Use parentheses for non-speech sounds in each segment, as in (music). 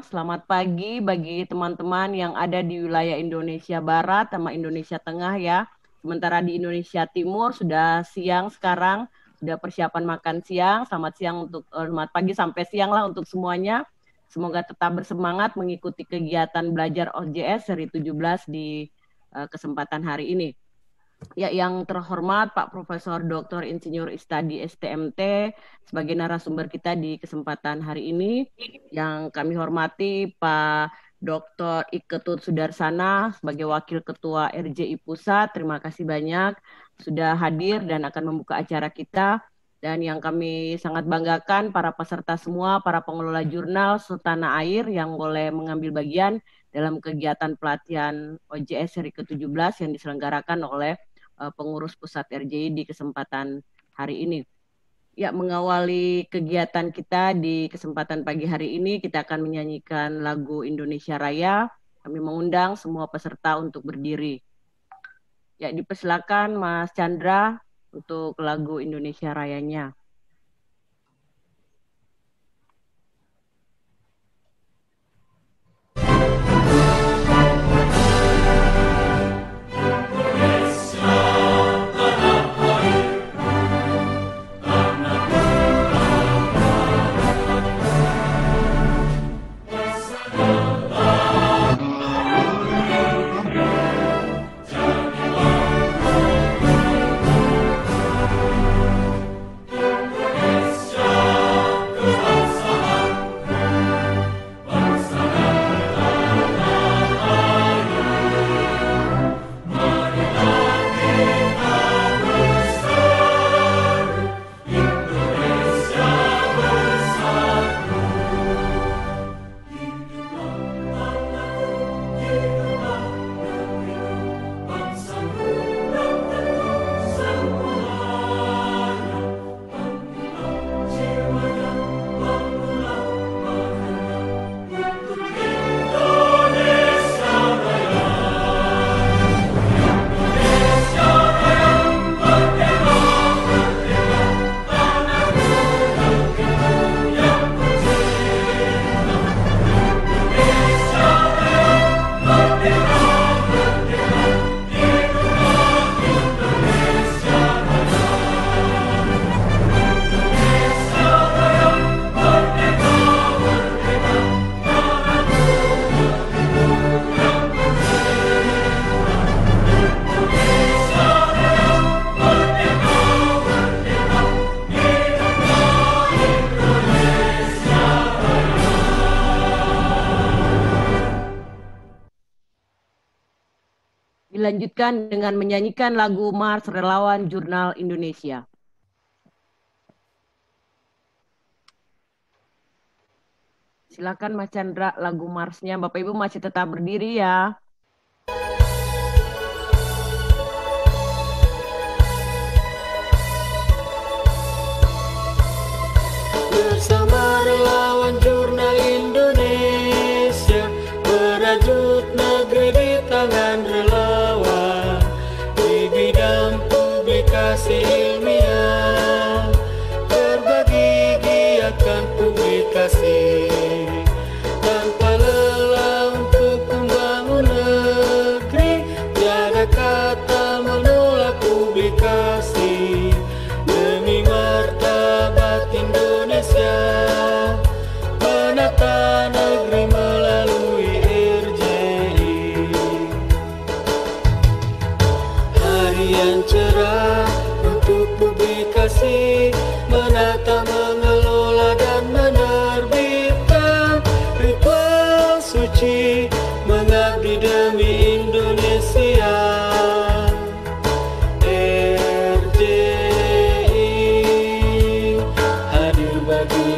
Selamat pagi bagi teman-teman yang ada di wilayah Indonesia Barat sama Indonesia Tengah ya. Sementara di Indonesia Timur sudah siang sekarang, sudah persiapan makan siang. Selamat siang untuk eh, selamat pagi sampai siang lah untuk semuanya. Semoga tetap bersemangat mengikuti kegiatan belajar OJS seri 17 di uh, kesempatan hari ini. Ya, yang terhormat Pak Profesor Dr. Insinyur Istadi STMT sebagai narasumber kita di kesempatan hari ini. Yang kami hormati Pak Dr. Iketut Sudarsana sebagai Wakil Ketua RJI Pusat. Terima kasih banyak sudah hadir dan akan membuka acara kita. Dan yang kami sangat banggakan para peserta semua, para pengelola jurnal Sultana air yang boleh mengambil bagian dalam kegiatan pelatihan OJS seri ke-17 yang diselenggarakan oleh Eh, pengurus pusat RJI di kesempatan hari ini. Ya, mengawali kegiatan kita di kesempatan pagi hari ini, kita akan menyanyikan lagu Indonesia Raya. Kami mengundang semua peserta untuk berdiri. Ya, dipersilakan Mas Chandra untuk lagu Indonesia Rayanya. melanjutkan dengan menyanyikan lagu Mars Relawan Jurnal Indonesia. Silakan Mas Chandra lagu Marsnya. Bapak Ibu masih tetap berdiri ya. Bersama relawan jurnal Indonesia berajut negeri di tangan relawan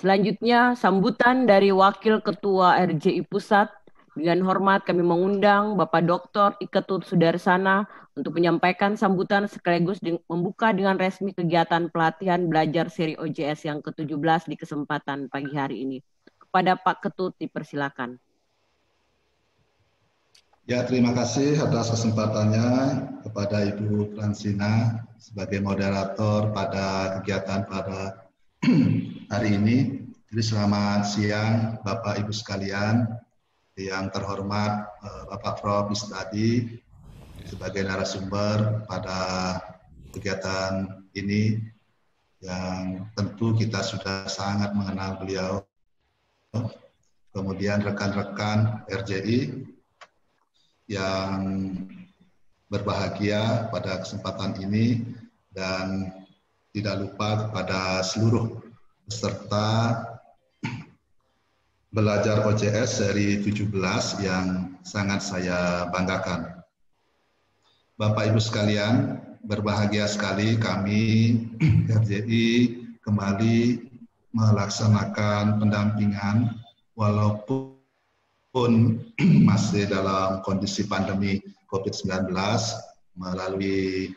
Selanjutnya, sambutan dari Wakil Ketua RJI Pusat. Dengan hormat kami mengundang Bapak Dr. Iketut Sudarsana untuk menyampaikan sambutan sekaligus membuka dengan resmi kegiatan pelatihan belajar seri OJS yang ke-17 di kesempatan pagi hari ini. Kepada Pak Ketut dipersilakan. Ya, terima kasih atas kesempatannya kepada Ibu Transina sebagai moderator pada kegiatan pada (clears throat) hari ini. Jadi selamat siang Bapak Ibu sekalian yang terhormat eh, Bapak Prof. Istadi sebagai narasumber pada kegiatan ini yang tentu kita sudah sangat mengenal beliau. Kemudian rekan-rekan RJI yang berbahagia pada kesempatan ini dan tidak lupa kepada seluruh peserta belajar OJS dari 17 yang sangat saya banggakan. Bapak Ibu sekalian, berbahagia sekali kami RJI (clears throat) kembali melaksanakan pendampingan walaupun (clears throat) masih dalam kondisi pandemi COVID-19 melalui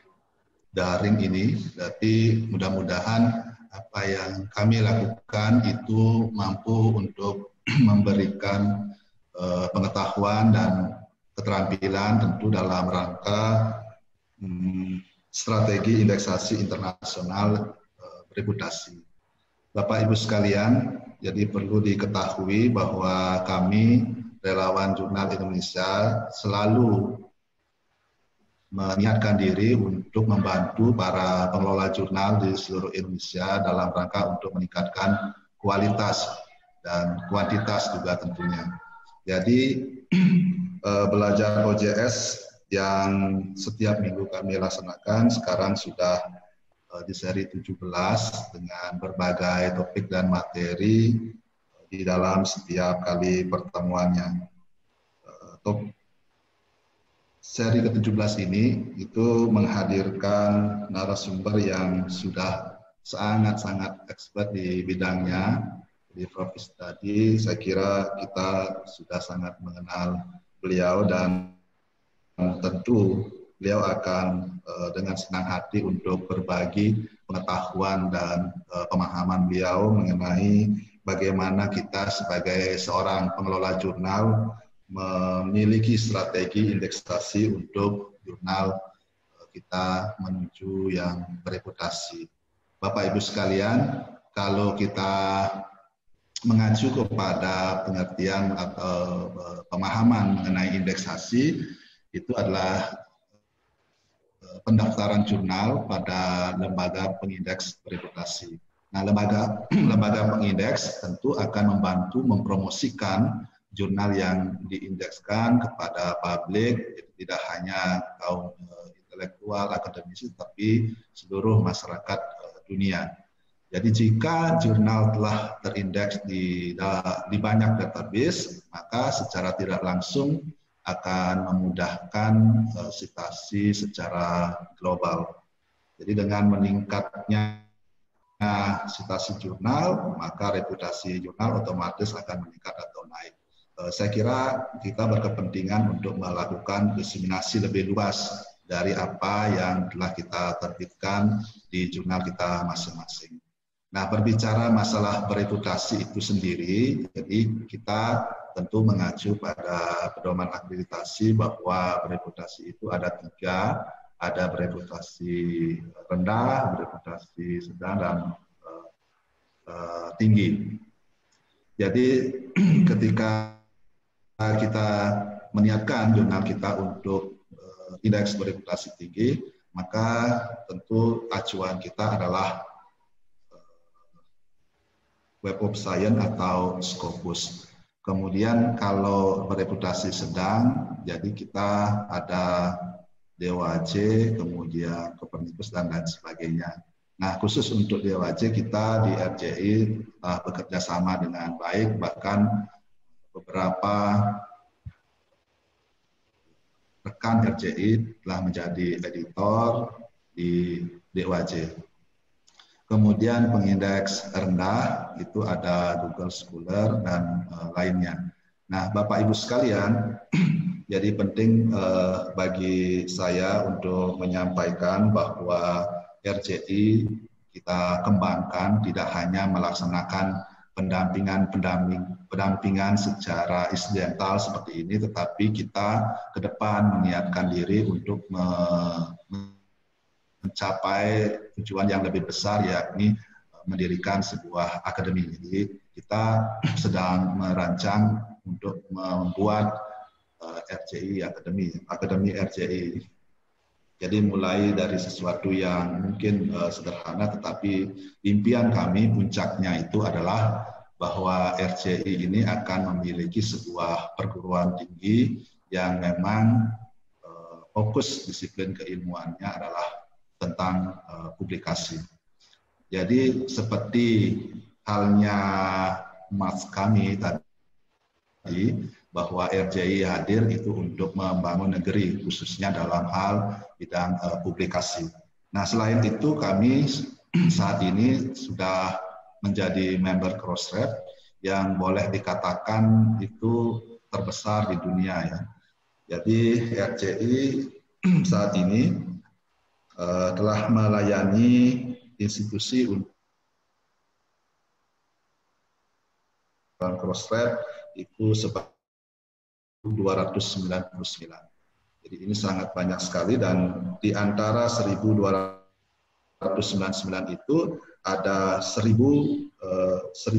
daring ini. Berarti mudah-mudahan apa yang kami lakukan itu mampu untuk (clears throat) memberikan uh, pengetahuan dan keterampilan tentu dalam rangka um, strategi indeksasi internasional uh, eh, reputasi. Bapak Ibu sekalian, jadi perlu diketahui bahwa kami relawan jurnal Indonesia selalu meniatkan diri untuk membantu para pengelola jurnal di seluruh Indonesia dalam rangka untuk meningkatkan kualitas dan kuantitas juga tentunya. Jadi (clears throat) eh, belajar OJS yang setiap minggu kami laksanakan sekarang sudah eh, di seri 17 dengan berbagai topik dan materi eh, di dalam setiap kali pertemuannya. Top, seri ke-17 ini itu menghadirkan narasumber yang sudah sangat-sangat expert di bidangnya. Di Profis tadi saya kira kita sudah sangat mengenal beliau dan tentu beliau akan eh, dengan senang hati untuk berbagi pengetahuan dan eh, pemahaman beliau mengenai bagaimana kita sebagai seorang pengelola jurnal memiliki strategi indeksasi untuk jurnal eh, kita menuju yang bereputasi. Bapak Ibu sekalian, kalau kita mengacu kepada pengertian atau eh, pemahaman mengenai indeksasi itu adalah eh, pendaftaran jurnal pada lembaga pengindeks reputasi. Nah, lembaga (clears throat) lembaga pengindeks tentu akan membantu mempromosikan jurnal yang diindekskan kepada publik tidak hanya kaum eh, intelektual akademisi tapi seluruh masyarakat eh, dunia. Jadi jika jurnal telah terindeks di, di banyak database, maka secara tidak langsung akan memudahkan uh, secara global. Jadi dengan meningkatnya citasi jurnal, maka reputasi jurnal otomatis akan meningkat Eh, saya kira kita berkepentingan untuk melakukan diseminasi lebih luas dari apa yang telah kita terbitkan di jurnal kita masing-masing. Nah, berbicara masalah bereputasi itu sendiri, jadi kita tentu mengacu pada pedoman akreditasi bahwa bereputasi itu ada tiga, ada bereputasi rendah, bereputasi sedang, dan uh, uh, tinggi. Jadi (clears throat) ketika kita meniatkan jurnal kita untuk uh, indeks bereputasi tinggi, maka tentu acuan kita adalah eh, Web of Science atau Scopus. Kemudian kalau bereputasi sedang, jadi kita ada DOAC, kemudian Copernicus dan lain sebagainya. Nah, khusus untuk DOAC kita di RJI uh, eh, bekerja sama dengan baik, bahkan beberapa rekan RJI telah menjadi editor di DWJ. Kemudian pengindeks rendah itu ada Google Scholar dan e, lainnya. Nah, Bapak Ibu sekalian, (clears throat) jadi penting e, bagi saya untuk menyampaikan bahwa RCI kita kembangkan tidak hanya melaksanakan pendampingan-pendamping pendampingan secara insidental seperti ini, tetapi kita ke depan menyiapkan diri untuk me, mencapai tujuan yang lebih besar yakni mendirikan sebuah akademi. Jadi kita sedang merancang untuk membuat uh, eh, RCI Akademi, Akademi RCI jadi mulai dari sesuatu yang mungkin uh, sederhana, tetapi impian kami puncaknya itu adalah bahwa RCI ini akan memiliki sebuah perguruan tinggi yang memang uh, fokus disiplin keilmuannya adalah tentang uh, publikasi. Jadi seperti halnya mas kami tadi, bahwa RJI hadir itu untuk membangun negeri khususnya dalam hal bidang uh, publikasi. Nah, selain itu kami saat ini sudah menjadi member Crossref yang boleh dikatakan itu terbesar di dunia ya. Jadi RCI (clears throat) saat ini uh, telah melayani institusi untuk Crossref itu sebagai 1299. Jadi ini sangat banyak sekali dan di antara 1299 itu ada 1000 1016 eh,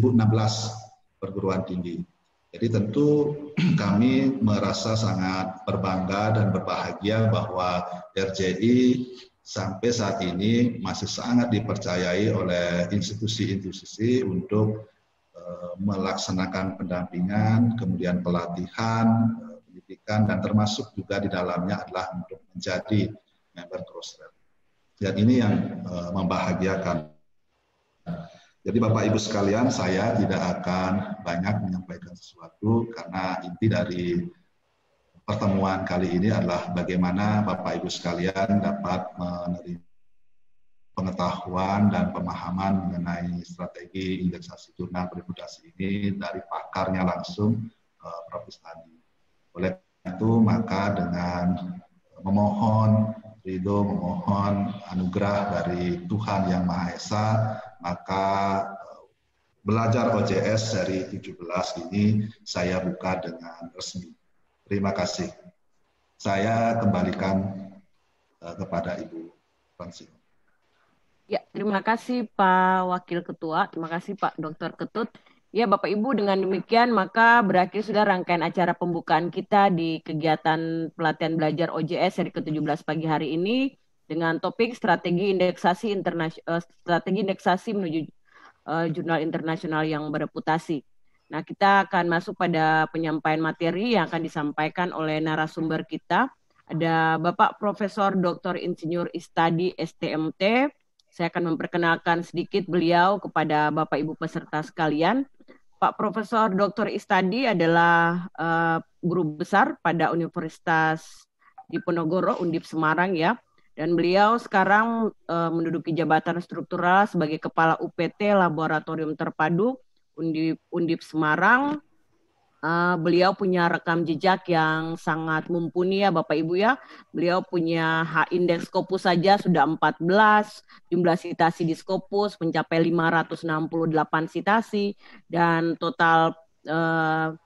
perguruan tinggi. Jadi tentu (clears throat) kami merasa sangat berbangga dan berbahagia bahwa RJI sampai saat ini masih sangat dipercayai oleh institusi-institusi untuk Eh, melaksanakan pendampingan, kemudian pelatihan, eh, pendidikan, dan termasuk juga di dalamnya adalah untuk menjadi member Crossrail. Dan ini yang eh, membahagiakan. Jadi Bapak Ibu sekalian, saya tidak akan banyak menyampaikan sesuatu karena inti dari pertemuan kali ini adalah bagaimana Bapak Ibu sekalian dapat menerima pengetahuan dan pemahaman mengenai strategi indeksasi jurnal reputasi ini dari pakarnya langsung uh, Prof. Islami. Oleh itu maka dengan memohon ridho, memohon anugerah dari Tuhan Yang Maha Esa, maka eh, belajar OJS seri 17 ini saya buka dengan resmi. Terima kasih. Saya kembalikan eh, kepada Ibu Fransina. Ya, terima kasih Pak Wakil Ketua, terima kasih Pak Dr. Ketut. Ya, Bapak Ibu, dengan demikian maka berakhir sudah rangkaian acara pembukaan kita di kegiatan pelatihan belajar OJS seri ke-17 pagi hari ini dengan topik strategi indeksasi internasional eh, strategi indeksasi menuju uh, jurnal internasional yang bereputasi. Nah, kita akan masuk pada penyampaian materi yang akan disampaikan oleh narasumber kita. Ada Bapak Profesor Dr. Insinyur Istadi STMT, saya akan memperkenalkan sedikit beliau kepada Bapak Ibu peserta sekalian. Pak Profesor Dr. Istadi adalah uh, guru besar pada Universitas Diponegoro Undip Semarang ya. Dan beliau sekarang uh, menduduki jabatan struktural sebagai Kepala UPT Laboratorium Terpadu Undip, Undip Semarang Uh, beliau punya rekam jejak yang sangat mumpuni ya Bapak Ibu ya. Beliau punya H indeks Scopus saja sudah 14, jumlah sitasi di Scopus mencapai 568 sitasi dan total uh,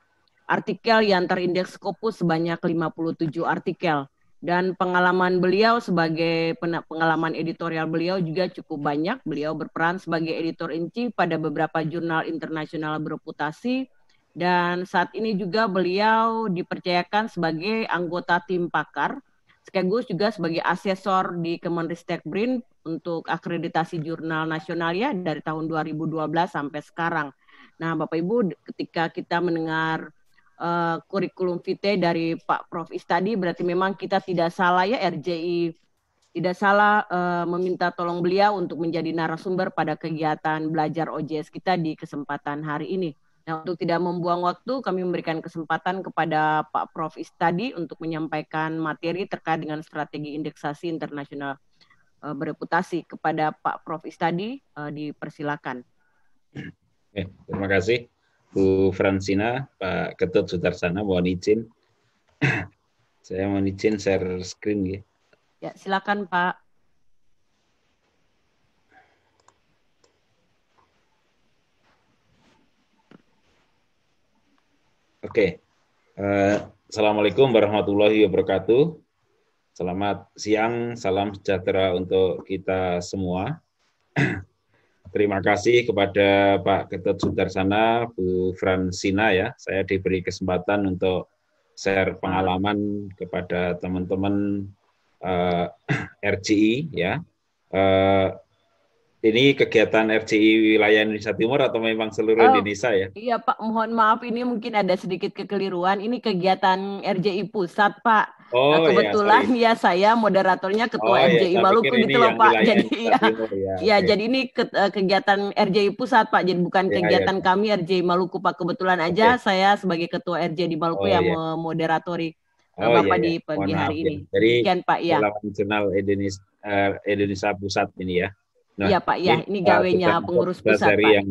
artikel yang terindeks Scopus sebanyak 57 artikel. Dan pengalaman beliau sebagai pengalaman editorial beliau juga cukup banyak. Beliau berperan sebagai editor in chief pada beberapa jurnal internasional bereputasi dan saat ini juga beliau dipercayakan sebagai anggota tim pakar, sekaligus juga sebagai asesor di Kemenristek BRIN untuk akreditasi jurnal nasional ya dari tahun 2012 sampai sekarang. Nah, Bapak Ibu, ketika kita mendengar uh, kurikulum vitae dari Pak Prof Istadi, berarti memang kita tidak salah ya RJI tidak salah uh, meminta tolong beliau untuk menjadi narasumber pada kegiatan belajar OJS kita di kesempatan hari ini. Nah, untuk tidak membuang waktu, kami memberikan kesempatan kepada Pak Prof. Istadi untuk menyampaikan materi terkait dengan strategi indeksasi internasional uh, bereputasi kepada Pak Prof. Istadi. Uh, dipersilakan. Oke, terima kasih Bu Fransina, Pak Ketut Sutarsana, mohon izin. (clears throat) saya mohon izin share screen ya. Ya, silakan Pak. Oke. Okay. Uh, eh, Assalamualaikum warahmatullahi wabarakatuh. Selamat siang, salam sejahtera untuk kita semua. (clears throat) Terima kasih kepada Pak Ketut Sudarsana, Bu Fransina ya. Saya diberi kesempatan untuk share pengalaman kepada teman-teman uh, eh, RGI (clears throat) ya. Uh, ini kegiatan RCI wilayah Indonesia Timur atau memang seluruh oh, Indonesia ya? Iya Pak, mohon maaf ini mungkin ada sedikit kekeliruan. Ini kegiatan RJI pusat Pak. Oh, nah, iya, kebetulan ya, ya saya moderatornya ketua oh, RJI ya, Maluku gitu loh Pak. Jadi ya, Timur, ya, ya okay. jadi ini ke, eh, kegiatan RJI pusat Pak. Jadi bukan ya, kegiatan ya. kami RJI Maluku Pak. Kebetulan aja okay. saya sebagai ketua RJI di Maluku oh, yang ya. moderatori eh, oh, Bapak iya, di iya. pagi hari ini. Jadi Sekian, Pak ya. jurnal Indonesia, eh, Indonesia Pusat ini ya. Nah, iya Pak, ya ini gawenya pengurus pusat dari Pak. yang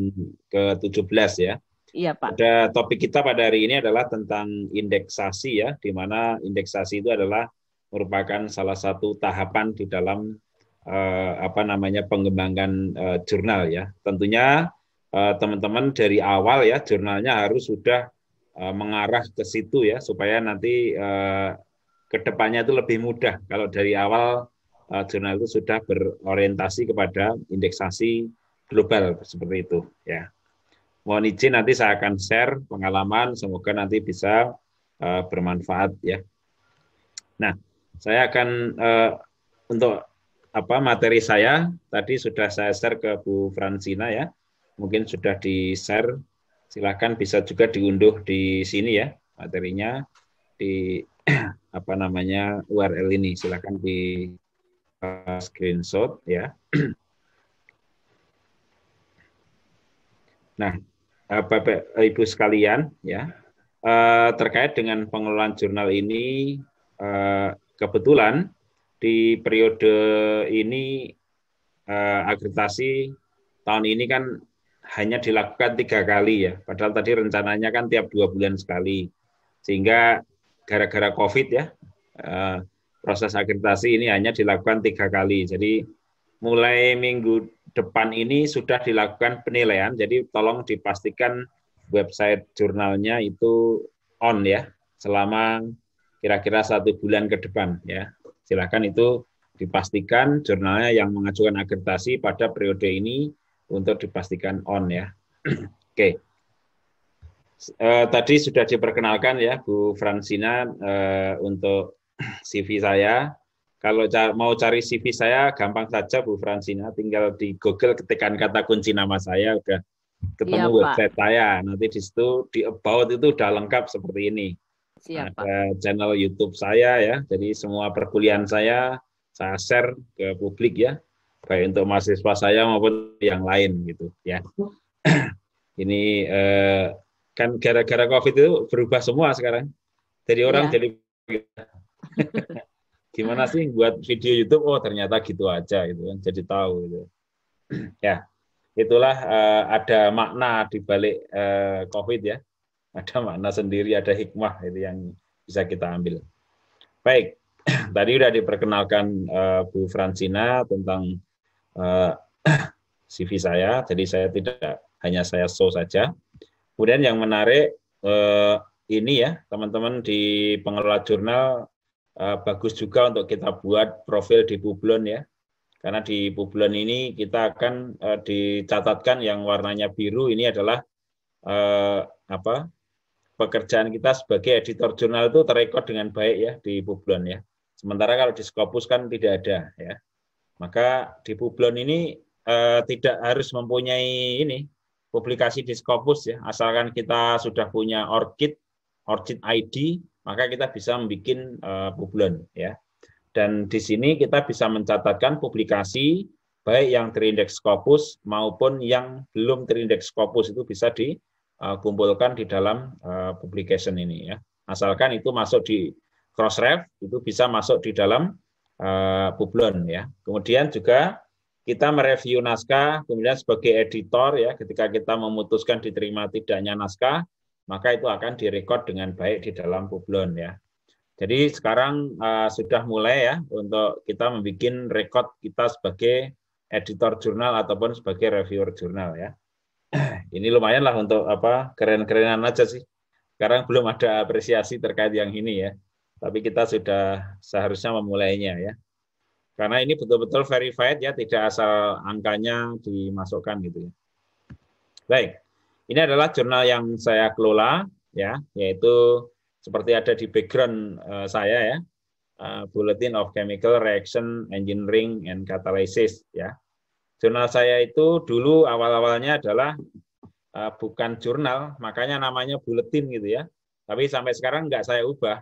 ke-17 ya. Iya Pak. Ada topik kita pada hari ini adalah tentang indeksasi ya, di mana indeksasi itu adalah merupakan salah satu tahapan di dalam eh, apa namanya pengembangan eh, jurnal ya. Tentunya eh, teman-teman eh, dari awal ya jurnalnya harus sudah eh, mengarah ke situ ya supaya nanti eh, kedepannya itu lebih mudah kalau dari awal uh, jurnal itu sudah berorientasi kepada indeksasi global seperti itu ya. Mohon izin nanti saya akan share pengalaman semoga nanti bisa uh, bermanfaat ya. Nah, saya akan uh, untuk apa materi saya tadi sudah saya share ke Bu Francina ya. Mungkin sudah di-share silahkan bisa juga diunduh di sini ya materinya di (clears throat) apa namanya URL ini silahkan di Eh, screenshot ya. (clears throat) Nah, eh, Bapak eh, Ibu sekalian ya, terkait dengan pengelolaan jurnal ini kebetulan di periode ini akreditasi tahun ini kan hanya dilakukan tiga kali ya. Padahal tadi rencananya kan tiap dua bulan sekali. Sehingga gara-gara COVID ya, proses akreditasi ini hanya dilakukan tiga kali. Jadi mulai minggu depan ini sudah dilakukan penilaian. Jadi tolong dipastikan website jurnalnya itu on ya selama kira-kira satu bulan ke depan ya. Silakan itu dipastikan jurnalnya yang mengajukan akreditasi pada periode ini untuk dipastikan on ya. (clears throat) Oke. Okay. Uh, eh, tadi sudah diperkenalkan ya Bu Fransina uh, untuk CV saya. Kalau mau cari CV saya gampang saja Bu Francina, tinggal di Google ketikkan kata kunci nama saya udah ketemu iya, website saya. Nanti di situ di about itu udah lengkap seperti ini. Iya, Ada channel YouTube saya ya. Jadi semua perkuliahan saya saya share ke publik ya, baik untuk mahasiswa saya maupun yang lain gitu ya. (clears throat) ini eh, kan gara-gara COVID itu berubah semua sekarang. Jadi orang iya. jadi Gimana sih buat video YouTube? Oh ternyata gitu aja gitu kan. Jadi tahu gitu. (clears throat) ya, itulah uh, ada makna di balik uh, eh, COVID ya. Ada makna sendiri, ada hikmah itu yang bisa kita ambil. Baik, (clears throat) tadi sudah diperkenalkan uh, Bu Francina tentang uh, CV (clears throat) saya, jadi saya tidak hanya saya show saja. Kemudian yang menarik uh, ini ya, teman-teman di pengelola jurnal Eh, bagus juga untuk kita buat profil di Publon ya. Karena di Publon ini kita akan eh, dicatatkan yang warnanya biru ini adalah eh, apa? pekerjaan kita sebagai editor jurnal itu terekod dengan baik ya di Publon ya. Sementara kalau di Scopus kan tidak ada ya. Maka di Publon ini uh, tidak harus mempunyai ini publikasi di Scopus ya, asalkan kita sudah punya ORCID, ORCID ID, maka kita bisa membuat uh, ya. Dan di sini kita bisa mencatatkan publikasi baik yang terindeks Scopus maupun yang belum terindeks Scopus itu bisa dikumpulkan eh, di dalam uh, publication ini ya. Asalkan itu masuk di Crossref itu bisa masuk di dalam uh, Publon ya. Kemudian juga kita mereview naskah, kemudian sebagai editor ya, ketika kita memutuskan diterima tidaknya naskah, maka itu akan direkod dengan baik di dalam Publon ya. Jadi sekarang uh, sudah mulai ya untuk kita membuat rekod kita sebagai editor jurnal ataupun sebagai reviewer jurnal ya. (clears throat) Ini lumayan lah untuk apa keren-kerenan aja sih. Sekarang belum ada apresiasi terkait yang ini ya, tapi kita sudah seharusnya memulainya ya. Karena ini betul-betul verified ya, tidak asal angkanya dimasukkan gitu ya. Baik, ini adalah jurnal yang saya kelola, ya, yaitu seperti ada di background uh, saya ya, uh, Bulletin of Chemical Reaction Engineering and Catalysis, ya. Jurnal saya itu dulu awal-awalnya adalah uh, bukan jurnal, makanya namanya bulletin gitu ya. Tapi sampai sekarang nggak saya ubah,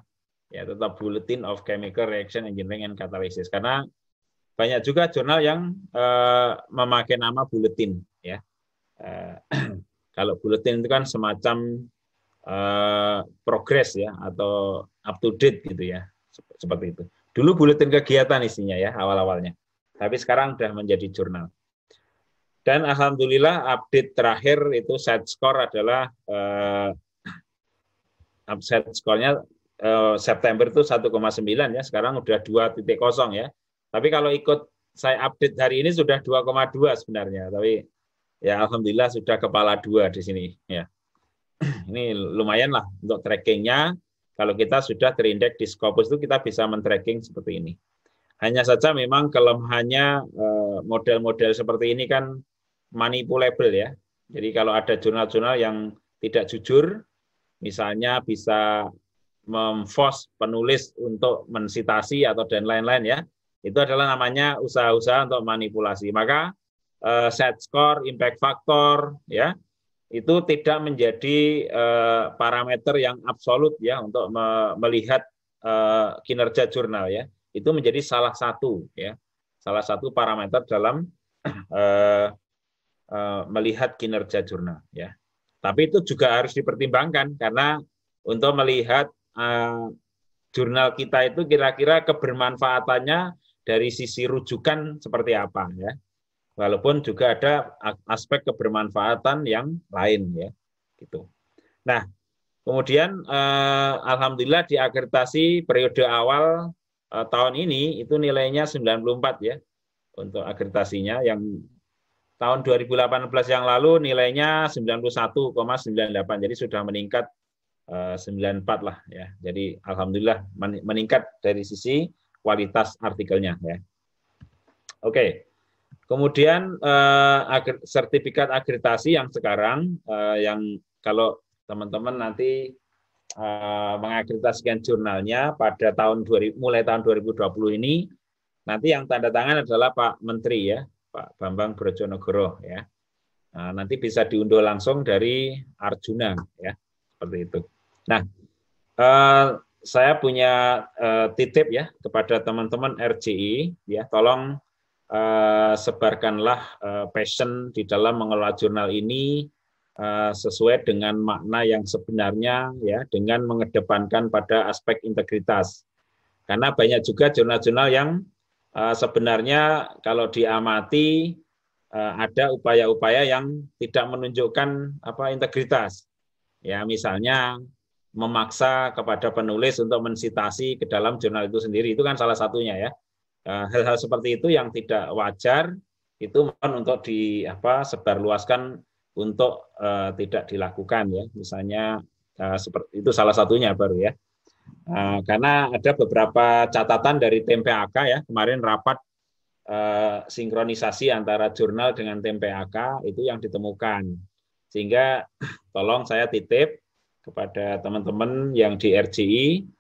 ya tetap Bulletin of Chemical Reaction Engineering and Catalysis karena banyak juga jurnal yang uh, memakai nama bulletin, ya. Uh, (clears throat) Kalau buletin itu kan semacam uh, eh, progres ya atau up to date gitu ya, seperti itu. Dulu buletin kegiatan isinya ya awal-awalnya, tapi sekarang sudah menjadi jurnal. Dan alhamdulillah update terakhir itu set score adalah uh, set skornya uh, eh, September itu 1,9 ya, sekarang udah 2.0 ya. Tapi kalau ikut saya update hari ini sudah 2,2 sebenarnya, tapi Ya alhamdulillah sudah kepala dua di sini ya. (clears throat) Ini lumayan lah untuk trackingnya. Kalau kita sudah terindeks di Scopus itu kita bisa men-tracking seperti ini. Hanya saja memang kelemahannya eh, model-model seperti ini kan manipulable ya. Jadi kalau ada jurnal-jurnal yang tidak jujur, misalnya bisa memfos penulis untuk mensitasi atau dan lain-lain ya, itu adalah namanya usaha-usaha untuk manipulasi. Maka Eh, set score, impact factor, ya itu tidak menjadi uh, parameter yang absolut ya untuk me melihat uh, kinerja jurnal ya. Itu menjadi salah satu ya, salah satu parameter dalam uh, (clears throat) uh, melihat kinerja jurnal ya. Tapi itu juga harus dipertimbangkan karena untuk melihat uh, jurnal kita itu kira-kira kebermanfaatannya dari sisi rujukan seperti apa ya. Walaupun juga ada aspek kebermanfaatan yang lain ya, gitu. Nah, kemudian eh, alhamdulillah di akreditasi periode awal eh, tahun ini itu nilainya 94 ya untuk akreditasinya yang tahun 2018 yang lalu nilainya 91,98 jadi sudah meningkat 94 eh, lah ya. Jadi alhamdulillah meningkat dari sisi kualitas artikelnya ya. Oke. Okay. Kemudian eh, agri sertifikat akreditasi yang sekarang eh, yang kalau teman-teman nanti eh, mengakreditasikan jurnalnya pada tahun 2000, mulai tahun 2020 ini nanti yang tanda tangan adalah Pak Menteri ya, Pak Bambang Brojonegoro ya. Nah, nanti bisa diunduh langsung dari Arjuna ya, seperti itu. Nah, eh, saya punya eh, titip ya kepada teman-teman RCI ya, tolong Eh, sebarkanlah eh, passion di dalam mengelola jurnal ini eh, sesuai dengan makna yang sebenarnya ya dengan mengedepankan pada aspek integritas. Karena banyak juga jurnal-jurnal yang sebenarnya kalau diamati ada upaya-upaya yang tidak menunjukkan apa integritas. Ya misalnya memaksa kepada penulis untuk mensitasi ke dalam jurnal itu sendiri itu kan salah satunya ya Eh, hal-hal seperti itu yang tidak wajar itu mohon untuk di apa sebarluaskan untuk uh, tidak dilakukan ya misalnya uh, seperti itu salah satunya baru ya uh, karena ada beberapa catatan dari Tempe AK ya kemarin rapat uh, sinkronisasi antara jurnal dengan Tempe AK itu yang ditemukan sehingga tolong saya titip kepada teman-teman yang di RGI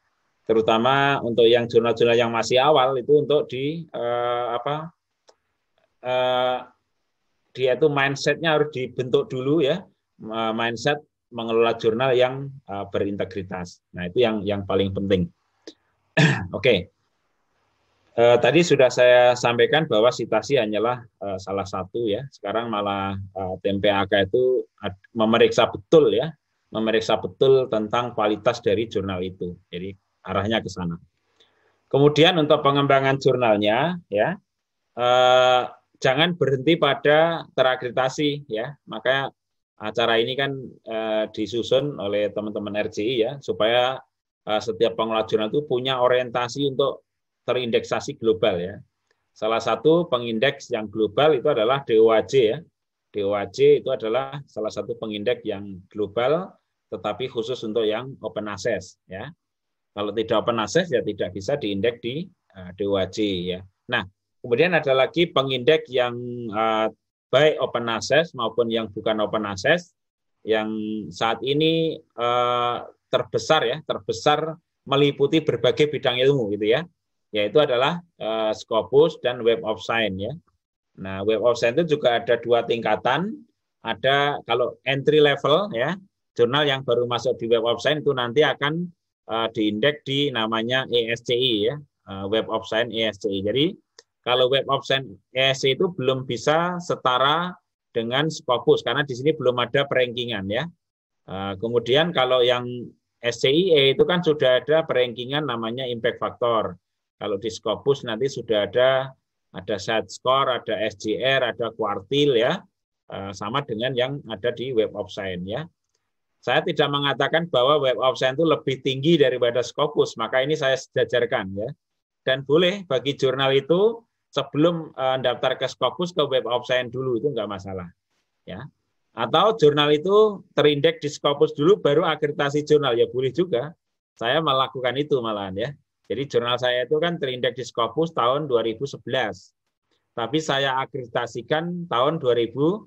terutama untuk yang jurnal-jurnal yang masih awal itu untuk di uh, apa uh, dia itu mindsetnya harus dibentuk dulu ya mindset mengelola jurnal yang uh, berintegritas. Nah itu yang yang paling penting. (clears throat) Oke. Okay. uh, tadi sudah saya sampaikan bahwa sitasi hanyalah uh, salah satu ya. Sekarang malah tempe ak itu memeriksa betul ya, memeriksa betul tentang kualitas dari jurnal itu. Jadi arahnya ke sana. Kemudian untuk pengembangan jurnalnya ya eh, jangan berhenti pada terakreditasi ya. Makanya acara ini kan eh, disusun oleh teman-teman RCI ya supaya eh, setiap pengelola jurnal itu punya orientasi untuk terindeksasi global ya. Salah satu pengindeks yang global itu adalah DOAJ ya. DOAJ itu adalah salah satu pengindeks yang global tetapi khusus untuk yang open access ya. Kalau tidak open access ya tidak bisa diindeks di uh, eh, DOAJ ya. Nah, kemudian ada lagi pengindeks yang uh, baik open access maupun yang bukan open access yang saat ini uh, terbesar ya, terbesar meliputi berbagai bidang ilmu gitu ya. Yaitu adalah uh, Scopus dan Web of Science ya. Nah, Web of Science itu juga ada dua tingkatan. Ada kalau entry level ya, jurnal yang baru masuk di Web of Science itu nanti akan uh, diindeks di namanya ESCI ya, uh, Web of Science ESCI. Jadi kalau Web of Science ESCI itu belum bisa setara dengan Scopus karena di sini belum ada perankingan ya. Uh, kemudian kalau yang SCIE itu kan sudah ada perankingan namanya impact factor. Kalau di Scopus nanti sudah ada ada set score, ada SGR, ada kuartil ya, sama dengan yang ada di Web of Science ya. Saya tidak mengatakan bahwa web of science itu lebih tinggi daripada Scopus, maka ini saya sejajarkan ya. Dan boleh bagi jurnal itu sebelum eh, daftar ke Scopus ke web of science dulu itu enggak masalah. Ya. Atau jurnal itu terindeks di Scopus dulu baru akreditasi jurnal ya boleh juga. Saya melakukan itu malahan ya. Jadi jurnal saya itu kan terindeks di Scopus tahun 2011. Tapi saya akreditasikan tahun 2018.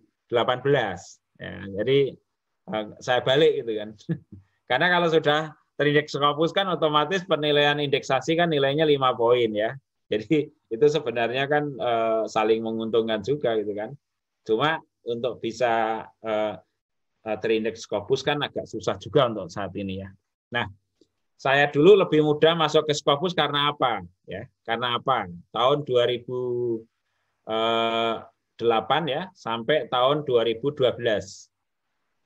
Ya, jadi Ah, saya balik gitu kan. (laughs) Karena kalau sudah terindeks Scopus kan otomatis penilaian indeksasi kan nilainya 5 poin ya. (laughs) Jadi itu sebenarnya kan e, saling menguntungkan juga gitu kan. Cuma untuk bisa e, eh, eh, terindeks Scopus kan agak susah juga untuk saat ini ya. Nah, saya dulu lebih mudah masuk ke Scopus karena apa? Ya, karena apa? Tahun 2008 ya sampai tahun 2012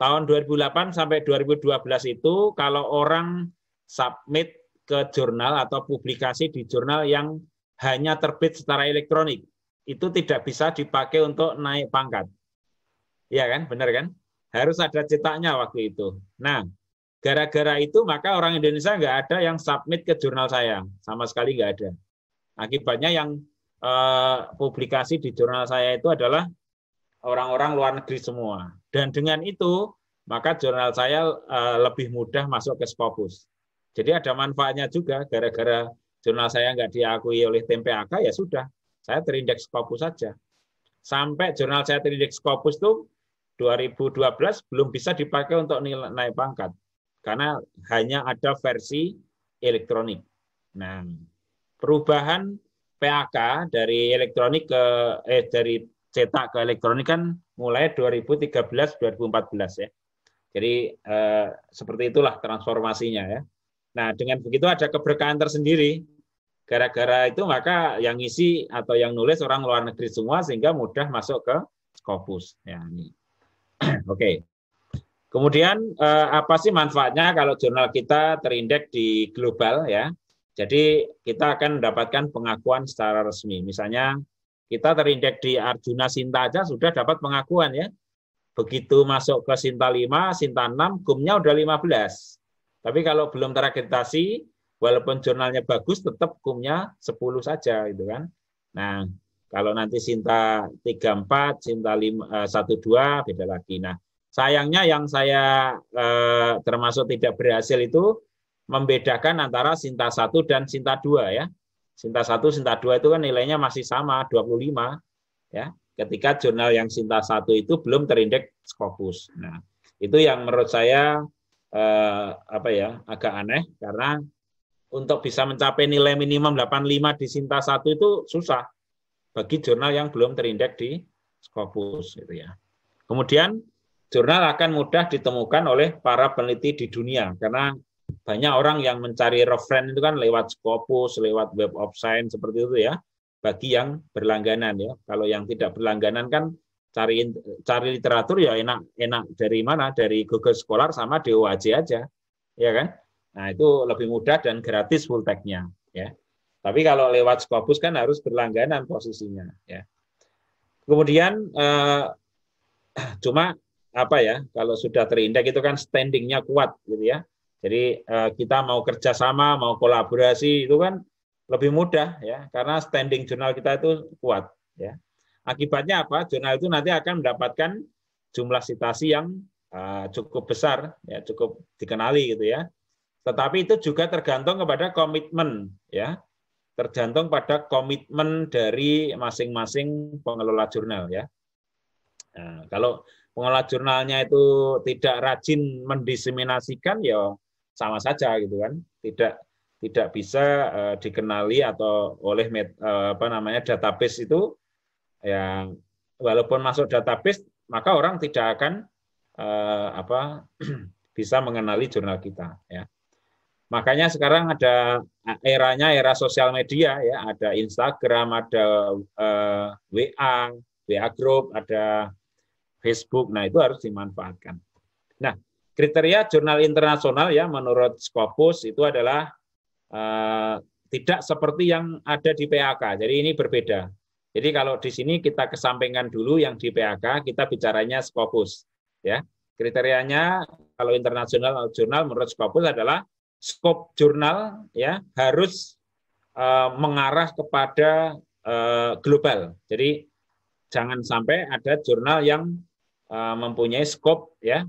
Tahun 2008 sampai 2012 itu kalau orang submit ke jurnal atau publikasi di jurnal yang hanya terbit secara elektronik, itu tidak bisa dipakai untuk naik pangkat. Iya kan? Benar kan? Harus ada cetaknya waktu itu. Nah, gara-gara itu maka orang Indonesia nggak ada yang submit ke jurnal saya. Sama sekali nggak ada. Akibatnya yang eh, publikasi di jurnal saya itu adalah orang-orang luar negeri semua. Dan dengan itu, maka jurnal saya eh, lebih mudah masuk ke Scopus. Jadi ada manfaatnya juga gara-gara jurnal saya nggak diakui oleh tempe AK ya sudah, saya terindeks Scopus saja. Sampai jurnal saya terindeks Scopus tuh 2012 belum bisa dipakai untuk nilai naik pangkat karena hanya ada versi elektronik. Nah, perubahan Pak dari elektronik ke eh dari cetak ke elektronik kan mulai 2013-2014 ya. Jadi eh, seperti itulah transformasinya ya. Nah dengan begitu ada keberkahan tersendiri. Gara-gara itu maka yang ngisi atau yang nulis orang luar negeri semua sehingga mudah masuk ke Scopus. Ya, ini. (clears throat) Oke. Okay. Kemudian eh, apa sih manfaatnya kalau jurnal kita terindeks di global ya? Jadi kita akan mendapatkan pengakuan secara resmi. Misalnya kita terindeks di Arjuna Sinta aja sudah dapat pengakuan ya. Begitu masuk ke Sinta 5, Sinta 6, gumnya udah 15. Tapi kalau belum terakreditasi, walaupun jurnalnya bagus, tetap gumnya 10 saja gitu kan. Nah, kalau nanti Sinta 3, 4, Sinta 5, 2, eh, beda lagi. Nah, sayangnya yang saya eh, termasuk tidak berhasil itu membedakan antara Sinta 1 dan Sinta 2 ya. Sinta 1, Sinta 2 itu kan nilainya masih sama, 25. ya Ketika jurnal yang Sinta 1 itu belum terindeks Scopus. Nah, itu yang menurut saya eh, apa ya agak aneh karena untuk bisa mencapai nilai minimum 85 di Sinta 1 itu susah bagi jurnal yang belum terindeks di Scopus gitu ya. Kemudian jurnal akan mudah ditemukan oleh para peneliti di dunia karena banyak orang yang mencari referensi itu kan lewat Scopus, lewat Web of Science seperti itu ya. Bagi yang berlangganan ya. Kalau yang tidak berlangganan kan cari cari literatur ya enak enak dari mana? Dari Google Scholar sama DOAJ aja. Ya kan? Nah, itu lebih mudah dan gratis full tag-nya ya. Tapi kalau lewat Scopus kan harus berlangganan posisinya ya. Kemudian eh, (clears throat) cuma apa ya kalau sudah terindek itu kan standingnya kuat gitu ya jadi eh, kita mau kerjasama, mau kolaborasi itu kan lebih mudah ya, karena standing jurnal kita itu kuat ya. Akibatnya apa? Jurnal itu nanti akan mendapatkan jumlah citasi yang eh, cukup besar ya, cukup dikenali gitu ya. Tetapi itu juga tergantung kepada komitmen ya, tergantung pada komitmen dari masing-masing pengelola jurnal ya. Nah, kalau pengelola jurnalnya itu tidak rajin mendiseminasikan ya sama saja gitu kan tidak tidak bisa uh, dikenali atau oleh met, uh, apa namanya database itu ya walaupun masuk database maka orang tidak akan uh, apa (clears throat) bisa mengenali jurnal kita ya makanya sekarang ada eranya era sosial media ya ada Instagram ada uh, WA WA group ada Facebook nah itu harus dimanfaatkan nah Kriteria jurnal internasional ya menurut Scopus itu adalah uh, tidak seperti yang ada di PAK. Jadi ini berbeda. Jadi kalau di sini kita kesampingkan dulu yang di PAK, kita bicaranya Scopus ya. Kriterianya kalau internasional jurnal menurut Scopus adalah skop jurnal ya harus uh, mengarah kepada uh, global. Jadi jangan sampai ada jurnal yang mempunyai skop ya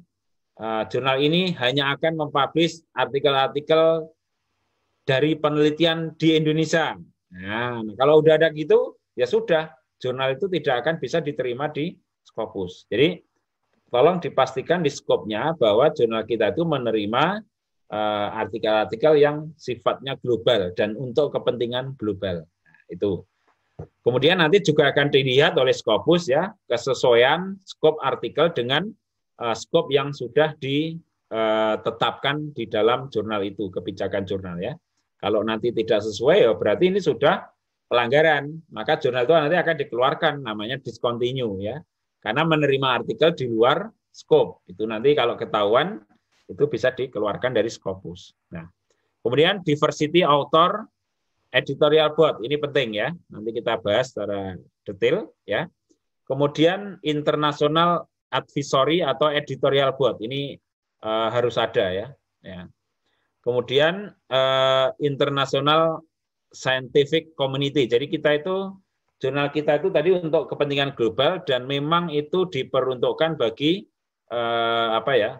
Eh, jurnal ini hanya akan mempublish artikel-artikel dari penelitian di Indonesia. Ya, nah, kalau udah ada gitu, ya sudah, jurnal itu tidak akan bisa diterima di Scopus. Jadi, tolong dipastikan di skopnya bahwa jurnal kita itu menerima artikel eh, artikel-artikel yang sifatnya global dan untuk kepentingan global. Nah, itu. Kemudian nanti juga akan dilihat oleh Scopus ya kesesuaian skop artikel dengan uh, eh, skop yang sudah ditetapkan eh, di dalam jurnal itu, kebijakan jurnal ya. Kalau nanti tidak sesuai ya berarti ini sudah pelanggaran. Maka jurnal itu nanti akan dikeluarkan namanya discontinue ya. Karena menerima artikel di luar skop. Itu nanti kalau ketahuan itu bisa dikeluarkan dari Scopus. Nah, kemudian diversity author editorial board ini penting ya. Nanti kita bahas secara detail ya. Kemudian international advisory atau editorial board. Ini uh, harus ada ya. ya. Kemudian uh, international scientific community. Jadi kita itu jurnal kita itu tadi untuk kepentingan global dan memang itu diperuntukkan bagi uh, apa ya?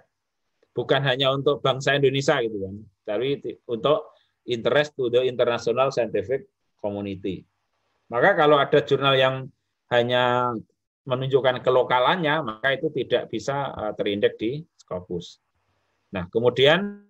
Bukan hanya untuk bangsa Indonesia gitu kan, tapi untuk interest to the international scientific community. Maka kalau ada jurnal yang hanya menunjukkan kelokalannya, maka itu tidak bisa eh, terindeks di Scopus. Nah, kemudian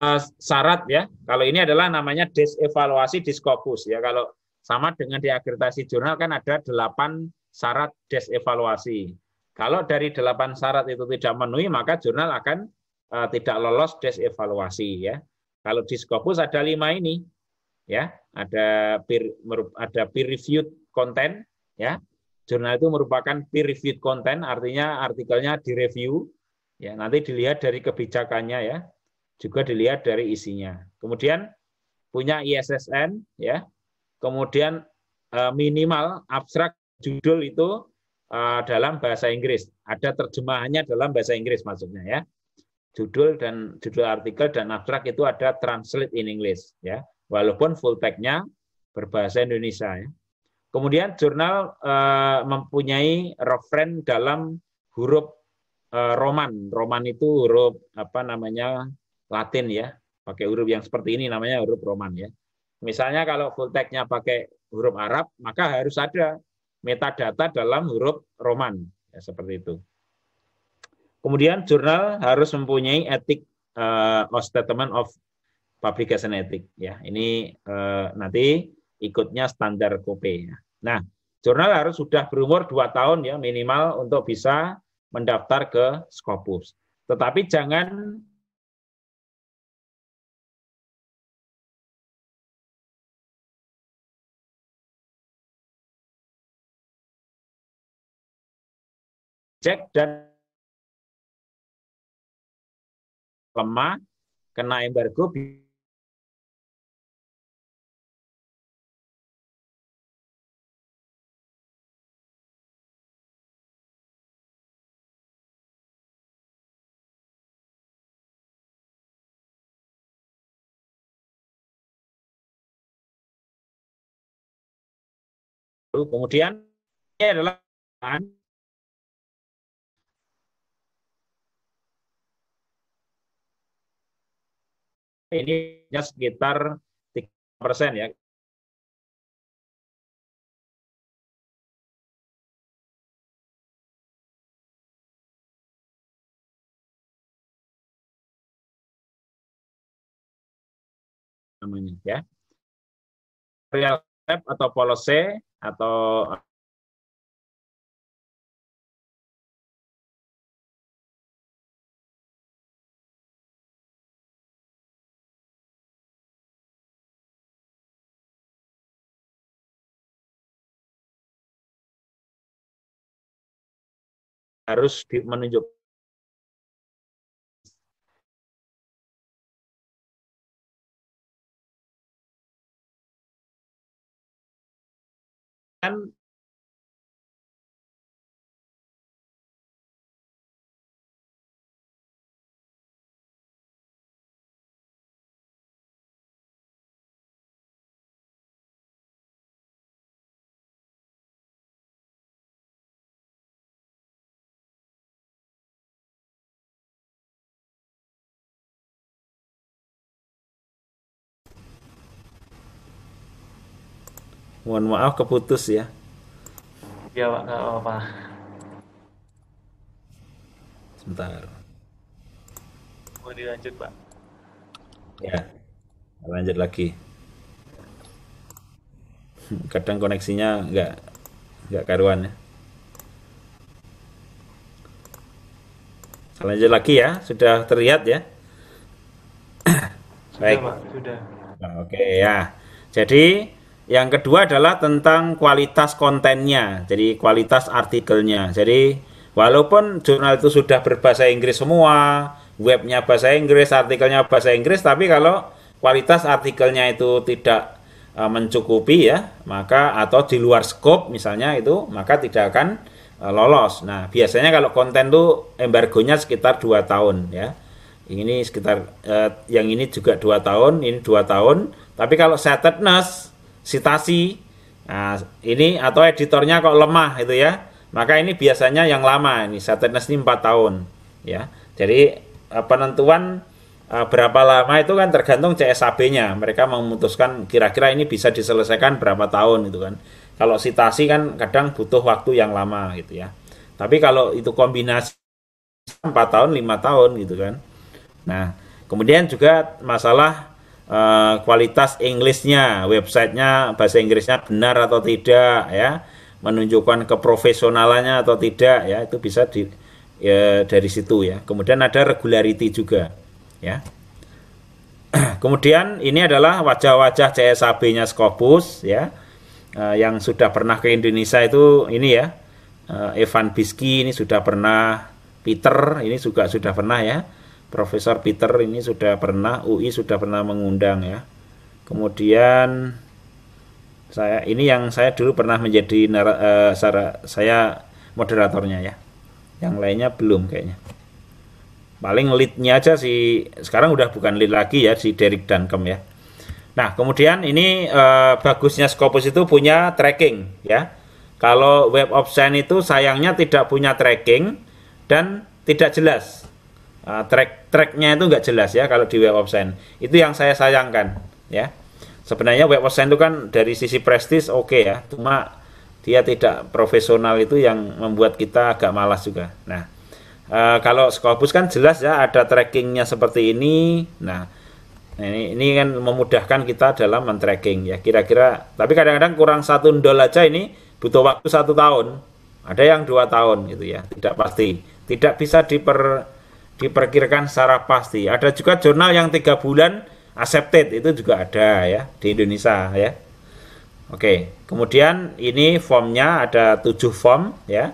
eh, syarat ya, kalau ini adalah namanya desevaluasi di Scopus ya. Kalau sama dengan di akreditasi jurnal kan ada delapan syarat desevaluasi. Kalau dari delapan syarat itu tidak memenuhi, maka jurnal akan eh, tidak lolos desevaluasi ya. Kalau di Scopus ada lima ini, ya, ada peer, ada peer reviewed content, ya, Jurnal itu merupakan peer reviewed content, artinya artikelnya direview. Ya, nanti dilihat dari kebijakannya ya, juga dilihat dari isinya. Kemudian punya ISSN ya. Kemudian eh, minimal abstrak judul itu eh, dalam bahasa Inggris. Ada terjemahannya dalam bahasa Inggris maksudnya ya. Judul dan judul artikel dan abstrak itu ada translate in English ya. Walaupun full tag-nya berbahasa Indonesia ya. Kemudian jurnal uh, mempunyai referen dalam huruf uh, Roman. Roman itu huruf apa namanya Latin ya, pakai huruf yang seperti ini namanya huruf Roman ya. Misalnya kalau full textnya pakai huruf Arab, maka harus ada metadata dalam huruf Roman ya, seperti itu. Kemudian jurnal harus mempunyai etik uh, or statement of publication etik ya. Ini uh, nanti ikutnya standar COPE ya. Nah, jurnal harus sudah berumur 2 tahun ya minimal untuk bisa mendaftar ke Scopus. Tetapi jangan cek dan lemah kena embargo satu. Kemudian ini adalah ini sekitar 3 persen ya. namanya ya. Real atau polose atau harus menunjukkan Mohon maaf keputus ya. Ya Pak, nggak apa-apa. Sebentar. Mau dilanjut Pak? Ya, lanjut lagi. Kadang koneksinya nggak nggak karuan ya. Lanjut lagi ya, sudah terlihat ya. Sudah, Baik. Pak, sudah. Oke ya. Jadi yang kedua adalah tentang kualitas kontennya, jadi kualitas artikelnya. Jadi walaupun jurnal itu sudah berbahasa Inggris semua, webnya bahasa Inggris, artikelnya bahasa Inggris, tapi kalau kualitas artikelnya itu tidak uh, mencukupi ya, maka atau di luar scope misalnya itu, maka tidak akan uh, lolos. Nah biasanya kalau konten itu embargonya sekitar 2 tahun ya. Ini sekitar e, yang ini juga dua tahun, ini dua tahun. Tapi kalau satedness sitasi nah, ini atau editornya kok lemah itu ya maka ini biasanya yang lama ini Saturnus ini 4 tahun ya jadi eh, penentuan eh, berapa lama itu kan tergantung CSAB-nya. Mereka memutuskan kira-kira ini bisa diselesaikan berapa tahun gitu kan. Kalau sitasi kan kadang butuh waktu yang lama gitu ya. Tapi kalau itu kombinasi 4 tahun, 5 tahun gitu kan. Nah, kemudian juga masalah uh, kualitas Inggrisnya, websitenya bahasa Inggrisnya benar atau tidak ya, menunjukkan keprofesionalannya atau tidak ya, itu bisa di ya, dari situ ya. Kemudian ada regularity juga ya. (clears throat) Kemudian ini adalah wajah-wajah CSAB-nya Scopus ya. Uh, yang sudah pernah ke Indonesia itu ini ya. Uh, Evan Biski ini sudah pernah Peter ini juga sudah pernah ya Profesor Peter ini sudah pernah UI sudah pernah mengundang ya. Kemudian saya ini yang saya dulu pernah menjadi nara, uh, sara, saya moderatornya ya. Yang lainnya belum kayaknya. Paling leadnya aja si sekarang udah bukan lead lagi ya si Derek Duncan ya. Nah kemudian ini uh, bagusnya Scopus itu punya tracking ya. Kalau web of Science itu sayangnya tidak punya tracking dan tidak jelas Eh, track tracknya itu nggak jelas ya kalau di web of science itu yang saya sayangkan ya sebenarnya web of science itu kan dari sisi prestis oke okay ya cuma dia tidak profesional itu yang membuat kita agak malas juga nah uh, kalau Scopus kan jelas ya ada trackingnya seperti ini nah ini, ini kan memudahkan kita dalam men-tracking ya kira-kira tapi kadang-kadang kurang satu dol aja ini butuh waktu satu tahun ada yang dua tahun gitu ya tidak pasti tidak bisa diper diperkirakan secara pasti. Ada juga jurnal yang tiga bulan accepted itu juga ada ya di Indonesia ya. Oke, kemudian ini formnya ada tujuh form ya.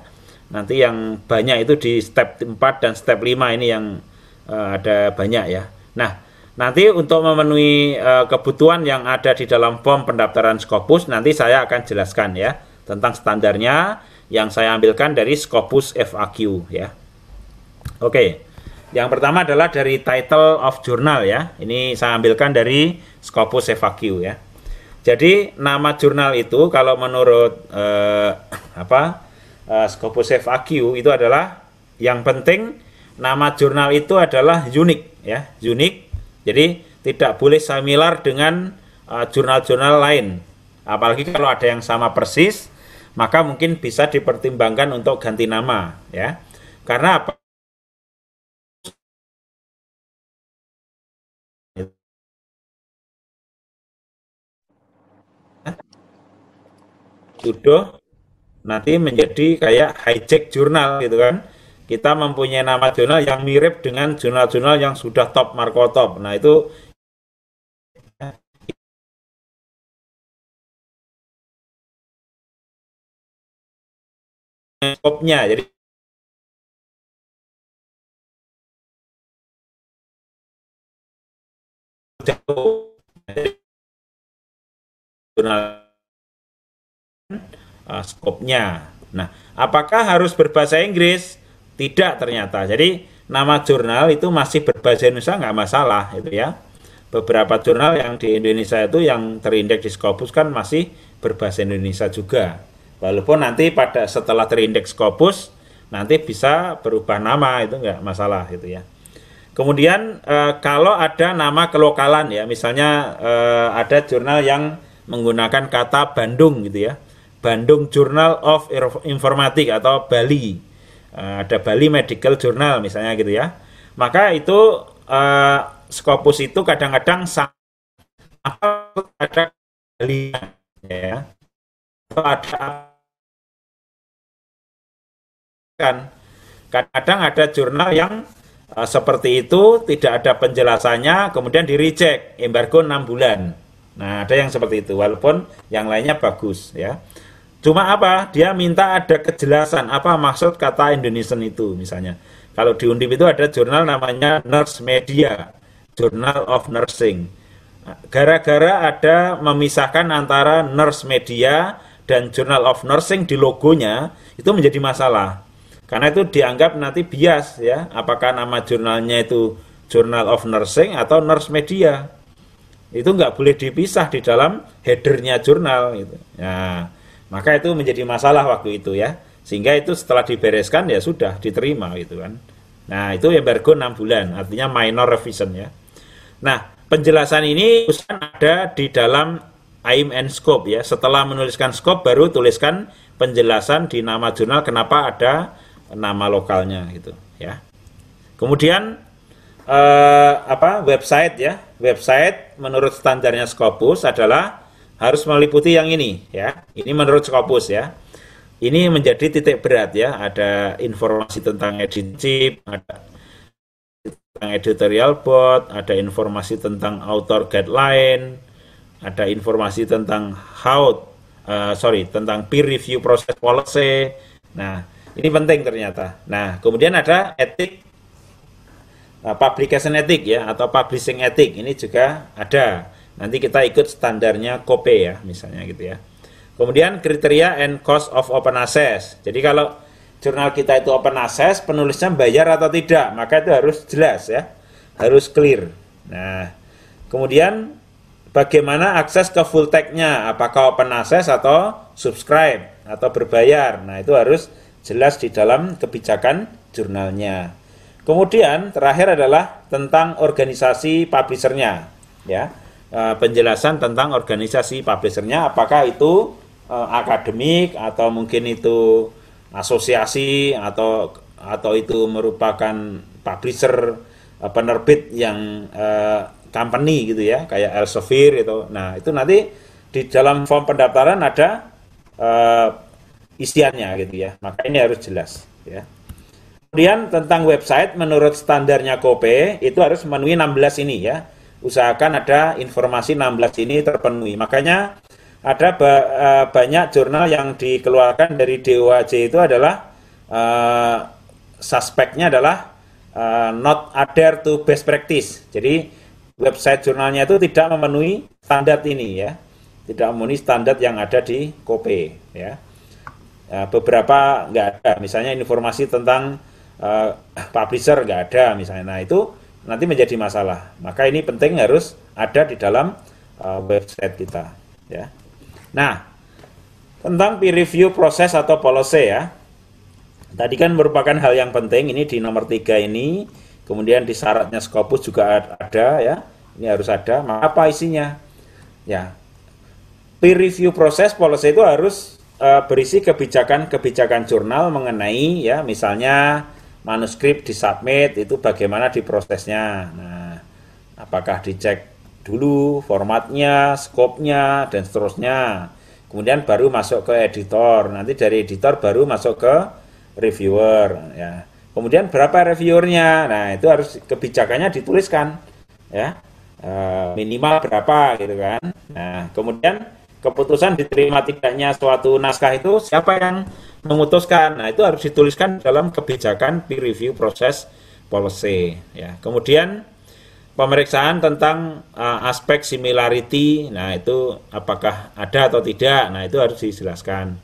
Nanti yang banyak itu di step 4 dan step 5 ini yang uh, ada banyak ya. Nah, nanti untuk memenuhi uh, kebutuhan yang ada di dalam form pendaftaran Scopus nanti saya akan jelaskan ya tentang standarnya yang saya ambilkan dari Scopus FAQ ya. Oke. Yang pertama adalah dari title of journal ya. Ini saya ambilkan dari Scopus FAQ ya. Jadi nama jurnal itu kalau menurut eh, apa eh, Scopus FAQ itu adalah yang penting nama jurnal itu adalah unik ya, unik. Jadi tidak boleh similar dengan eh, jurnal-jurnal eh, lain. Apalagi kalau ada yang sama persis, maka mungkin bisa dipertimbangkan untuk ganti nama ya. Karena apa? judo nanti menjadi kayak hijack jurnal gitu kan. Kita mempunyai nama jurnal yang mirip dengan jurnal-jurnal yang sudah top Marco top. Nah, itu topnya. Jadi jurnal uh, skopnya. Nah, apakah harus berbahasa Inggris? Tidak ternyata. Jadi nama jurnal itu masih berbahasa Indonesia nggak masalah itu ya. Beberapa jurnal yang di Indonesia itu yang terindeks di Scopus kan masih berbahasa Indonesia juga. Walaupun nanti pada setelah terindeks Scopus nanti bisa berubah nama itu nggak masalah gitu ya. Kemudian e, kalau ada nama kelokalan ya, misalnya e, ada jurnal yang menggunakan kata Bandung gitu ya Bandung Journal of Informatik atau Bali. Uh, ada Bali Medical Journal misalnya gitu ya. Maka itu uh, Scopus itu kadang-kadang ada Bali ya. Atau ada kan kadang ada jurnal yang uh, seperti itu tidak ada penjelasannya kemudian di reject embargo 6 bulan. Nah, ada yang seperti itu walaupun yang lainnya bagus ya. Cuma apa? Dia minta ada kejelasan apa maksud kata Indonesian itu misalnya. Kalau di Undip itu ada jurnal namanya Nurse Media, Journal of Nursing. Gara-gara ada memisahkan antara Nurse Media dan Journal of Nursing di logonya, itu menjadi masalah. Karena itu dianggap nanti bias ya, apakah nama jurnalnya itu Journal of Nursing atau Nurse Media. Itu nggak boleh dipisah di dalam headernya jurnal. Gitu. Nah, maka itu menjadi masalah waktu itu ya. Sehingga itu setelah dibereskan ya sudah diterima gitu kan. Nah, itu embargo 6 bulan, artinya minor revision ya. Nah, penjelasan ini ada di dalam aim and scope ya. Setelah menuliskan scope baru tuliskan penjelasan di nama jurnal kenapa ada nama lokalnya gitu ya. Kemudian eh, apa website ya. Website menurut standarnya Scopus adalah harus meliputi yang ini ya. Ini menurut Scopus ya. Ini menjadi titik berat ya. Ada informasi tentang chip, ada tentang editorial board, ada informasi tentang author guideline, ada informasi tentang how uh, sorry tentang peer review process policy. Nah, ini penting ternyata. Nah, kemudian ada etik uh, publication etik ya atau publishing etik. Ini juga ada Nanti kita ikut standarnya COPE ya, misalnya gitu ya. Kemudian kriteria and cost of open access. Jadi kalau jurnal kita itu open access, penulisnya bayar atau tidak, maka itu harus jelas ya, harus clear. Nah, kemudian bagaimana akses ke full tag-nya, apakah open access atau subscribe atau berbayar. Nah, itu harus jelas di dalam kebijakan jurnalnya. Kemudian terakhir adalah tentang organisasi publishernya, ya. Eh, penjelasan tentang organisasi publishernya apakah itu uh, akademik atau mungkin itu asosiasi atau atau itu merupakan publisher uh, penerbit yang uh, company gitu ya kayak Elsevier itu. Nah, itu nanti di dalam form pendaftaran ada uh, isiannya gitu ya. Maka ini harus jelas ya. Kemudian tentang website menurut standarnya Kope itu harus memenuhi 16 ini ya usahakan ada informasi 16 ini terpenuhi. Makanya ada ba eh, banyak jurnal yang dikeluarkan dari DOAJ itu adalah uh, suspeknya adalah uh, not adhere to best practice. Jadi website jurnalnya itu tidak memenuhi standar ini ya. Tidak memenuhi standar yang ada di COPE ya. Uh, beberapa nggak ada, misalnya informasi tentang uh, publisher nggak ada misalnya. Nah itu nanti menjadi masalah. Maka ini penting harus ada di dalam uh, website kita, ya. Nah, tentang peer review proses atau policy ya. Tadi kan merupakan hal yang penting ini di nomor tiga ini, kemudian di syaratnya Scopus juga ada ya. Ini harus ada. Apa isinya? Ya. Peer review proses policy itu harus uh, berisi kebijakan-kebijakan jurnal mengenai ya misalnya manuskrip disubmit itu bagaimana diprosesnya. Nah, apakah dicek dulu formatnya, skopnya, dan seterusnya. Kemudian baru masuk ke editor. Nanti dari editor baru masuk ke reviewer. Ya. Kemudian berapa reviewernya? Nah itu harus kebijakannya dituliskan, ya eh, minimal berapa gitu kan. Nah kemudian keputusan diterima tidaknya suatu naskah itu siapa yang memutuskan. Nah, itu harus dituliskan dalam kebijakan peer review proses policy ya. Kemudian pemeriksaan tentang uh, aspek similarity. Nah, itu apakah ada atau tidak. Nah, itu harus dijelaskan.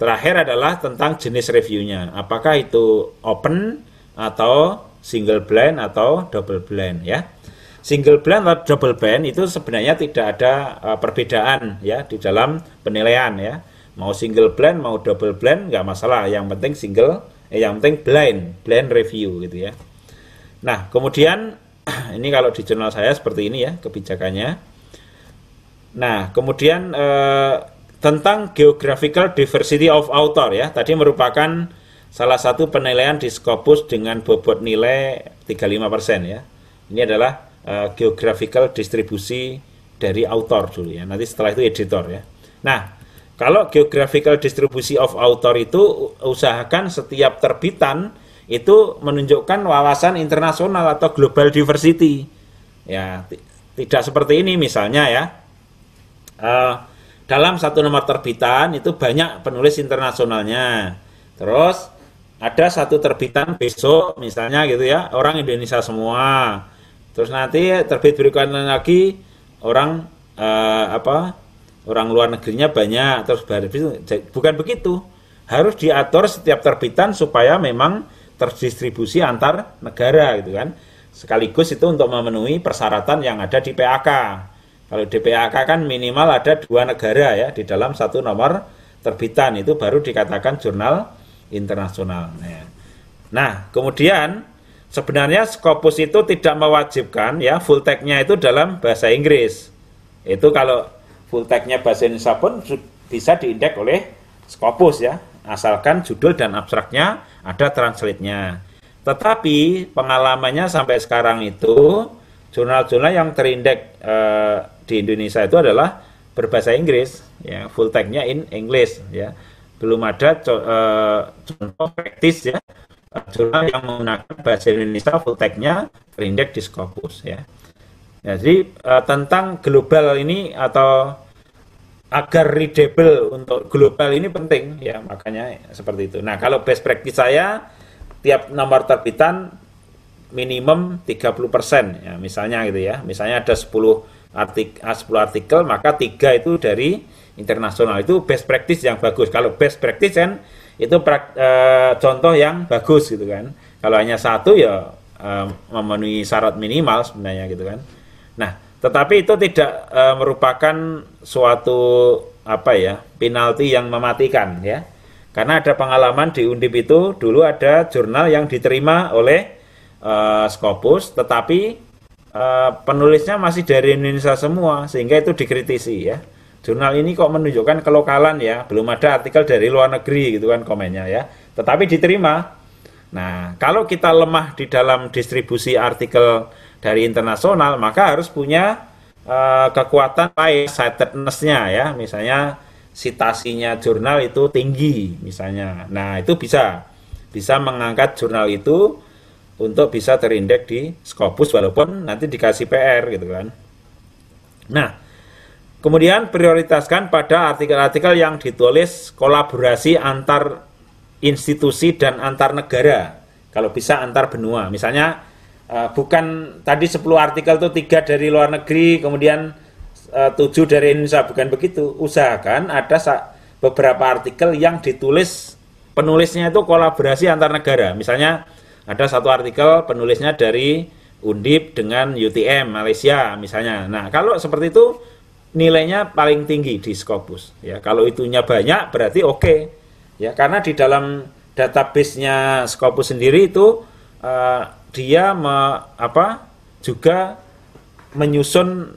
Terakhir adalah tentang jenis reviewnya. Apakah itu open atau single blend atau double blend ya single Blind atau double Blind itu sebenarnya tidak ada uh, perbedaan ya di dalam penilaian ya. Mau single Blind mau double Blind nggak masalah. Yang penting single, eh, yang penting blind, blind review gitu ya. Nah kemudian (clears throat) ini kalau di jurnal saya seperti ini ya kebijakannya. Nah kemudian uh, tentang geographical diversity of author ya. Tadi merupakan salah satu penilaian di Scopus dengan bobot nilai 35% ya. Ini adalah uh, geographical distribusi dari author dulu ya. Nanti setelah itu editor ya. Nah, kalau geographical distribusi of author itu usahakan setiap terbitan itu menunjukkan wawasan internasional atau global diversity. Ya, tidak seperti ini misalnya ya. Uh, dalam satu nomor terbitan itu banyak penulis internasionalnya. Terus ada satu terbitan besok misalnya gitu ya, orang Indonesia semua. Terus nanti terbit berikutnya lagi orang uh, apa orang luar negerinya banyak terus bukan begitu harus diatur setiap terbitan supaya memang terdistribusi antar negara gitu kan sekaligus itu untuk memenuhi persyaratan yang ada di PAK kalau di PAK kan minimal ada dua negara ya di dalam satu nomor terbitan itu baru dikatakan jurnal internasional nah kemudian Sebenarnya Scopus itu tidak mewajibkan ya full tag-nya itu dalam bahasa Inggris. Itu kalau full tag-nya bahasa Indonesia pun bisa diindek oleh Scopus ya, asalkan judul dan abstraknya ada translate-nya. Tetapi pengalamannya sampai sekarang itu jurnal-jurnal yang terindek e, eh, di Indonesia itu adalah berbahasa Inggris ya, full tag-nya in English ya. Belum ada co- e, contoh praktis ya jurnal yang menggunakan bahasa Indonesia full tag-nya terindeks di Scopus ya. Jadi uh, tentang global ini atau agar readable untuk global ini penting ya makanya seperti itu. Nah kalau best practice saya tiap nomor terbitan minimum 30% ya misalnya gitu ya. Misalnya ada 10 artikel 10 artikel maka tiga itu dari internasional itu best practice yang bagus. Kalau best practice kan itu prak, e, contoh yang bagus gitu kan kalau hanya satu ya e, memenuhi syarat minimal sebenarnya gitu kan nah tetapi itu tidak e, merupakan suatu apa ya penalti yang mematikan ya karena ada pengalaman di Undip itu dulu ada jurnal yang diterima oleh e, Scopus tetapi uh, penulisnya masih dari Indonesia semua sehingga itu dikritisi ya Jurnal ini kok menunjukkan kelokalan ya, belum ada artikel dari luar negeri gitu kan komennya ya. Tetapi diterima. Nah, kalau kita lemah di dalam distribusi artikel dari internasional, maka harus punya uh, kekuatan lain citedness ya. Misalnya sitasinya jurnal itu tinggi misalnya. Nah, itu bisa bisa mengangkat jurnal itu untuk bisa terindeks di Scopus walaupun nanti dikasih PR gitu kan. Nah, Kemudian prioritaskan pada artikel-artikel yang ditulis kolaborasi antar institusi dan antar negara. Kalau bisa antar benua. Misalnya eh, bukan tadi 10 artikel itu 3 dari luar negeri, kemudian 7 eh, dari Indonesia, bukan begitu. Usahakan ada beberapa artikel yang ditulis penulisnya itu kolaborasi antar negara. Misalnya ada satu artikel penulisnya dari Undip dengan UTM Malaysia misalnya. Nah, kalau seperti itu nilainya paling tinggi di Scopus. Ya, kalau itunya banyak berarti oke. Okay. Ya, karena di dalam database-nya Scopus sendiri itu uh, dia me, apa juga menyusun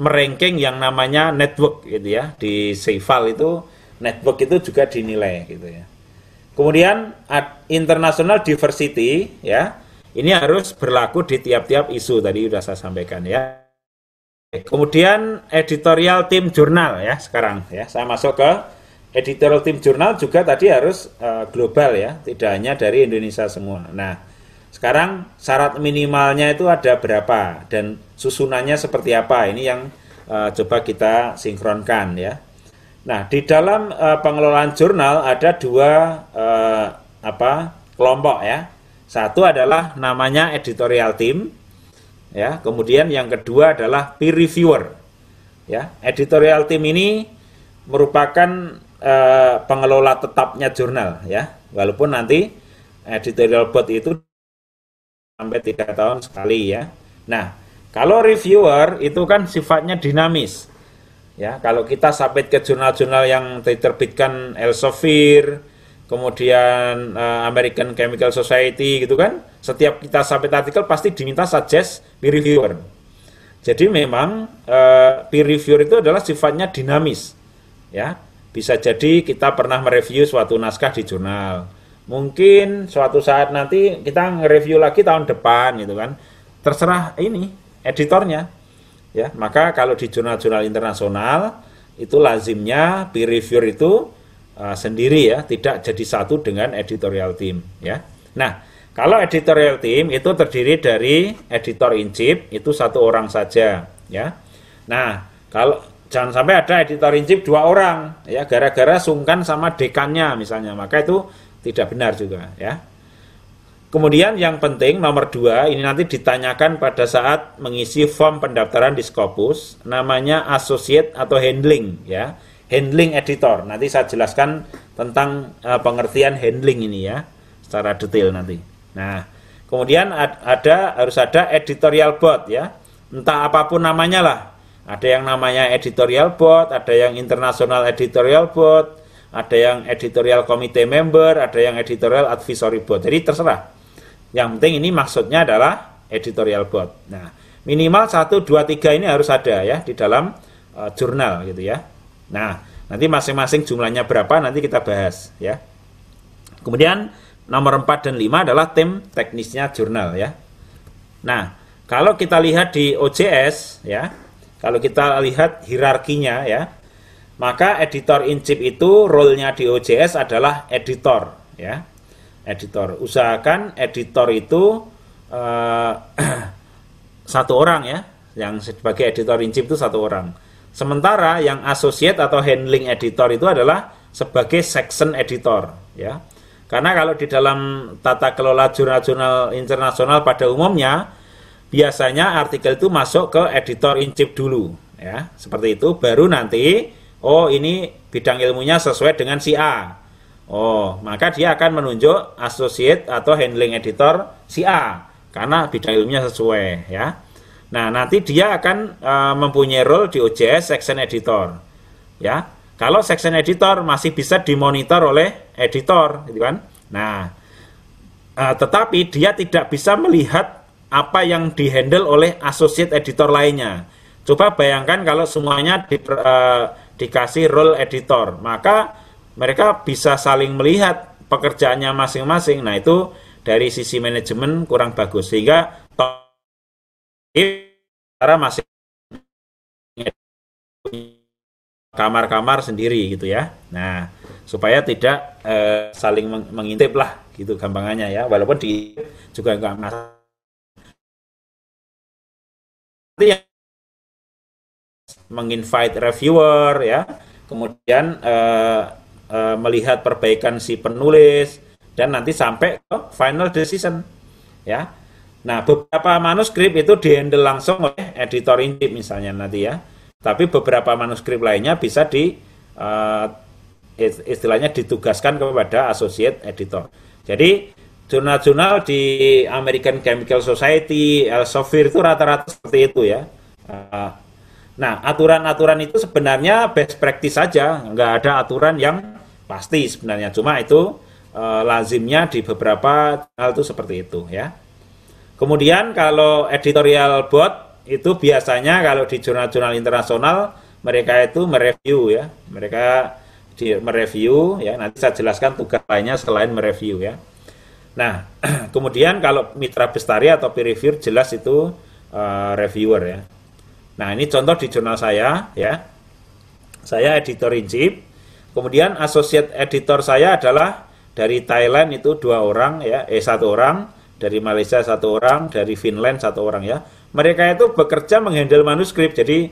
meranking yang namanya network gitu ya di Seval itu network itu juga dinilai gitu ya. Kemudian international diversity ya ini harus berlaku di tiap-tiap isu tadi sudah saya sampaikan ya. Kemudian editorial tim jurnal ya sekarang ya saya masuk ke editorial tim jurnal juga tadi harus uh, global ya tidak hanya dari Indonesia semua. Nah sekarang syarat minimalnya itu ada berapa dan susunannya seperti apa ini yang uh, coba kita sinkronkan ya. Nah di dalam uh, pengelolaan jurnal ada dua uh, apa kelompok ya. Satu adalah namanya editorial team ya kemudian yang kedua adalah peer reviewer ya editorial team ini merupakan eh, pengelola tetapnya jurnal ya walaupun nanti editorial board itu sampai tiga tahun sekali ya nah kalau reviewer itu kan sifatnya dinamis ya kalau kita sampai ke jurnal-jurnal yang diterbitkan Elsevier kemudian eh, American Chemical Society gitu kan setiap kita submit artikel pasti diminta suggest peer reviewer. Jadi memang uh, eh, peer reviewer itu adalah sifatnya dinamis. Ya, bisa jadi kita pernah mereview suatu naskah di jurnal. Mungkin suatu saat nanti kita nge-review lagi tahun depan gitu kan. Terserah ini editornya. Ya, maka kalau di jurnal-jurnal internasional itu lazimnya peer reviewer itu uh, sendiri ya, tidak jadi satu dengan editorial team ya. Nah, kalau editorial team itu terdiri dari editor in chief itu satu orang saja, ya. Nah, kalau jangan sampai ada editor in chief dua orang, ya gara-gara sungkan sama dekannya misalnya, maka itu tidak benar juga, ya. Kemudian yang penting nomor dua ini nanti ditanyakan pada saat mengisi form pendaftaran di Scopus, namanya associate atau handling, ya. Handling editor. Nanti saya jelaskan tentang eh, pengertian handling ini ya secara detail nanti. Nah, kemudian ada harus ada editorial board ya. Entah apapun namanya lah. Ada yang namanya editorial board, ada yang international editorial board, ada yang editorial committee member, ada yang editorial advisory board. Jadi terserah. Yang penting ini maksudnya adalah editorial board. Nah, minimal 1 2 3 ini harus ada ya di dalam uh, jurnal gitu ya. Nah, nanti masing-masing jumlahnya berapa nanti kita bahas ya. Kemudian nomor 4 dan 5 adalah tim teknisnya jurnal ya. Nah, kalau kita lihat di OJS ya, kalau kita lihat hierarkinya ya, maka editor in chief itu role-nya di OJS adalah editor ya. Editor. Usahakan editor itu eh, (clears throat) satu orang ya, yang sebagai editor in chief itu satu orang. Sementara yang associate atau handling editor itu adalah sebagai section editor ya karena kalau di dalam tata kelola jurnal-jurnal internasional pada umumnya biasanya artikel itu masuk ke editor in chief dulu ya, seperti itu baru nanti oh ini bidang ilmunya sesuai dengan si A. Oh, maka dia akan menunjuk associate atau handling editor si A karena bidang ilmunya sesuai ya. Nah, nanti dia akan uh, mempunyai role di OJS section editor. Ya, kalau section editor masih bisa dimonitor oleh editor, gitu kan? Nah, uh, tetapi dia tidak bisa melihat apa yang dihandle oleh associate editor lainnya. Coba bayangkan kalau semuanya di, uh, dikasih role editor, maka mereka bisa saling melihat pekerjaannya masing-masing. Nah, itu dari sisi manajemen kurang bagus sehingga cara masih kamar-kamar sendiri gitu ya. Nah, supaya tidak eh, saling mengintip lah gitu gampangannya ya. Walaupun di juga enggak masalah. yang menginvite reviewer ya, kemudian eh, eh, melihat perbaikan si penulis dan nanti sampai ke final decision ya. Nah, beberapa manuskrip itu dihandle langsung oleh editor in misalnya nanti ya tapi beberapa manuskrip lainnya bisa di uh, istilahnya ditugaskan kepada associate editor. Jadi jurnal-jurnal di American Chemical Society, Elsevier itu rata-rata seperti itu ya. Uh, nah aturan-aturan itu sebenarnya best practice saja, nggak ada aturan yang pasti sebenarnya. Cuma itu uh, lazimnya di beberapa hal itu seperti itu ya. Kemudian kalau editorial board itu biasanya kalau di jurnal-jurnal internasional mereka itu mereview ya. Mereka di mereview ya. Nanti saya jelaskan tugas lainnya selain mereview ya. Nah, (clears throat) kemudian kalau mitra bestari atau peer review jelas itu uh, reviewer ya. Nah, ini contoh di jurnal saya ya. Saya editor in chief. Kemudian associate editor saya adalah dari Thailand itu dua orang ya, eh satu orang, dari Malaysia satu orang, dari Finland satu orang ya mereka itu bekerja menghandle manuskrip. Jadi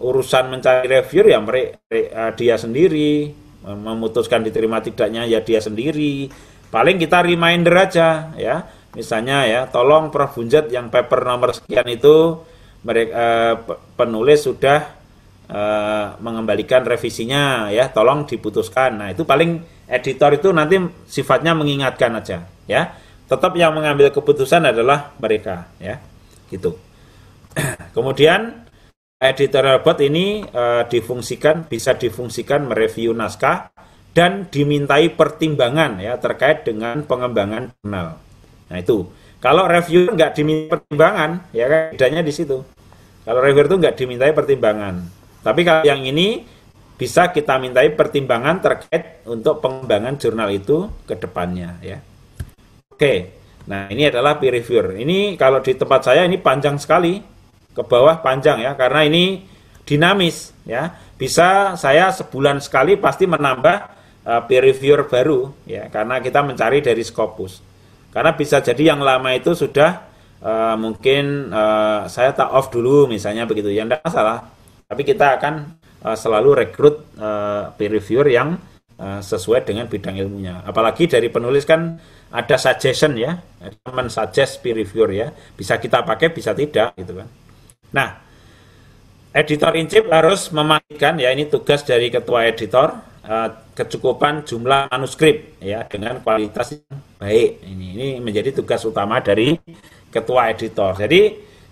urusan mencari reviewer ya mereka eh, dia sendiri memutuskan diterima tidaknya ya dia sendiri. Paling kita reminder aja ya. Misalnya ya, tolong Prof Bunjat yang paper nomor sekian itu mereka eh, penulis sudah eh, mengembalikan revisinya ya, tolong diputuskan. Nah, itu paling editor itu nanti sifatnya mengingatkan aja ya. Tetap yang mengambil keputusan adalah mereka ya. Gitu. (clears throat) Kemudian editorial board ini uh, difungsikan bisa difungsikan mereview naskah dan dimintai pertimbangan ya terkait dengan pengembangan jurnal. Nah itu kalau review nggak diminta pertimbangan ya kan bedanya di situ. Kalau review itu nggak dimintai pertimbangan. Tapi kalau yang ini bisa kita mintai pertimbangan terkait untuk pengembangan jurnal itu ke depannya ya. Oke. Nah, ini adalah peer review. Ini kalau di tempat saya ini panjang sekali ke bawah panjang ya karena ini dinamis ya. Bisa saya sebulan sekali pasti menambah uh, peer reviewer baru ya karena kita mencari dari Scopus. Karena bisa jadi yang lama itu sudah uh, mungkin uh, saya tak off dulu misalnya begitu ya tidak masalah. Tapi kita akan uh, selalu rekrut uh, peer reviewer yang uh, sesuai dengan bidang ilmunya. Apalagi dari penulis kan ada suggestion ya, men suggest peer reviewer ya. Bisa kita pakai, bisa tidak gitu kan. Nah, editor in chief harus memastikan ya ini tugas dari ketua editor eh, kecukupan jumlah manuskrip ya dengan kualitas yang baik. Ini ini menjadi tugas utama dari ketua editor. Jadi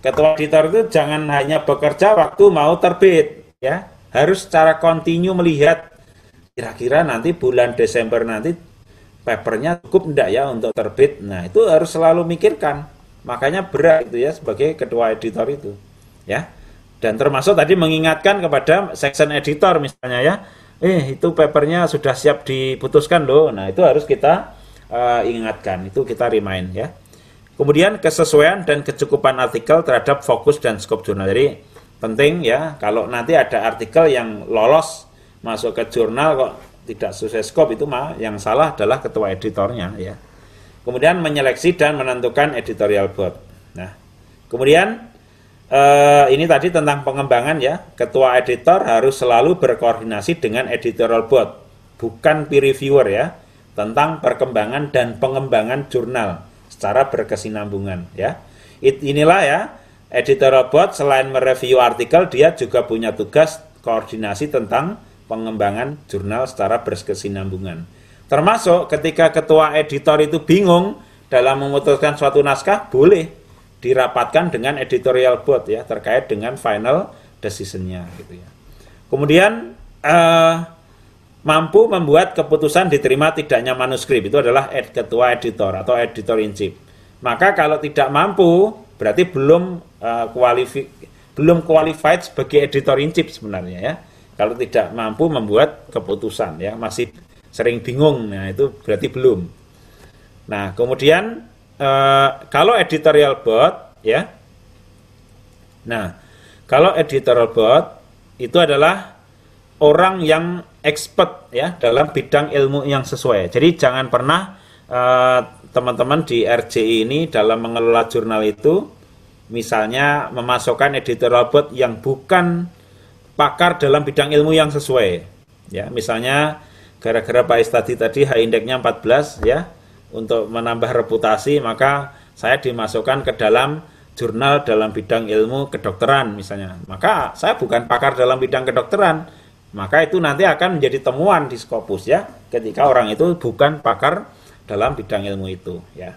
ketua editor itu jangan hanya bekerja waktu mau terbit ya, harus secara kontinu melihat kira-kira nanti bulan Desember nanti papernya cukup enggak ya untuk terbit. Nah, itu harus selalu mikirkan. Makanya berat itu ya sebagai ketua editor itu ya dan termasuk tadi mengingatkan kepada section editor misalnya ya eh itu papernya sudah siap diputuskan loh nah itu harus kita uh, ingatkan itu kita remind ya kemudian kesesuaian dan kecukupan artikel terhadap fokus dan scope jurnal jadi penting ya kalau nanti ada artikel yang lolos masuk ke jurnal kok tidak sesuai scope itu mah yang salah adalah ketua editornya ya kemudian menyeleksi dan menentukan editorial board nah kemudian Eh, ini tadi tentang pengembangan ya. Ketua editor harus selalu berkoordinasi dengan editorial board, bukan peer reviewer ya, tentang perkembangan dan pengembangan jurnal secara berkesinambungan ya. It, inilah ya, editorial board selain mereview artikel, dia juga punya tugas koordinasi tentang pengembangan jurnal secara berkesinambungan. Termasuk ketika ketua editor itu bingung dalam memutuskan suatu naskah, boleh dirapatkan dengan editorial board ya terkait dengan final decisionnya gitu ya. Kemudian uh, mampu membuat keputusan diterima tidaknya manuskrip itu adalah ed, ketua editor atau editor in chief. Maka kalau tidak mampu berarti belum uh, kualifi, belum qualified sebagai editor in chief sebenarnya ya. Kalau tidak mampu membuat keputusan ya masih sering bingung nah itu berarti belum. Nah, kemudian Eh, kalau editorial bot, ya. Nah, kalau editorial bot itu adalah orang yang expert ya dalam bidang ilmu yang sesuai. Jadi jangan pernah eh, teman-teman uh, di RJI ini dalam mengelola jurnal itu misalnya memasukkan editorial bot yang bukan pakar dalam bidang ilmu yang sesuai. Ya, misalnya gara-gara Pak Istadi tadi high indeksnya 14 ya, untuk menambah reputasi maka saya dimasukkan ke dalam jurnal dalam bidang ilmu kedokteran misalnya. Maka saya bukan pakar dalam bidang kedokteran, maka itu nanti akan menjadi temuan di Scopus ya ketika orang itu bukan pakar dalam bidang ilmu itu ya.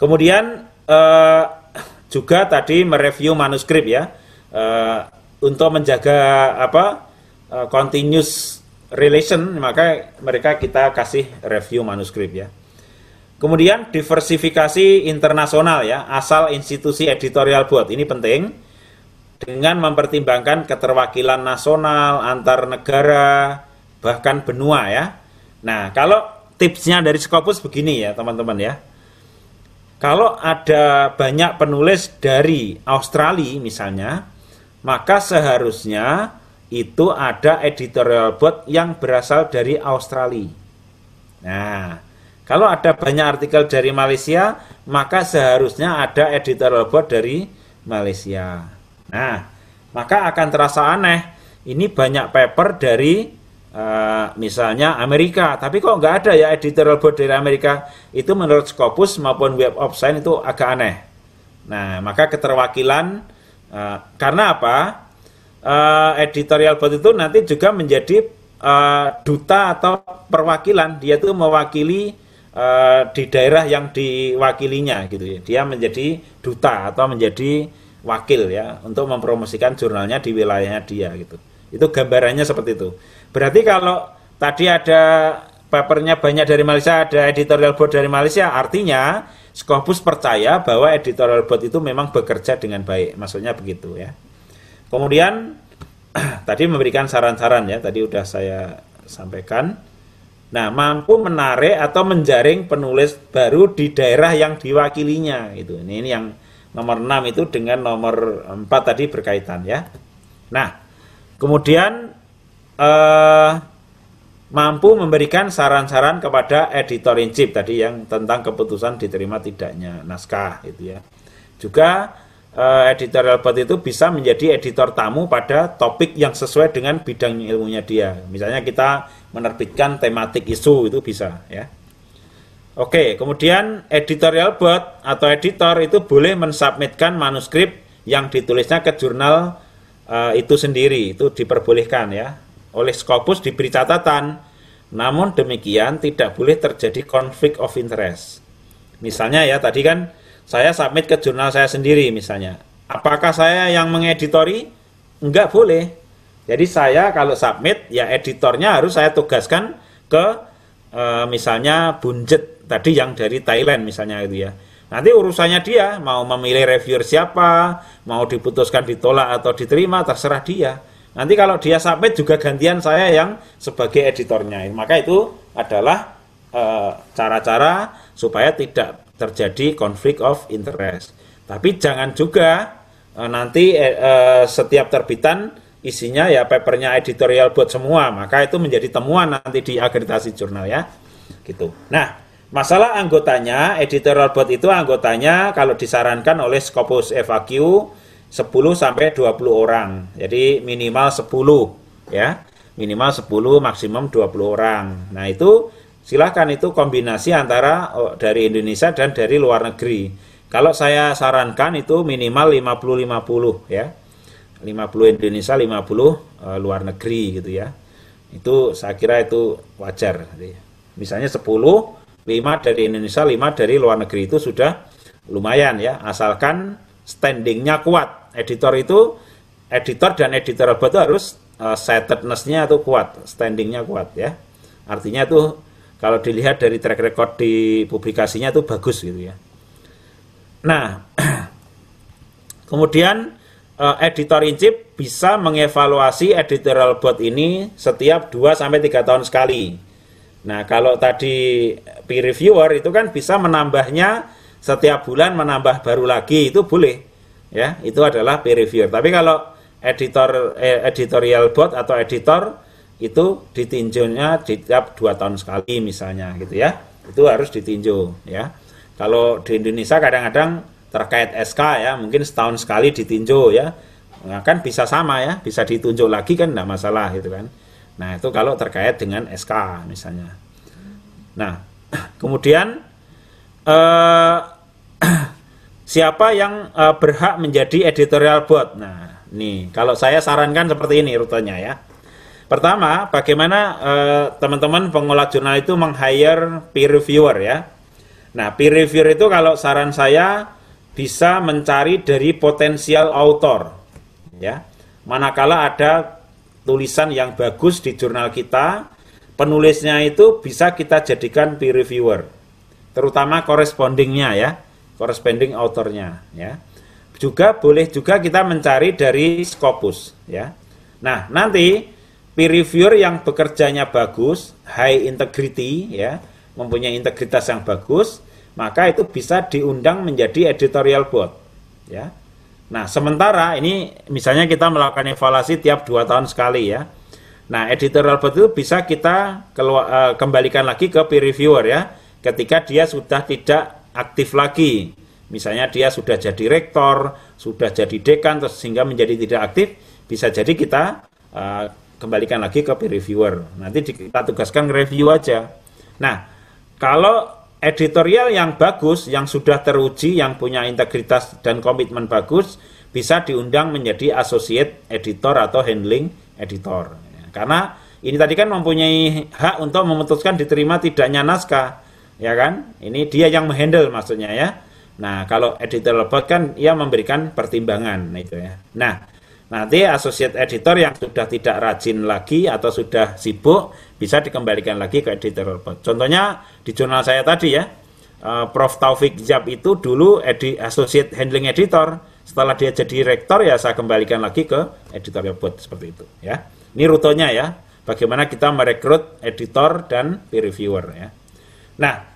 Kemudian eh, juga tadi mereview manuskrip ya eh, untuk menjaga apa eh, continuous relation maka mereka kita kasih review manuskrip ya. Kemudian diversifikasi internasional ya, asal institusi editorial board. Ini penting dengan mempertimbangkan keterwakilan nasional antar negara bahkan benua ya. Nah, kalau tipsnya dari Scopus begini ya, teman-teman ya. Kalau ada banyak penulis dari Australia misalnya, maka seharusnya itu ada editorial board yang berasal dari Australia. Nah, kalau ada banyak artikel dari Malaysia, maka seharusnya ada editorial board dari Malaysia. Nah, maka akan terasa aneh. Ini banyak paper dari uh, misalnya Amerika, tapi kok nggak ada ya editorial board dari Amerika? Itu menurut Scopus maupun Web of Science itu agak aneh. Nah, maka keterwakilan uh, karena apa? Uh, editorial board itu nanti juga menjadi uh, duta atau perwakilan. Dia itu mewakili Eh, di daerah yang diwakilinya gitu ya. Dia menjadi duta atau menjadi wakil ya untuk mempromosikan jurnalnya di wilayahnya dia gitu. Itu gambarannya seperti itu. Berarti kalau tadi ada papernya banyak dari Malaysia, ada editorial board dari Malaysia, artinya Scopus percaya bahwa editorial board itu memang bekerja dengan baik. Maksudnya begitu ya. Kemudian (clears throat) tadi memberikan saran-saran ya, tadi sudah saya sampaikan. Nah, mampu menarik atau menjaring penulis baru di daerah yang diwakilinya gitu. Ini, ini yang nomor 6 itu dengan nomor 4 tadi berkaitan ya. Nah, kemudian eh, mampu memberikan saran-saran kepada editor in chief tadi yang tentang keputusan diterima tidaknya naskah itu ya. Juga eh, editorial board itu bisa menjadi editor tamu pada topik yang sesuai dengan bidang ilmunya dia. Misalnya kita menerbitkan tematik isu itu bisa ya. Oke, kemudian editorial board atau editor itu boleh mensubmitkan manuskrip yang ditulisnya ke jurnal uh, itu sendiri, itu diperbolehkan ya. Oleh Scopus diberi catatan, namun demikian tidak boleh terjadi konflik of interest. Misalnya ya tadi kan saya submit ke jurnal saya sendiri misalnya. Apakah saya yang mengeditori? Enggak boleh. Jadi saya kalau submit ya editornya harus saya tugaskan ke e, misalnya Bunjet tadi yang dari Thailand misalnya itu ya. Nanti urusannya dia mau memilih reviewer siapa, mau diputuskan ditolak atau diterima terserah dia. Nanti kalau dia submit juga gantian saya yang sebagai editornya. Maka itu adalah eh, cara-cara e, supaya tidak terjadi konflik of interest. Tapi jangan juga e, nanti e, setiap terbitan isinya ya papernya editorial buat semua maka itu menjadi temuan nanti di akreditasi jurnal ya gitu nah masalah anggotanya editorial board itu anggotanya kalau disarankan oleh Scopus FAQ 10 sampai 20 orang jadi minimal 10 ya minimal 10 maksimum 20 orang nah itu silahkan itu kombinasi antara oh, dari Indonesia dan dari luar negeri kalau saya sarankan itu minimal 50-50 ya 50 Indonesia 50 uh, eh, luar negeri gitu ya itu saya kira itu wajar misalnya 10 5 dari Indonesia 5 dari luar negeri itu sudah lumayan ya asalkan standingnya kuat editor itu editor dan editor itu harus uh, eh, settednessnya itu kuat standingnya kuat ya artinya itu kalau dilihat dari track record di publikasinya itu bagus gitu ya nah (clears throat) kemudian Eh, editor in chief bisa mengevaluasi editorial board ini setiap 2 sampai 3 tahun sekali. Nah, kalau tadi peer reviewer itu kan bisa menambahnya setiap bulan menambah baru lagi itu boleh. Ya, itu adalah peer reviewer. Tapi kalau editor eh, editorial board atau editor itu ditinjunya di tiap 2 tahun sekali misalnya gitu ya. Itu harus ditinjau ya. Kalau di Indonesia kadang-kadang terkait SK ya mungkin setahun sekali ditinjau ya nah, kan bisa sama ya bisa ditunjuk lagi kan tidak masalah gitu kan nah itu kalau terkait dengan SK misalnya nah (clears throat) kemudian eh, (clears throat) siapa yang eh, berhak menjadi editorial board nah nih kalau saya sarankan seperti ini rutenya ya pertama bagaimana eh, teman-teman pengolah jurnal itu meng-hire peer reviewer ya nah peer reviewer itu kalau saran saya bisa mencari dari potensial author, ya manakala ada tulisan yang bagus di jurnal kita penulisnya itu bisa kita jadikan peer reviewer terutama correspondingnya ya corresponding autornya ya juga boleh juga kita mencari dari Scopus ya nah nanti peer reviewer yang bekerjanya bagus high integrity ya mempunyai integritas yang bagus maka itu bisa diundang menjadi editorial board ya nah sementara ini misalnya kita melakukan evaluasi tiap dua tahun sekali ya nah editorial board itu bisa kita keluar, eh, kembalikan lagi ke peer reviewer ya ketika dia sudah tidak aktif lagi misalnya dia sudah jadi rektor sudah jadi dekan terus sehingga menjadi tidak aktif bisa jadi kita uh, kembalikan lagi ke peer reviewer nanti kita tugaskan review aja nah kalau editorial yang bagus, yang sudah teruji, yang punya integritas dan komitmen bagus, bisa diundang menjadi associate editor atau handling editor. Karena ini tadi kan mempunyai hak untuk memutuskan diterima tidaknya naskah, ya kan? Ini dia yang menghandle maksudnya ya. Nah, kalau editor lebat kan ia memberikan pertimbangan itu ya. Nah, Nanti associate editor yang sudah tidak rajin lagi atau sudah sibuk bisa dikembalikan lagi ke editor robot. Contohnya di jurnal saya tadi ya, eh, Prof Taufik Jab itu dulu edi, associate handling editor. Setelah dia jadi rektor ya saya kembalikan lagi ke editor robot seperti itu ya. Ini rutenya ya, bagaimana kita merekrut editor dan peer reviewer ya. Nah,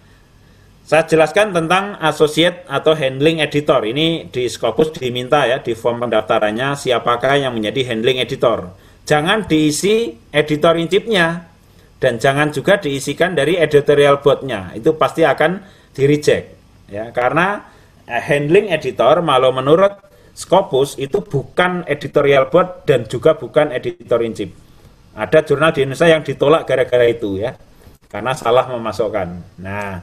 saya jelaskan tentang associate atau handling editor. Ini di Scopus diminta ya di form pendaftarannya siapakah yang menjadi handling editor. Jangan diisi editor in chipnya dan jangan juga diisikan dari editorial boardnya. Itu pasti akan di reject ya karena eh, handling editor malah menurut Scopus itu bukan editorial board dan juga bukan editor in chip. Ada jurnal di Indonesia yang ditolak gara-gara itu ya. Karena salah memasukkan. Nah,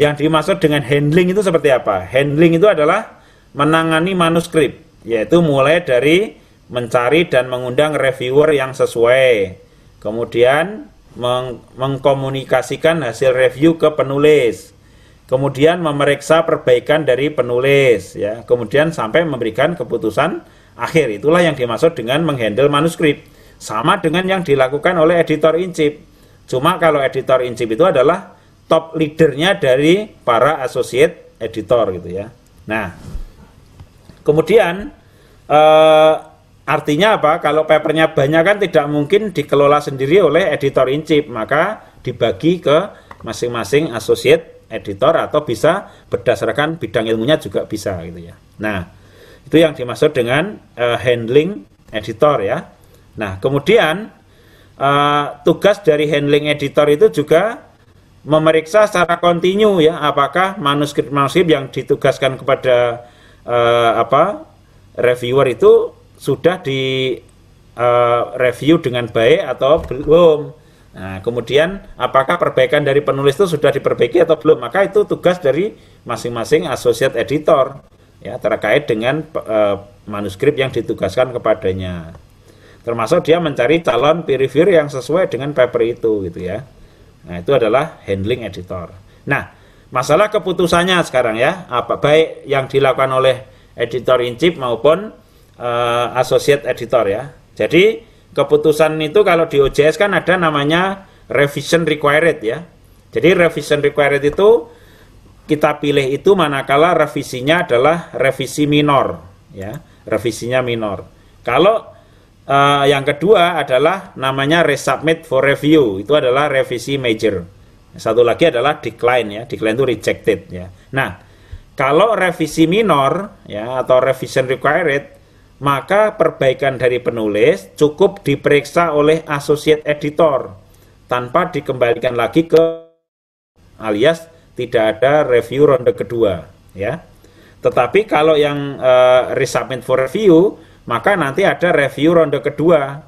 yang dimaksud dengan handling itu seperti apa? Handling itu adalah menangani manuskrip, yaitu mulai dari mencari dan mengundang reviewer yang sesuai. Kemudian meng mengkomunikasikan hasil review ke penulis. Kemudian memeriksa perbaikan dari penulis ya. Kemudian sampai memberikan keputusan akhir. Itulah yang dimaksud dengan menghandle manuskrip. Sama dengan yang dilakukan oleh editor in chief. Cuma kalau editor in chief itu adalah top leadernya dari para associate editor gitu ya. Nah, kemudian eh, artinya apa? Kalau papernya banyak kan tidak mungkin dikelola sendiri oleh editor in chief, maka dibagi ke masing-masing associate editor atau bisa berdasarkan bidang ilmunya juga bisa gitu ya. Nah, itu yang dimaksud dengan eh, handling editor ya. Nah, kemudian eh, tugas dari handling editor itu juga memeriksa secara kontinu ya apakah manuskrip-manuskrip yang ditugaskan kepada uh, apa reviewer itu sudah di uh, review dengan baik atau belum. Nah, kemudian apakah perbaikan dari penulis itu sudah diperbaiki atau belum? Maka itu tugas dari masing-masing associate editor ya terkait dengan uh, manuskrip yang ditugaskan kepadanya. Termasuk dia mencari calon peer reviewer yang sesuai dengan paper itu gitu ya. Nah, itu adalah handling editor. Nah, masalah keputusannya sekarang ya, apa baik yang dilakukan oleh editor in chief maupun uh, associate editor ya. Jadi, keputusan itu kalau di OJS kan ada namanya revision required ya. Jadi, revision required itu kita pilih itu manakala revisinya adalah revisi minor ya, revisinya minor. Kalau Uh, yang kedua adalah namanya resubmit for review. Itu adalah revisi major. Satu lagi adalah decline ya. Decline itu rejected ya. Nah, kalau revisi minor ya atau revision required maka perbaikan dari penulis cukup diperiksa oleh associate editor tanpa dikembalikan lagi ke alias tidak ada review ronde kedua ya. Tetapi kalau yang uh, resubmit for review maka nanti ada review ronde kedua.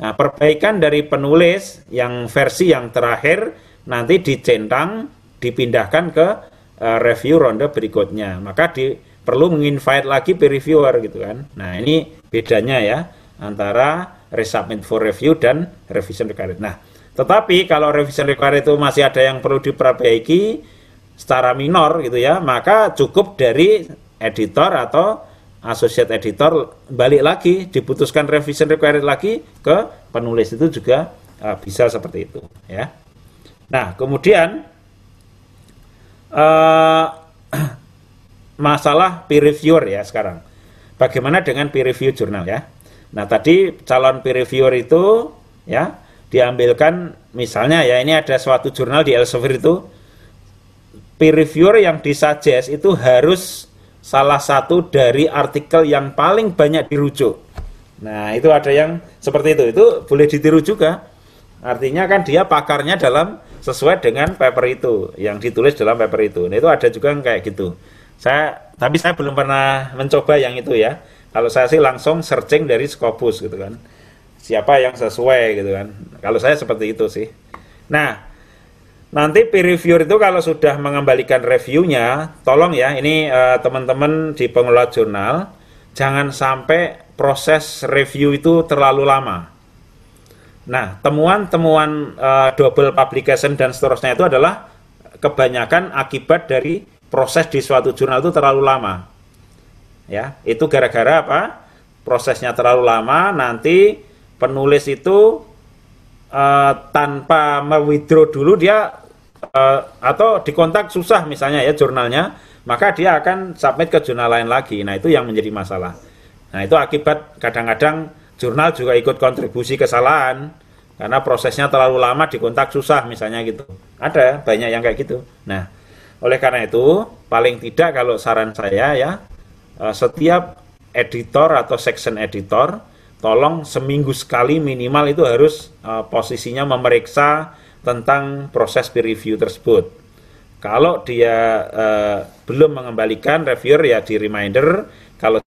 Nah, perbaikan dari penulis yang versi yang terakhir nanti dicentang, dipindahkan ke uh, review ronde berikutnya. Maka di, perlu menginvite lagi peer reviewer gitu kan. Nah, ini bedanya ya antara resubmit for review dan revision required. Nah, tetapi kalau revision required itu masih ada yang perlu diperbaiki secara minor gitu ya, maka cukup dari editor atau associate editor balik lagi diputuskan revision required lagi ke penulis itu juga uh, bisa seperti itu ya nah kemudian uh, (clears throat) masalah peer reviewer ya sekarang bagaimana dengan peer review jurnal ya nah tadi calon peer reviewer itu ya diambilkan misalnya ya ini ada suatu jurnal di Elsevier itu peer reviewer yang disuggest itu harus salah satu dari artikel yang paling banyak dirujuk. Nah, itu ada yang seperti itu. Itu boleh ditiru juga. Artinya kan dia pakarnya dalam sesuai dengan paper itu yang ditulis dalam paper itu. Nah, itu ada juga yang kayak gitu. Saya tapi saya belum pernah mencoba yang itu ya. Kalau saya sih langsung searching dari Scopus gitu kan. Siapa yang sesuai gitu kan. Kalau saya seperti itu sih. Nah, Nanti peer reviewer itu kalau sudah mengembalikan reviewnya, tolong ya ini eh, teman-teman di pengelola jurnal, jangan sampai proses review itu terlalu lama. Nah, temuan-temuan uh, double publication dan seterusnya itu adalah kebanyakan akibat dari proses di suatu jurnal itu terlalu lama. Ya, itu gara-gara apa? Prosesnya terlalu lama, nanti penulis itu uh, tanpa me-withdraw dulu dia uh, atau dikontak susah misalnya ya jurnalnya, maka dia akan submit ke jurnal lain lagi. Nah, itu yang menjadi masalah. Nah, itu akibat kadang-kadang jurnal juga ikut kontribusi kesalahan karena prosesnya terlalu lama dikontak susah misalnya gitu. Ada banyak yang kayak gitu. Nah, oleh karena itu, paling tidak kalau saran saya ya, eh, setiap editor atau section editor tolong seminggu sekali minimal itu harus uh, posisinya memeriksa tentang proses peer review tersebut. Kalau dia uh, belum mengembalikan reviewer ya di reminder, kalau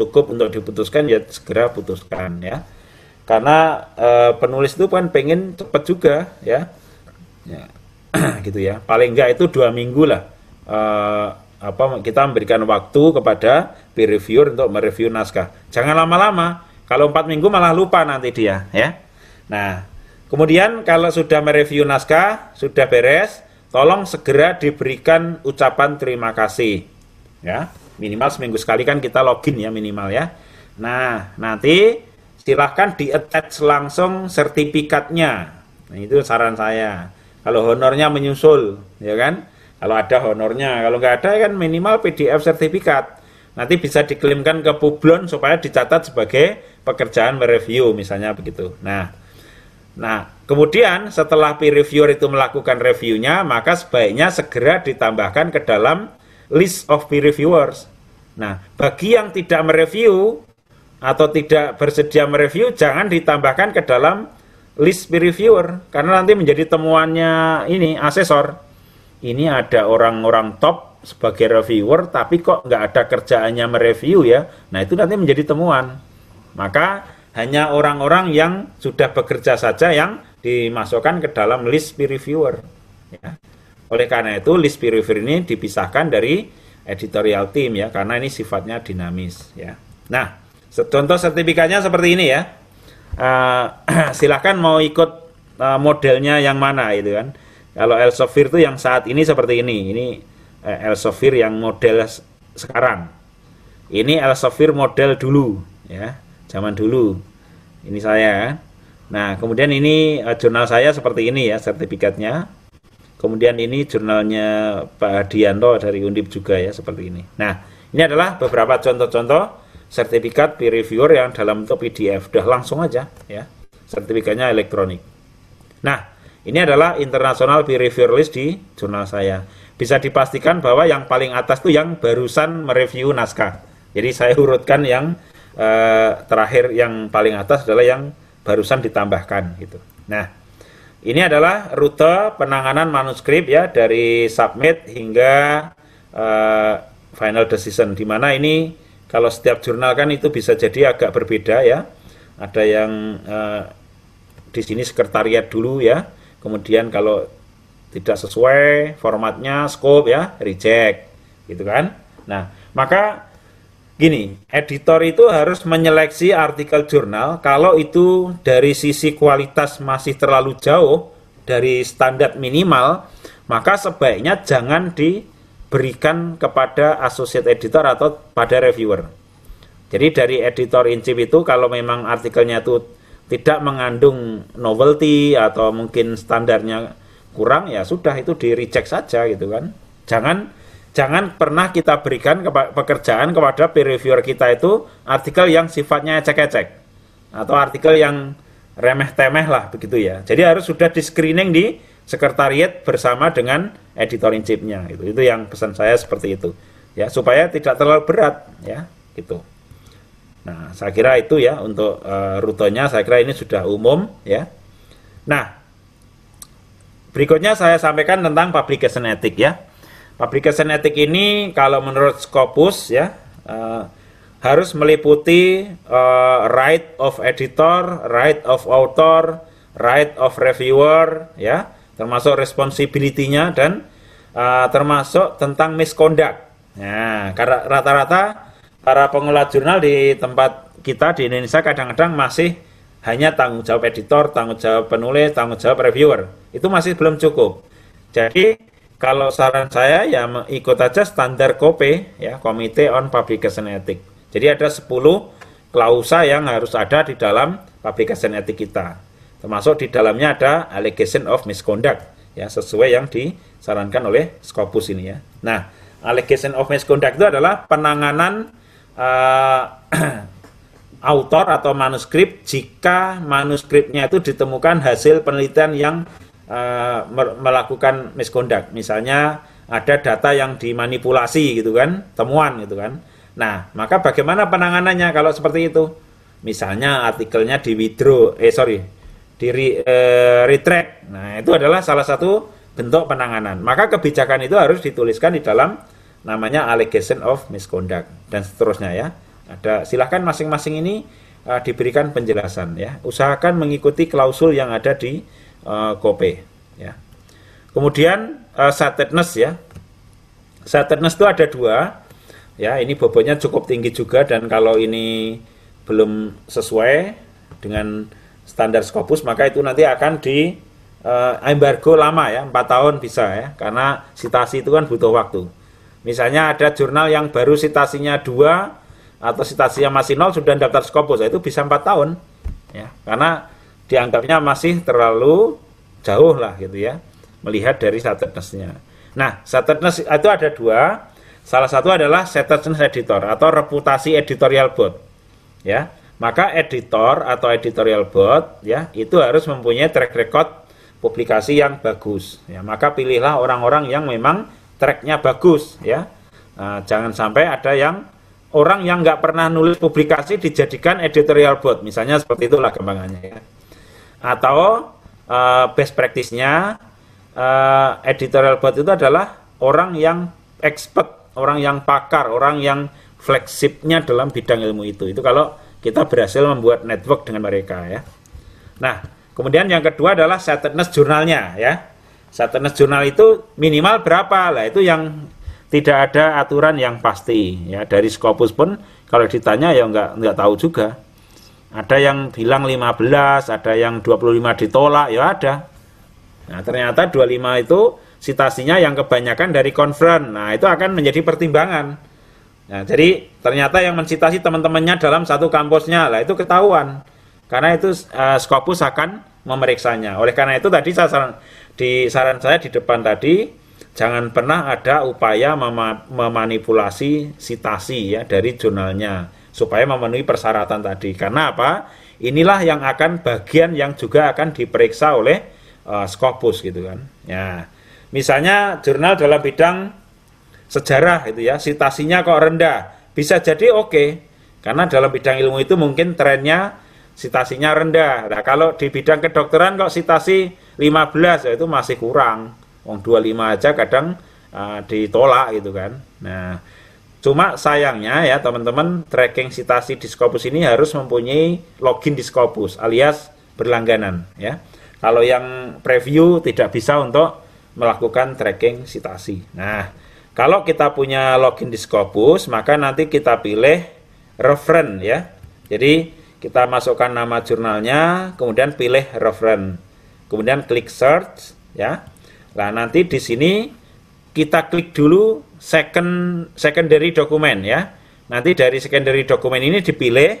cukup untuk diputuskan ya segera putuskan ya. Karena uh, penulis itu kan pengen cepat juga ya. ya. (clears throat) gitu ya. Paling enggak itu dua minggu lah. Uh, apa kita memberikan waktu kepada peer reviewer untuk mereview naskah. Jangan lama-lama. Kalau empat minggu malah lupa nanti dia ya. Nah, Kemudian kalau sudah mereview naskah, sudah beres, tolong segera diberikan ucapan terima kasih. Ya, minimal seminggu sekali kan kita login ya minimal ya. Nah, nanti silahkan di-attach langsung sertifikatnya. Nah, itu saran saya. Kalau honornya menyusul, ya kan? Kalau ada honornya, kalau nggak ada kan minimal PDF sertifikat. Nanti bisa diklaimkan ke Publon supaya dicatat sebagai pekerjaan mereview misalnya begitu. Nah, Nah, kemudian setelah peer reviewer itu melakukan reviewnya, maka sebaiknya segera ditambahkan ke dalam list of peer reviewers. Nah, bagi yang tidak mereview atau tidak bersedia mereview, jangan ditambahkan ke dalam list peer reviewer karena nanti menjadi temuannya ini asesor. Ini ada orang-orang top sebagai reviewer tapi kok nggak ada kerjaannya mereview ya. Nah, itu nanti menjadi temuan. Maka hanya orang-orang yang sudah bekerja saja yang dimasukkan ke dalam list peer reviewer. Ya. Oleh karena itu, list peer reviewer ini dipisahkan dari editorial team ya, karena ini sifatnya dinamis ya. Nah, contoh sertifikatnya seperti ini ya. Uh, (clears throat) silahkan mau ikut uh, modelnya yang mana itu kan. Kalau Elsevier itu yang saat ini seperti ini. Ini uh, Elsevier yang model sekarang. Ini Elsevier model dulu ya zaman dulu ini saya nah kemudian ini eh, jurnal saya seperti ini ya sertifikatnya kemudian ini jurnalnya Pak Dianto dari Undip juga ya seperti ini nah ini adalah beberapa contoh-contoh sertifikat peer reviewer yang dalam bentuk PDF udah langsung aja ya sertifikatnya elektronik nah ini adalah internasional peer reviewer list di jurnal saya bisa dipastikan bahwa yang paling atas itu yang barusan mereview naskah jadi saya urutkan yang Eh, terakhir yang paling atas adalah yang barusan ditambahkan gitu. Nah, ini adalah rute penanganan manuskrip ya dari submit hingga uh, final decision di mana ini kalau setiap jurnal kan itu bisa jadi agak berbeda ya. Ada yang uh, di sini sekretariat dulu ya. Kemudian kalau tidak sesuai formatnya, scope ya, reject gitu kan. Nah, maka gini, editor itu harus menyeleksi artikel jurnal kalau itu dari sisi kualitas masih terlalu jauh dari standar minimal, maka sebaiknya jangan diberikan kepada associate editor atau pada reviewer. Jadi dari editor in chief itu kalau memang artikelnya itu tidak mengandung novelty atau mungkin standarnya kurang ya sudah itu di reject saja gitu kan. Jangan jangan pernah kita berikan kepa pekerjaan kepada peer reviewer kita itu artikel yang sifatnya ecek-ecek atau artikel yang remeh-temeh lah begitu ya. Jadi harus sudah di screening di sekretariat bersama dengan editor in chiefnya itu itu yang pesan saya seperti itu ya supaya tidak terlalu berat ya gitu. Nah saya kira itu ya untuk e, rutenya saya kira ini sudah umum ya. Nah berikutnya saya sampaikan tentang publication ethic ya. Public etik ini kalau menurut Scopus ya uh, harus meliputi uh, right of editor, right of author, right of reviewer ya, termasuk responsibility-nya dan uh, termasuk tentang misconduct. Nah, karena rata-rata para pengelola jurnal di tempat kita di Indonesia kadang-kadang masih hanya tanggung jawab editor, tanggung jawab penulis, tanggung jawab reviewer. Itu masih belum cukup. Jadi kalau saran saya ya ikut aja standar COPE ya, Komite on Publication Etik. Jadi ada 10 klausa yang harus ada di dalam publication etik kita. Termasuk di dalamnya ada allegation of misconduct ya, sesuai yang disarankan oleh Scopus ini ya. Nah, allegation of misconduct itu adalah penanganan uh, (clears throat) autor atau manuskrip jika manuskripnya itu ditemukan hasil penelitian yang Eh, melakukan misconduct. Misalnya ada data yang dimanipulasi gitu kan, temuan gitu kan. Nah, maka bagaimana penanganannya kalau seperti itu? Misalnya artikelnya di withdraw, eh sorry, di re, eh, retract. Nah, itu adalah salah satu bentuk penanganan. Maka kebijakan itu harus dituliskan di dalam namanya allegation of misconduct dan seterusnya ya. Ada silahkan masing-masing ini eh, diberikan penjelasan ya. Usahakan mengikuti klausul yang ada di uh, ya kemudian uh, ya satedness itu ada dua ya ini bobotnya cukup tinggi juga dan kalau ini belum sesuai dengan standar Scopus maka itu nanti akan di uh, embargo lama ya 4 tahun bisa ya karena sitasi itu kan butuh waktu misalnya ada jurnal yang baru sitasinya dua atau sitasinya masih nol sudah daftar Scopus ya, itu bisa 4 tahun ya karena dianggapnya masih terlalu jauh lah gitu ya melihat dari saturnusnya. Nah, saturnus itu ada dua. Salah satu adalah saturnus editor atau reputasi editorial board. Ya, maka editor atau editorial board ya itu harus mempunyai track record publikasi yang bagus. Ya, maka pilihlah orang-orang yang memang tracknya bagus ya. Nah, jangan sampai ada yang orang yang nggak pernah nulis publikasi dijadikan editorial board misalnya seperti itulah gampangannya ya atau uh, best practice-nya uh, editorial board itu adalah orang yang expert, orang yang pakar, orang yang fleksibnya dalam bidang ilmu itu. Itu kalau kita berhasil membuat network dengan mereka ya. Nah, kemudian yang kedua adalah sateness jurnalnya ya. sateness jurnal itu minimal berapa lah itu yang tidak ada aturan yang pasti ya dari Scopus pun kalau ditanya ya nggak nggak tahu juga ada yang bilang 15, ada yang 25 ditolak, ya ada. Nah, ternyata 25 itu sitasinya yang kebanyakan dari konfront. Nah, itu akan menjadi pertimbangan. Nah, jadi ternyata yang mensitasi teman-temannya dalam satu kampusnya, lah itu ketahuan. Karena itu uh, eh, Skopus akan memeriksanya. Oleh karena itu tadi saya saran, di saran saya di depan tadi jangan pernah ada upaya mema memanipulasi sitasi ya dari jurnalnya supaya memenuhi persyaratan tadi. Karena apa? Inilah yang akan bagian yang juga akan diperiksa oleh uh, eh, Scopus gitu kan. Ya. Misalnya jurnal dalam bidang sejarah itu ya, sitasinya kok rendah. Bisa jadi oke. Okay, karena dalam bidang ilmu itu mungkin trennya sitasinya rendah. Nah, kalau di bidang kedokteran kok sitasi 15 ya itu masih kurang. Wong 25 aja kadang uh, ditolak gitu kan. Nah, Cuma sayangnya ya teman-teman tracking citasi di Scopus ini harus mempunyai login di Scopus alias berlangganan ya. Kalau yang preview tidak bisa untuk melakukan tracking citasi. Nah, kalau kita punya login di Scopus, maka nanti kita pilih referen ya. Jadi kita masukkan nama jurnalnya, kemudian pilih referen. Kemudian klik search ya. Nah, nanti di sini kita klik dulu second secondary dokumen ya. Nanti dari secondary dokumen ini dipilih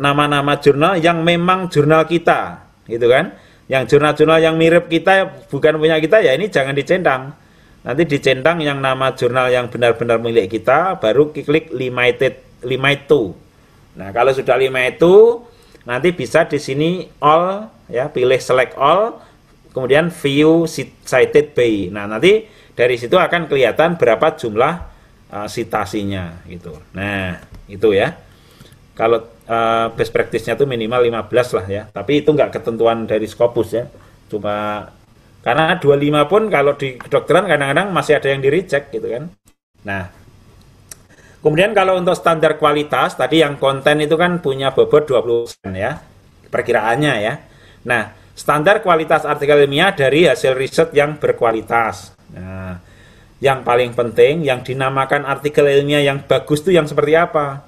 nama-nama jurnal yang memang jurnal kita, gitu kan? Yang jurnal-jurnal yang mirip kita bukan punya kita ya ini jangan dicentang. Nanti dicentang yang nama jurnal yang benar-benar milik kita, baru klik limited, lima itu Nah kalau sudah lima itu nanti bisa di sini all ya pilih select all, kemudian view cited by. Nah nanti dari situ akan kelihatan berapa jumlah uh, sitasinya gitu. Nah, itu ya. Kalau uh, best practice-nya itu minimal 15 lah ya. Tapi itu nggak ketentuan dari Scopus ya. Cuma karena 25 pun kalau di kedokteran kadang-kadang masih ada yang di reject gitu kan. Nah, kemudian kalau untuk standar kualitas tadi yang konten itu kan punya bobot 20% ya. Perkiraannya ya. Nah, standar kualitas artikel ilmiah dari hasil riset yang berkualitas. Nah, yang paling penting yang dinamakan artikel ilmiah yang bagus itu yang seperti apa?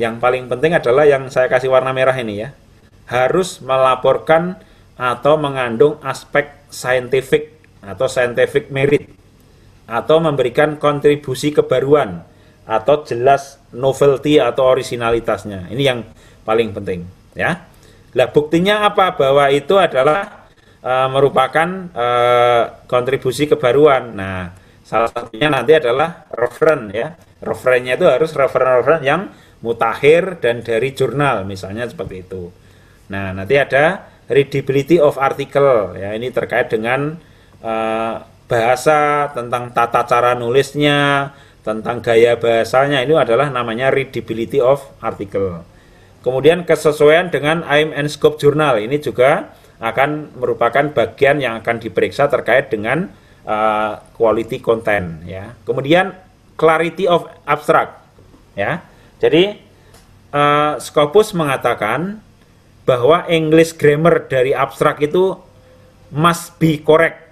Yang paling penting adalah yang saya kasih warna merah ini ya. Harus melaporkan atau mengandung aspek scientific atau scientific merit atau memberikan kontribusi kebaruan atau jelas novelty atau originalitasnya. Ini yang paling penting ya. Lah buktinya apa bahwa itu adalah e, merupakan e, kontribusi kebaruan. Nah, salah satunya nanti adalah referen ya. Referennya itu harus referen-referen yang mutakhir dan dari jurnal misalnya seperti itu. Nah, nanti ada readability of article ya ini terkait dengan e, bahasa tentang tata cara nulisnya, tentang gaya bahasanya ini adalah namanya readability of article. Kemudian kesesuaian dengan aim and scope jurnal ini juga akan merupakan bagian yang akan diperiksa terkait dengan uh, quality content ya. Kemudian clarity of abstract ya. Jadi uh, Scopus mengatakan bahwa English grammar dari abstract itu must be correct.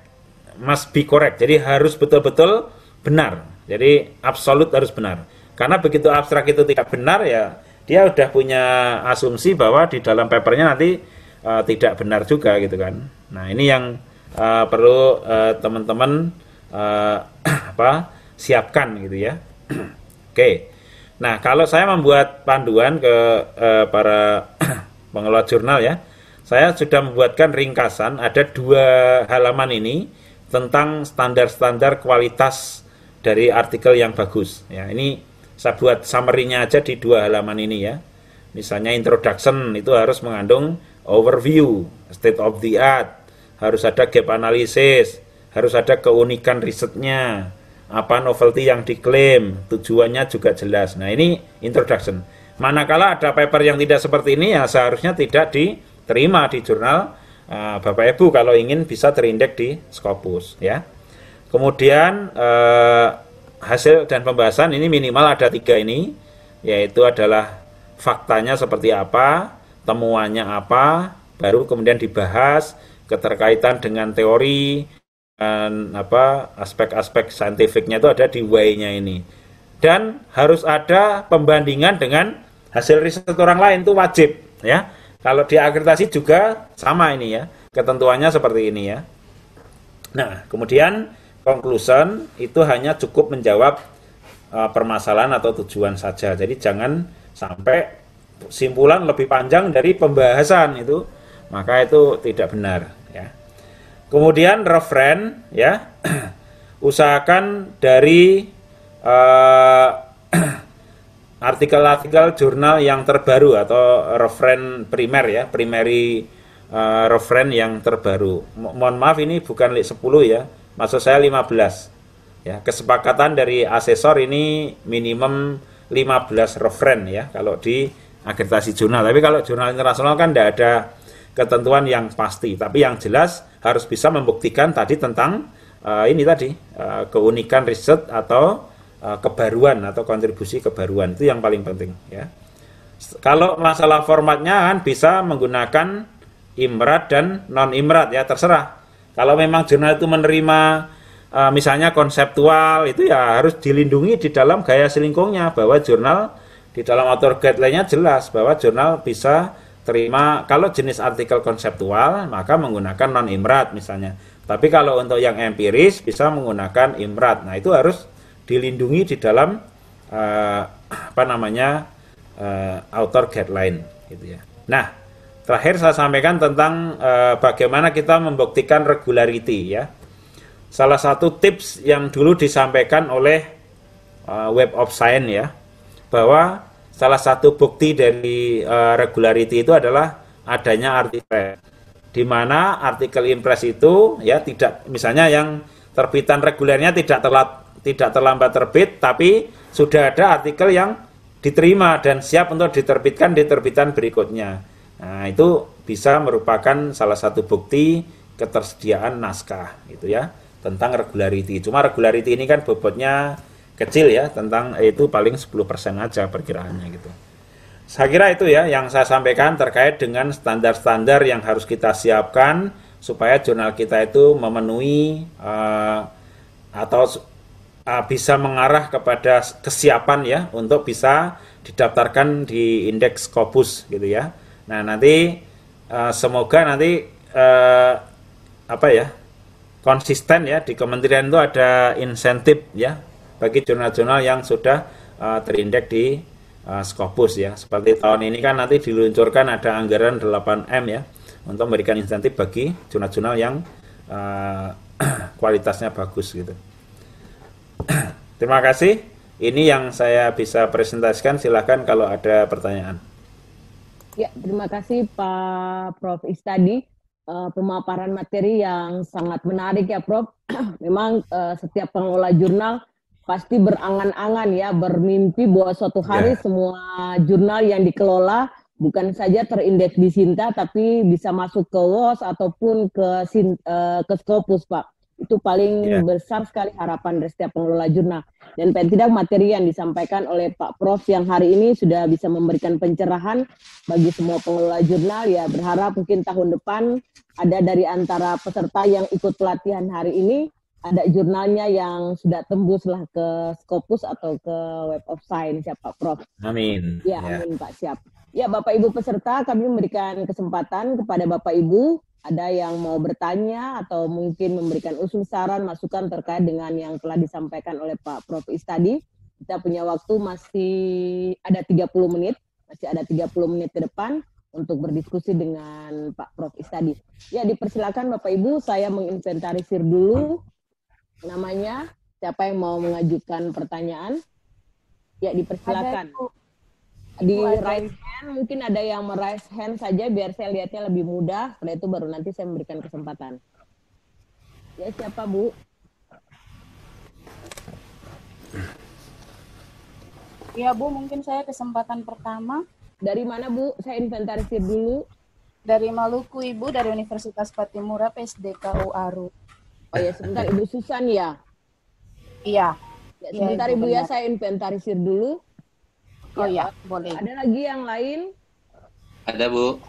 Must be correct. Jadi harus betul-betul benar. Jadi absolut harus benar. Karena begitu abstrak itu tidak benar ya dia udah punya asumsi bahwa di dalam papernya nanti uh, tidak benar juga gitu kan. Nah ini yang uh, perlu uh, teman-teman uh, (clears throat) apa siapkan gitu ya. (clears throat) Oke. Okay. Nah kalau saya membuat panduan ke uh, para (clears throat) pengelola jurnal ya, saya sudah membuatkan ringkasan ada dua halaman ini tentang standar-standar kualitas dari artikel yang bagus. Ya ini saya buat summary-nya aja di dua halaman ini ya. Misalnya introduction itu harus mengandung overview, state of the art, harus ada gap analysis, harus ada keunikan risetnya, apa novelty yang diklaim, tujuannya juga jelas. Nah, ini introduction. Manakala ada paper yang tidak seperti ini ya seharusnya tidak diterima di jurnal uh, Bapak Ibu kalau ingin bisa terindek di Scopus ya. Kemudian uh, hasil dan pembahasan ini minimal ada tiga ini, yaitu adalah faktanya seperti apa, temuannya apa, baru kemudian dibahas keterkaitan dengan teori dan apa aspek-aspek saintifiknya itu ada di way nya ini. Dan harus ada pembandingan dengan hasil riset orang lain itu wajib ya. Kalau di akreditasi juga sama ini ya. Ketentuannya seperti ini ya. Nah, kemudian conclusion itu hanya cukup menjawab uh, permasalahan atau tujuan saja. Jadi jangan sampai simpulan lebih panjang dari pembahasan itu, maka itu tidak benar ya. Kemudian referen ya. (clears throat) Usahakan dari e, artikel (clears throat) artikel-artikel jurnal yang terbaru atau referen primer ya, primary uh, e, referen yang terbaru. Mo mohon maaf ini bukan lit 10 ya maksud saya 15 ya kesepakatan dari asesor ini minimum 15 referen ya kalau di akreditasi jurnal tapi kalau jurnal internasional kan tidak ada ketentuan yang pasti tapi yang jelas harus bisa membuktikan tadi tentang uh, ini tadi uh, keunikan riset atau uh, kebaruan atau kontribusi kebaruan itu yang paling penting ya kalau masalah formatnya kan bisa menggunakan imrat dan non imrat ya terserah kalau memang jurnal itu menerima uh, misalnya konseptual itu ya harus dilindungi di dalam gaya selingkungnya bahwa jurnal di dalam author guideline-nya jelas bahwa jurnal bisa terima kalau jenis artikel konseptual maka menggunakan non imrat misalnya. Tapi kalau untuk yang empiris bisa menggunakan imrat. Nah, itu harus dilindungi di dalam uh, (clears throat) apa namanya uh, author guideline gitu ya. Nah, Terakhir saya sampaikan tentang e, bagaimana kita membuktikan regularity ya. Salah satu tips yang dulu disampaikan oleh e, Web of Science ya, bahwa salah satu bukti dari e, regularity itu adalah adanya artikel. Di mana artikel impress itu ya tidak misalnya yang terbitan regulernya tidak telat tidak terlambat terbit tapi sudah ada artikel yang diterima dan siap untuk diterbitkan di terbitan berikutnya. Nah, itu bisa merupakan salah satu bukti ketersediaan naskah gitu ya tentang regularity. Cuma regularity ini kan bobotnya kecil ya tentang eh, itu paling 10% aja perkiraannya gitu. Saya kira itu ya yang saya sampaikan terkait dengan standar-standar yang harus kita siapkan supaya jurnal kita itu memenuhi uh, atau uh, bisa mengarah kepada kesiapan ya untuk bisa didaftarkan di indeks Scopus gitu ya. Nah nanti uh, semoga nanti uh, apa ya konsisten ya di kementerian itu ada insentif ya bagi jurnal-jurnal yang sudah uh, terindeks di uh, Scopus ya. Seperti tahun ini kan nanti diluncurkan ada anggaran 8M ya untuk memberikan insentif bagi jurnal-jurnal yang uh, (clears throat) kualitasnya bagus gitu. (clears throat) Terima kasih. Ini yang saya bisa presentasikan. Silahkan kalau ada pertanyaan. Ya, terima kasih Pak Prof. Istadi. uh, eh, pemaparan materi yang sangat menarik ya Prof. (clears throat) Memang uh, setiap pengelola jurnal pasti berangan-angan ya, bermimpi bahwa suatu hari yeah. semua jurnal yang dikelola bukan saja terindeks di Sinta tapi bisa masuk ke WOS ataupun ke Sin, uh, ke Scopus Pak. Itu paling yeah. besar sekali harapan dari setiap pengelola jurnal. Dan paling tidak materi yang disampaikan oleh Pak Prof yang hari ini sudah bisa memberikan pencerahan bagi semua pengelola jurnal. Ya berharap mungkin tahun depan ada dari antara peserta yang ikut pelatihan hari ini ada jurnalnya yang sudah tembus lah ke Scopus atau ke Web of Science ya Pak Prof. Amin. Ya, ya. amin yeah. Pak siap. Ya Bapak Ibu peserta kami memberikan kesempatan kepada Bapak Ibu ada yang mau bertanya atau mungkin memberikan usul saran masukan terkait dengan yang telah disampaikan oleh Pak Prof Is Kita punya waktu masih ada 30 menit, masih ada 30 menit ke depan untuk berdiskusi dengan Pak Prof Is Ya, dipersilakan Bapak Ibu, saya menginventarisir dulu namanya, siapa yang mau mengajukan pertanyaan? Ya, dipersilakan. Ada, di right raise hand mungkin ada yang raise hand saja biar saya lihatnya lebih mudah setelah itu baru nanti saya memberikan kesempatan ya siapa bu ya bu mungkin saya kesempatan pertama dari mana bu saya inventarisir dulu dari Maluku ibu dari Universitas Patimura PSDKU Aru oh ya sebentar ibu Susan ya iya ya, iya, sebentar ya, ibu, ibu ya saya inventarisir dulu Oh ya, ya boleh. Ada lagi yang lain? Ada Bu.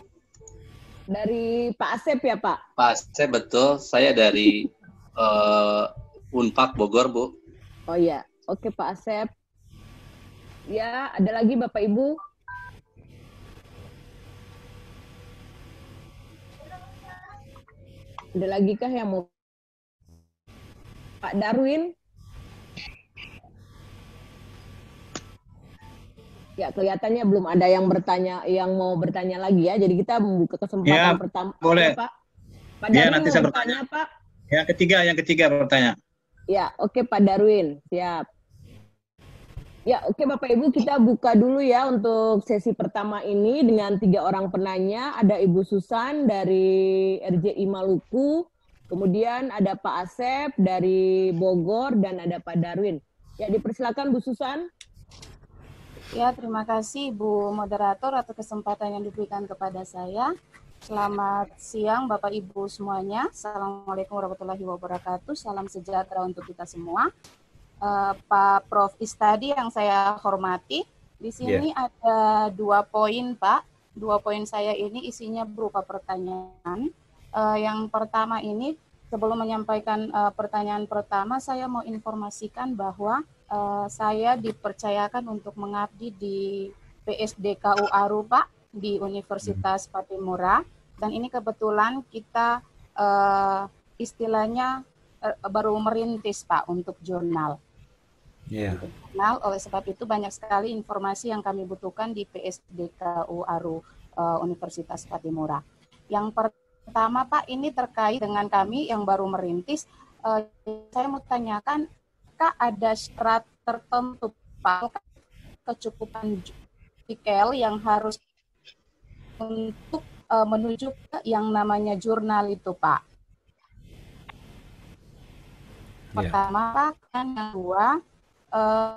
Dari Pak Asep ya Pak? Pak Asep betul. Saya dari uh, eh, Unpak Bogor Bu. Oh ya, oke Pak Asep. Ya, ada lagi Bapak Ibu? Ada lagi kah yang mau Pak Darwin? Ya, kelihatannya belum ada yang bertanya yang mau bertanya lagi ya. Jadi kita membuka kesempatan ya, pertama. Boleh. Ya, Pak. Pak ya, Darwin ya, nanti saya bertanya, bertanya, Pak. Ya ketiga, yang ketiga bertanya. Ya, oke okay, Pak Darwin. Siap. Ya, oke okay, Bapak Ibu, kita buka dulu ya untuk sesi pertama ini dengan tiga orang penanya. Ada Ibu Susan dari RJI Maluku, kemudian ada Pak Asep dari Bogor dan ada Pak Darwin. Ya, dipersilakan Bu Susan. Ya, terima kasih Bu Moderator atau kesempatan yang diberikan kepada saya. Selamat siang Bapak Ibu semuanya. Assalamualaikum warahmatullahi wabarakatuh. Salam sejahtera untuk kita semua. Uh, Pak Prof. Istadi yang saya hormati, di ya. sini yeah. ada dua poin Pak. Dua poin saya ini isinya berupa pertanyaan. Uh, yang pertama ini, sebelum menyampaikan uh, pertanyaan pertama, saya mau informasikan bahwa uh, saya dipercayakan untuk mengabdi di PSDKU Aru Pak di Universitas hmm. Patimura dan ini kebetulan kita uh, istilahnya uh, baru merintis Pak untuk jurnal. Yeah. jurnal oleh sebab itu banyak sekali informasi yang kami butuhkan di PSDKU Aru uh, Universitas Patimura. Yang pertama Pak ini terkait dengan kami yang baru merintis uh, saya mau tanyakan apakah ada syarat tertentu kecukupan artikel yang harus untuk uh, menuju ke yang namanya jurnal itu Pak? Ya. Pertama yeah. Pak, yang kedua uh,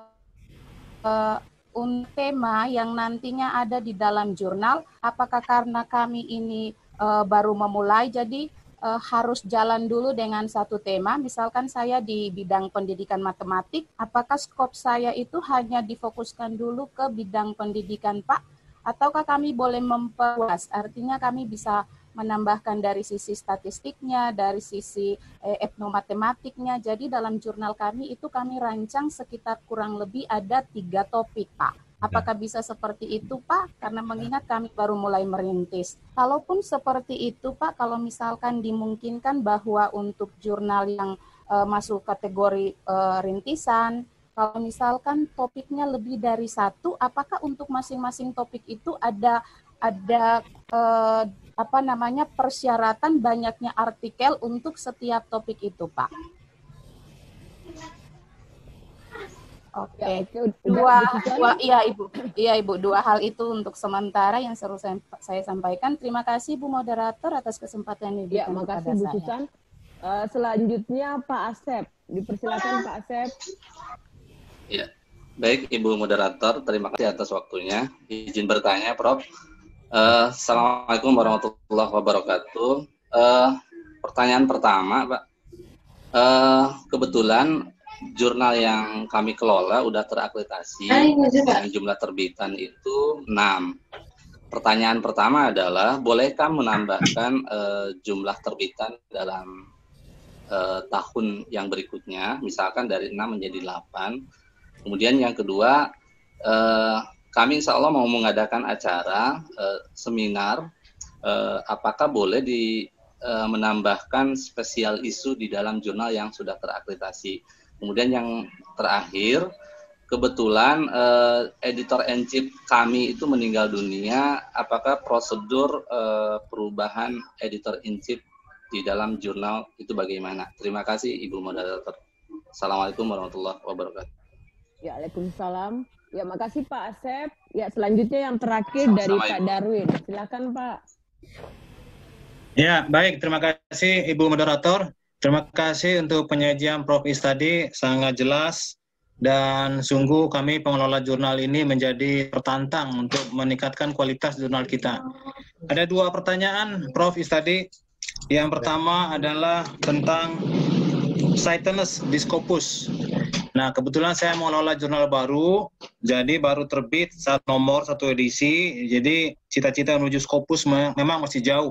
uh, un tema yang nantinya ada di dalam jurnal, apakah karena kami ini uh, baru memulai jadi uh, harus jalan dulu dengan satu tema. Misalkan saya di bidang pendidikan matematik, apakah skop saya itu hanya difokuskan dulu ke bidang pendidikan Pak? Ataukah kami boleh memperluas? Artinya kami bisa menambahkan dari sisi statistiknya, dari sisi eh, etnomatematiknya. Jadi dalam jurnal kami itu kami rancang sekitar kurang lebih ada tiga topik Pak Iya. Apakah bisa seperti itu, Pak? Karena mengingat kami baru mulai merintis. Kalaupun seperti itu, Pak, kalau misalkan dimungkinkan bahwa untuk jurnal yang uh, masuk kategori uh, rintisan, kalau misalkan topiknya lebih dari satu, apakah untuk masing-masing topik itu ada ada uh, apa namanya persyaratan banyaknya artikel untuk setiap topik itu, Pak? Oke, okay. Ya. dua, dua, (laughs) iya ibu, iya ibu, dua hal itu untuk sementara yang seru saya, saya sampaikan. Terima kasih Bu moderator atas kesempatan ini. Ya, makasih Bu Susan. Uh, selanjutnya Pak Asep, dipersilakan Pak Asep. Ya, baik Ibu moderator, terima kasih atas waktunya. Izin bertanya, Prof. Uh, Assalamualaikum warahmatullahi wabarakatuh. Uh, pertanyaan pertama, Pak. Uh, kebetulan jurnal yang kami kelola udah terakreditasi dengan ah, iya jumlah terbitan itu 6. Pertanyaan pertama adalah bolehkah menambahkan uh, (laughs) jumlah terbitan dalam uh, tahun yang berikutnya misalkan dari 6 menjadi 8. Kemudian yang kedua uh, kami insya Allah mau mengadakan acara uh, seminar uh, apakah boleh di menambahkan spesial isu di dalam jurnal yang sudah terakreditasi Kemudian yang terakhir kebetulan eh, editor in chief kami itu meninggal dunia. Apakah prosedur eh, perubahan editor in chief di dalam jurnal itu bagaimana? Terima kasih Ibu moderator. Assalamualaikum warahmatullahi wabarakatuh. Ya, Waalaikumsalam. Ya, makasih Pak Asep. Ya, selanjutnya yang terakhir sama dari Pak Darwin. Silakan Pak. Ya, baik. Terima kasih Ibu moderator. Terima kasih untuk penyajian Prof. Is tadi, sangat jelas dan sungguh kami pengelola jurnal ini menjadi tertantang untuk meningkatkan kualitas jurnal kita. Ada dua pertanyaan, Prof. Is tadi. Yang pertama adalah tentang Saitenus Discopus. Nah, kebetulan saya mengelola jurnal baru, jadi baru terbit satu nomor, satu edisi, jadi cita-cita menuju Scopus memang masih jauh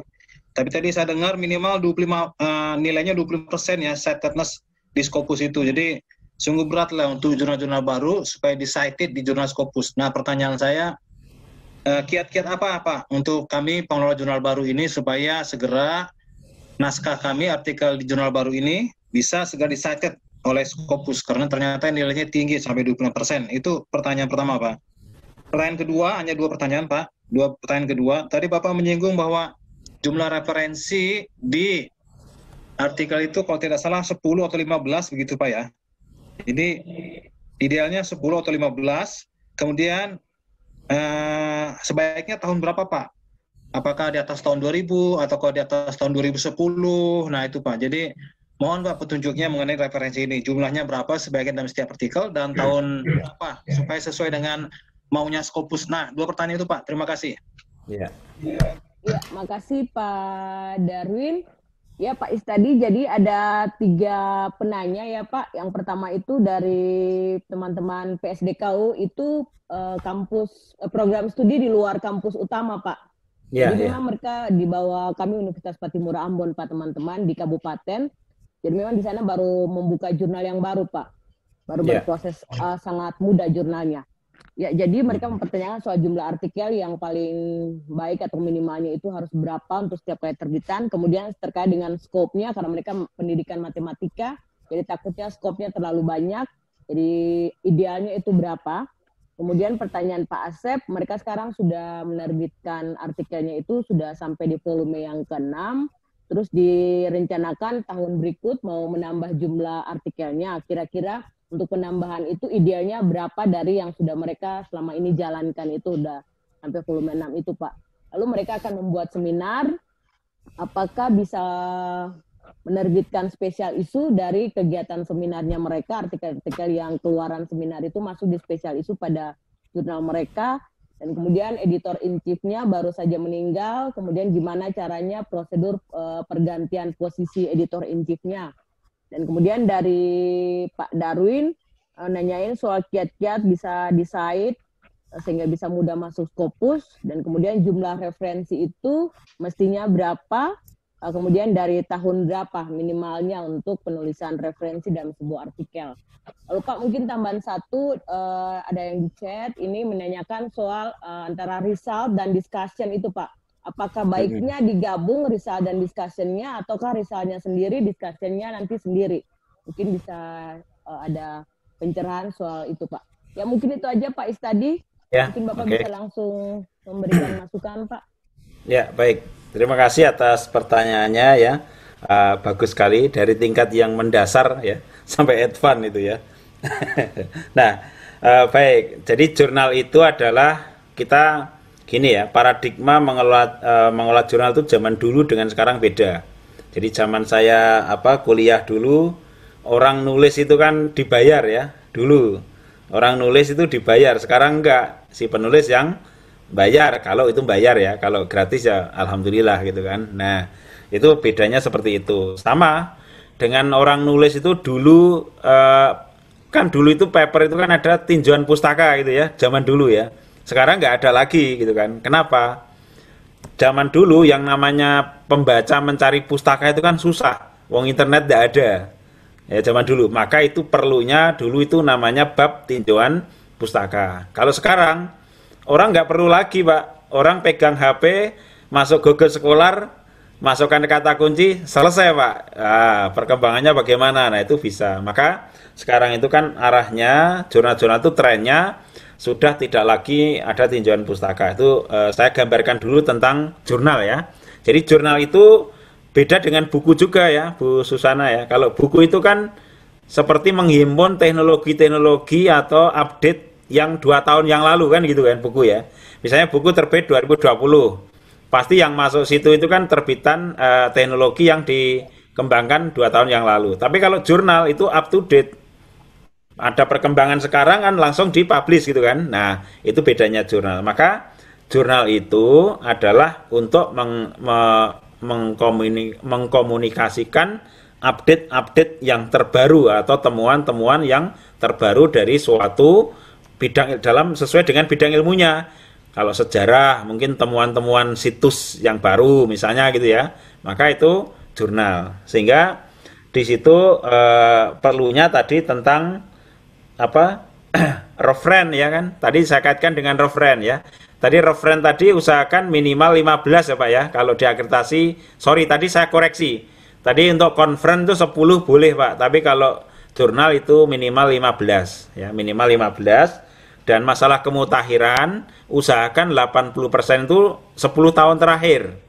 tapi tadi saya dengar minimal 25 uh, eh, nilainya persen ya sightedness di Scopus itu. Jadi sungguh berat lah untuk jurnal-jurnal baru supaya di di jurnal Scopus. Nah, pertanyaan saya eh, kiat-kiat uh, apa Pak untuk kami pengelola jurnal baru ini supaya segera naskah kami artikel di jurnal baru ini bisa segera di oleh Scopus karena ternyata nilainya tinggi sampai 25%. Itu pertanyaan pertama, Pak. Pertanyaan kedua, hanya dua pertanyaan, Pak. Dua pertanyaan kedua. Tadi Bapak menyinggung bahwa jumlah referensi di artikel itu kalau tidak salah 10 atau 15 begitu Pak ya. Jadi idealnya 10 atau 15. Kemudian eh, sebaiknya tahun berapa Pak? Apakah di atas tahun 2000 atau kalau di atas tahun 2010? Nah itu Pak. Jadi mohon Pak petunjuknya mengenai referensi ini. Jumlahnya berapa sebaiknya dalam setiap artikel dan tahun berapa supaya sesuai dengan maunya Scopus. Nah dua pertanyaan itu Pak. Terima kasih. Iya. Yeah. Ya, makasih Pak Darwin. Ya Pak Istadi. jadi ada tiga penanya ya Pak. Yang pertama itu dari teman-teman PSDKU itu eh, kampus eh, program studi di luar kampus utama Pak. Ya, jadi ya. memang mereka bawah kami Universitas Patimura Ambon Pak teman-teman di kabupaten. Jadi memang di sana baru membuka jurnal yang baru Pak. Baru ya. berproses uh, sangat mudah jurnalnya. Ya, jadi mereka mempertanyakan soal jumlah artikel yang paling baik atau minimalnya itu harus berapa untuk setiap kali terbitan. Kemudian terkait dengan skopnya, karena mereka pendidikan matematika, jadi takutnya skopnya terlalu banyak. Jadi idealnya itu berapa. Kemudian pertanyaan Pak Asep, mereka sekarang sudah menerbitkan artikelnya itu sudah sampai di volume yang ke-6. Terus direncanakan tahun berikut mau menambah jumlah artikelnya. Kira-kira untuk penambahan itu idealnya berapa dari yang sudah mereka selama ini jalankan itu udah sampai volume 6 itu Pak. Lalu mereka akan membuat seminar apakah bisa menerbitkan spesial isu dari kegiatan seminarnya mereka, artikel-artikel yang keluaran seminar itu masuk di spesial isu pada jurnal mereka dan kemudian editor in chiefnya baru saja meninggal kemudian gimana caranya prosedur eh, pergantian posisi editor in chiefnya dan kemudian dari Pak Darwin eh, nanyain soal kiat-kiat bisa decide eh, sehingga bisa mudah masuk Scopus dan kemudian jumlah referensi itu mestinya berapa eh, kemudian dari tahun berapa minimalnya untuk penulisan referensi dalam sebuah artikel. Lalu Pak mungkin tambahan satu ada yang di chat ini menanyakan soal antara result dan discussion itu Pak Apakah baiknya digabung risal dan discussionnya ataukah risalnya sendiri, discussionnya nanti sendiri? Mungkin bisa uh, ada pencerahan soal itu, Pak. Ya mungkin itu aja Pak Istadi. Ya, mungkin Bapak okay. bisa langsung memberikan (clears throat) masukan, Pak. Ya, baik. Terima kasih atas pertanyaannya ya. Uh, bagus sekali dari tingkat yang mendasar ya (laughs) sampai advance itu ya. (laughs) nah, uh, baik. Jadi jurnal itu adalah kita gini ya paradigma mengelola e, mengelola jurnal itu zaman dulu dengan sekarang beda jadi zaman saya apa kuliah dulu orang nulis itu kan dibayar ya dulu orang nulis itu dibayar sekarang enggak si penulis yang bayar kalau itu bayar ya kalau gratis ya alhamdulillah gitu kan nah itu bedanya seperti itu sama dengan orang nulis itu dulu e, kan dulu itu paper itu kan ada tinjauan pustaka gitu ya zaman dulu ya sekarang nggak ada lagi gitu kan. Kenapa? Zaman dulu yang namanya pembaca mencari pustaka itu kan susah. Wong internet nggak ada. Ya zaman dulu. Maka itu perlunya dulu itu namanya bab tinjauan pustaka. Kalau sekarang orang nggak perlu lagi pak. Orang pegang HP, masuk Google Scholar, masukkan kata kunci selesai pak nah, perkembangannya bagaimana nah itu bisa maka sekarang itu kan arahnya jurnal-jurnal itu trennya sudah tidak lagi ada tinjauan pustaka. Itu uh, saya gambarkan dulu tentang jurnal ya. Jadi jurnal itu beda dengan buku juga ya, Bu Susana ya. Kalau buku itu kan seperti menghimpun teknologi-teknologi atau update yang dua tahun yang lalu kan gitu kan buku ya. Misalnya buku terbit 2020, pasti yang masuk situ itu kan terbitan uh, teknologi yang dikembangkan dua tahun yang lalu. Tapi kalau jurnal itu up to date ada perkembangan sekarang kan langsung dipublish gitu kan. Nah, itu bedanya jurnal. Maka jurnal itu adalah untuk meng, me, mengkomuni, mengkomunikasikan update-update yang terbaru atau temuan-temuan yang terbaru dari suatu bidang dalam sesuai dengan bidang ilmunya. Kalau sejarah mungkin temuan-temuan situs yang baru misalnya gitu ya. Maka itu jurnal. Sehingga di situ eh, perlunya tadi tentang apa (clears throat) referen ya kan tadi saya kaitkan dengan referen ya tadi referen tadi usahakan minimal 15 ya Pak ya kalau diakreditasi sorry tadi saya koreksi tadi untuk konferen itu 10 boleh Pak tapi kalau jurnal itu minimal 15 ya minimal 15 dan masalah kemutahiran usahakan 80% itu 10 tahun terakhir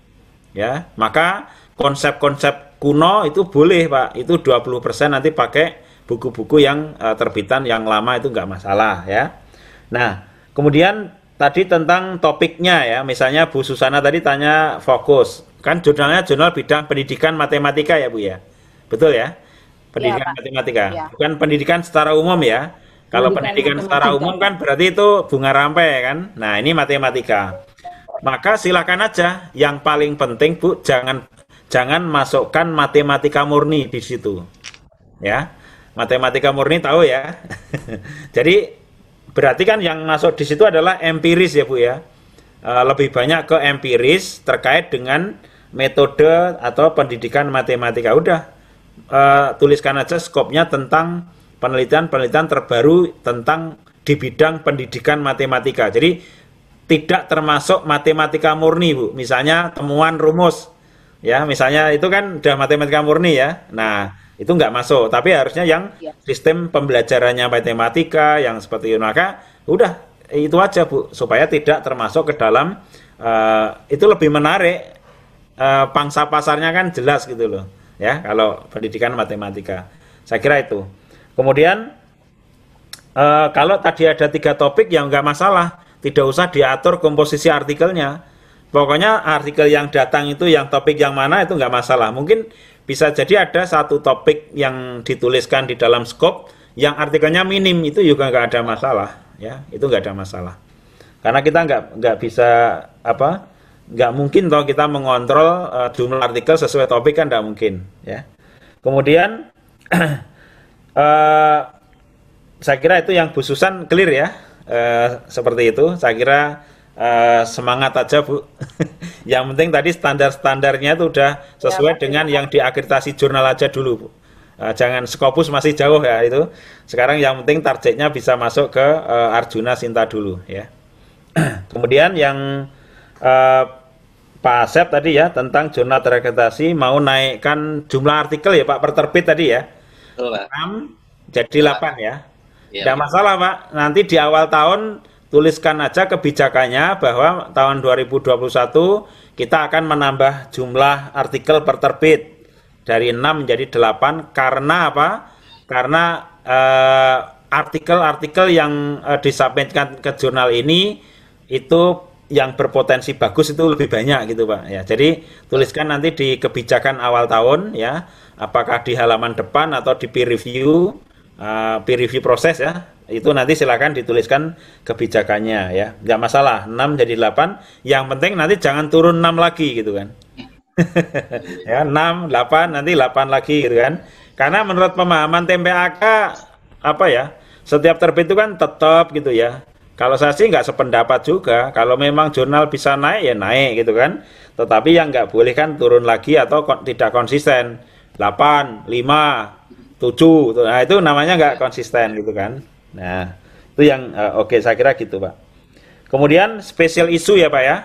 ya maka konsep-konsep kuno itu boleh Pak itu 20% nanti pakai buku-buku yang uh, terbitan yang lama itu nggak masalah ya. Nah, kemudian tadi tentang topiknya ya, misalnya Bu Susana tadi tanya fokus, kan jurnalnya jurnal bidang pendidikan matematika ya Bu ya, betul ya? Pendidikan ya, matematika, ya. bukan pendidikan secara umum ya. Kalau pendidikan, pendidikan secara umum kan berarti itu bunga rampai kan. Nah ini matematika. Maka silakan aja. Yang paling penting Bu jangan jangan masukkan matematika murni di situ, ya matematika murni tahu ya. (laughs) Jadi berarti kan yang masuk di situ adalah empiris ya Bu ya. E, lebih banyak ke empiris terkait dengan metode atau pendidikan matematika. Udah e, tuliskan aja skopnya tentang penelitian-penelitian terbaru tentang di bidang pendidikan matematika. Jadi tidak termasuk matematika murni, Bu. Misalnya temuan rumus ya, misalnya itu kan udah matematika murni ya. Nah, itu nggak masuk tapi harusnya yang ya. sistem pembelajarannya matematika yang seperti itu maka udah itu aja bu supaya tidak termasuk ke dalam uh, itu lebih menarik uh, pangsa pasarnya kan jelas gitu loh ya kalau pendidikan matematika saya kira itu kemudian uh, kalau tadi ada tiga topik yang nggak masalah tidak usah diatur komposisi artikelnya pokoknya artikel yang datang itu yang topik yang mana itu nggak masalah mungkin bisa jadi ada satu topik yang dituliskan di dalam skop yang artikelnya minim itu juga nggak ada masalah ya itu nggak ada masalah karena kita nggak nggak bisa apa nggak mungkin toh kita mengontrol uh, jumlah artikel sesuai topik kan nggak mungkin ya kemudian uh, (clears throat) saya kira itu yang khususan clear ya uh, seperti itu saya kira Eh, semangat aja Bu. (laughs) yang penting tadi standar-standarnya itu udah sesuai ya, dengan ya. yang diakreditasi jurnal aja dulu Bu. Uh, jangan Scopus masih jauh ya itu. Sekarang yang penting targetnya bisa masuk ke uh, Arjuna Sinta dulu ya. (clears throat) Kemudian yang uh, Pak Asep tadi ya tentang jurnal terakreditasi mau naikkan jumlah artikel ya Pak perterbit tadi ya. Betul, 6 jadi 8 ya. Tidak iya. masalah Pak. Nanti di awal tahun tuliskan aja kebijakannya bahwa tahun 2021 kita akan menambah jumlah artikel per terbit dari 6 menjadi 8 karena apa? Karena eh, artikel-artikel eh, yang eh, disampaikan ke jurnal ini itu yang berpotensi bagus itu lebih banyak gitu Pak ya. Jadi tuliskan nanti di kebijakan awal tahun ya, apakah di halaman depan atau di peer review uh, peer review proses ya itu nanti silakan dituliskan kebijakannya ya. nggak masalah, 6 jadi 8. Yang penting nanti jangan turun 6 lagi gitu kan. (laughs) ya, 6, 8, nanti 8 lagi gitu kan. Karena menurut pemahaman tempe AK apa ya? Setiap terbit itu kan tetap gitu ya. Kalau saya sih nggak sependapat juga. Kalau memang jurnal bisa naik ya naik gitu kan. Tetapi yang nggak boleh kan turun lagi atau kon tidak konsisten. 8, 5, 7. Nah itu namanya nggak konsisten gitu kan. Nah, itu yang uh, oke okay, saya kira gitu, Pak. Kemudian spesial isu ya, Pak ya.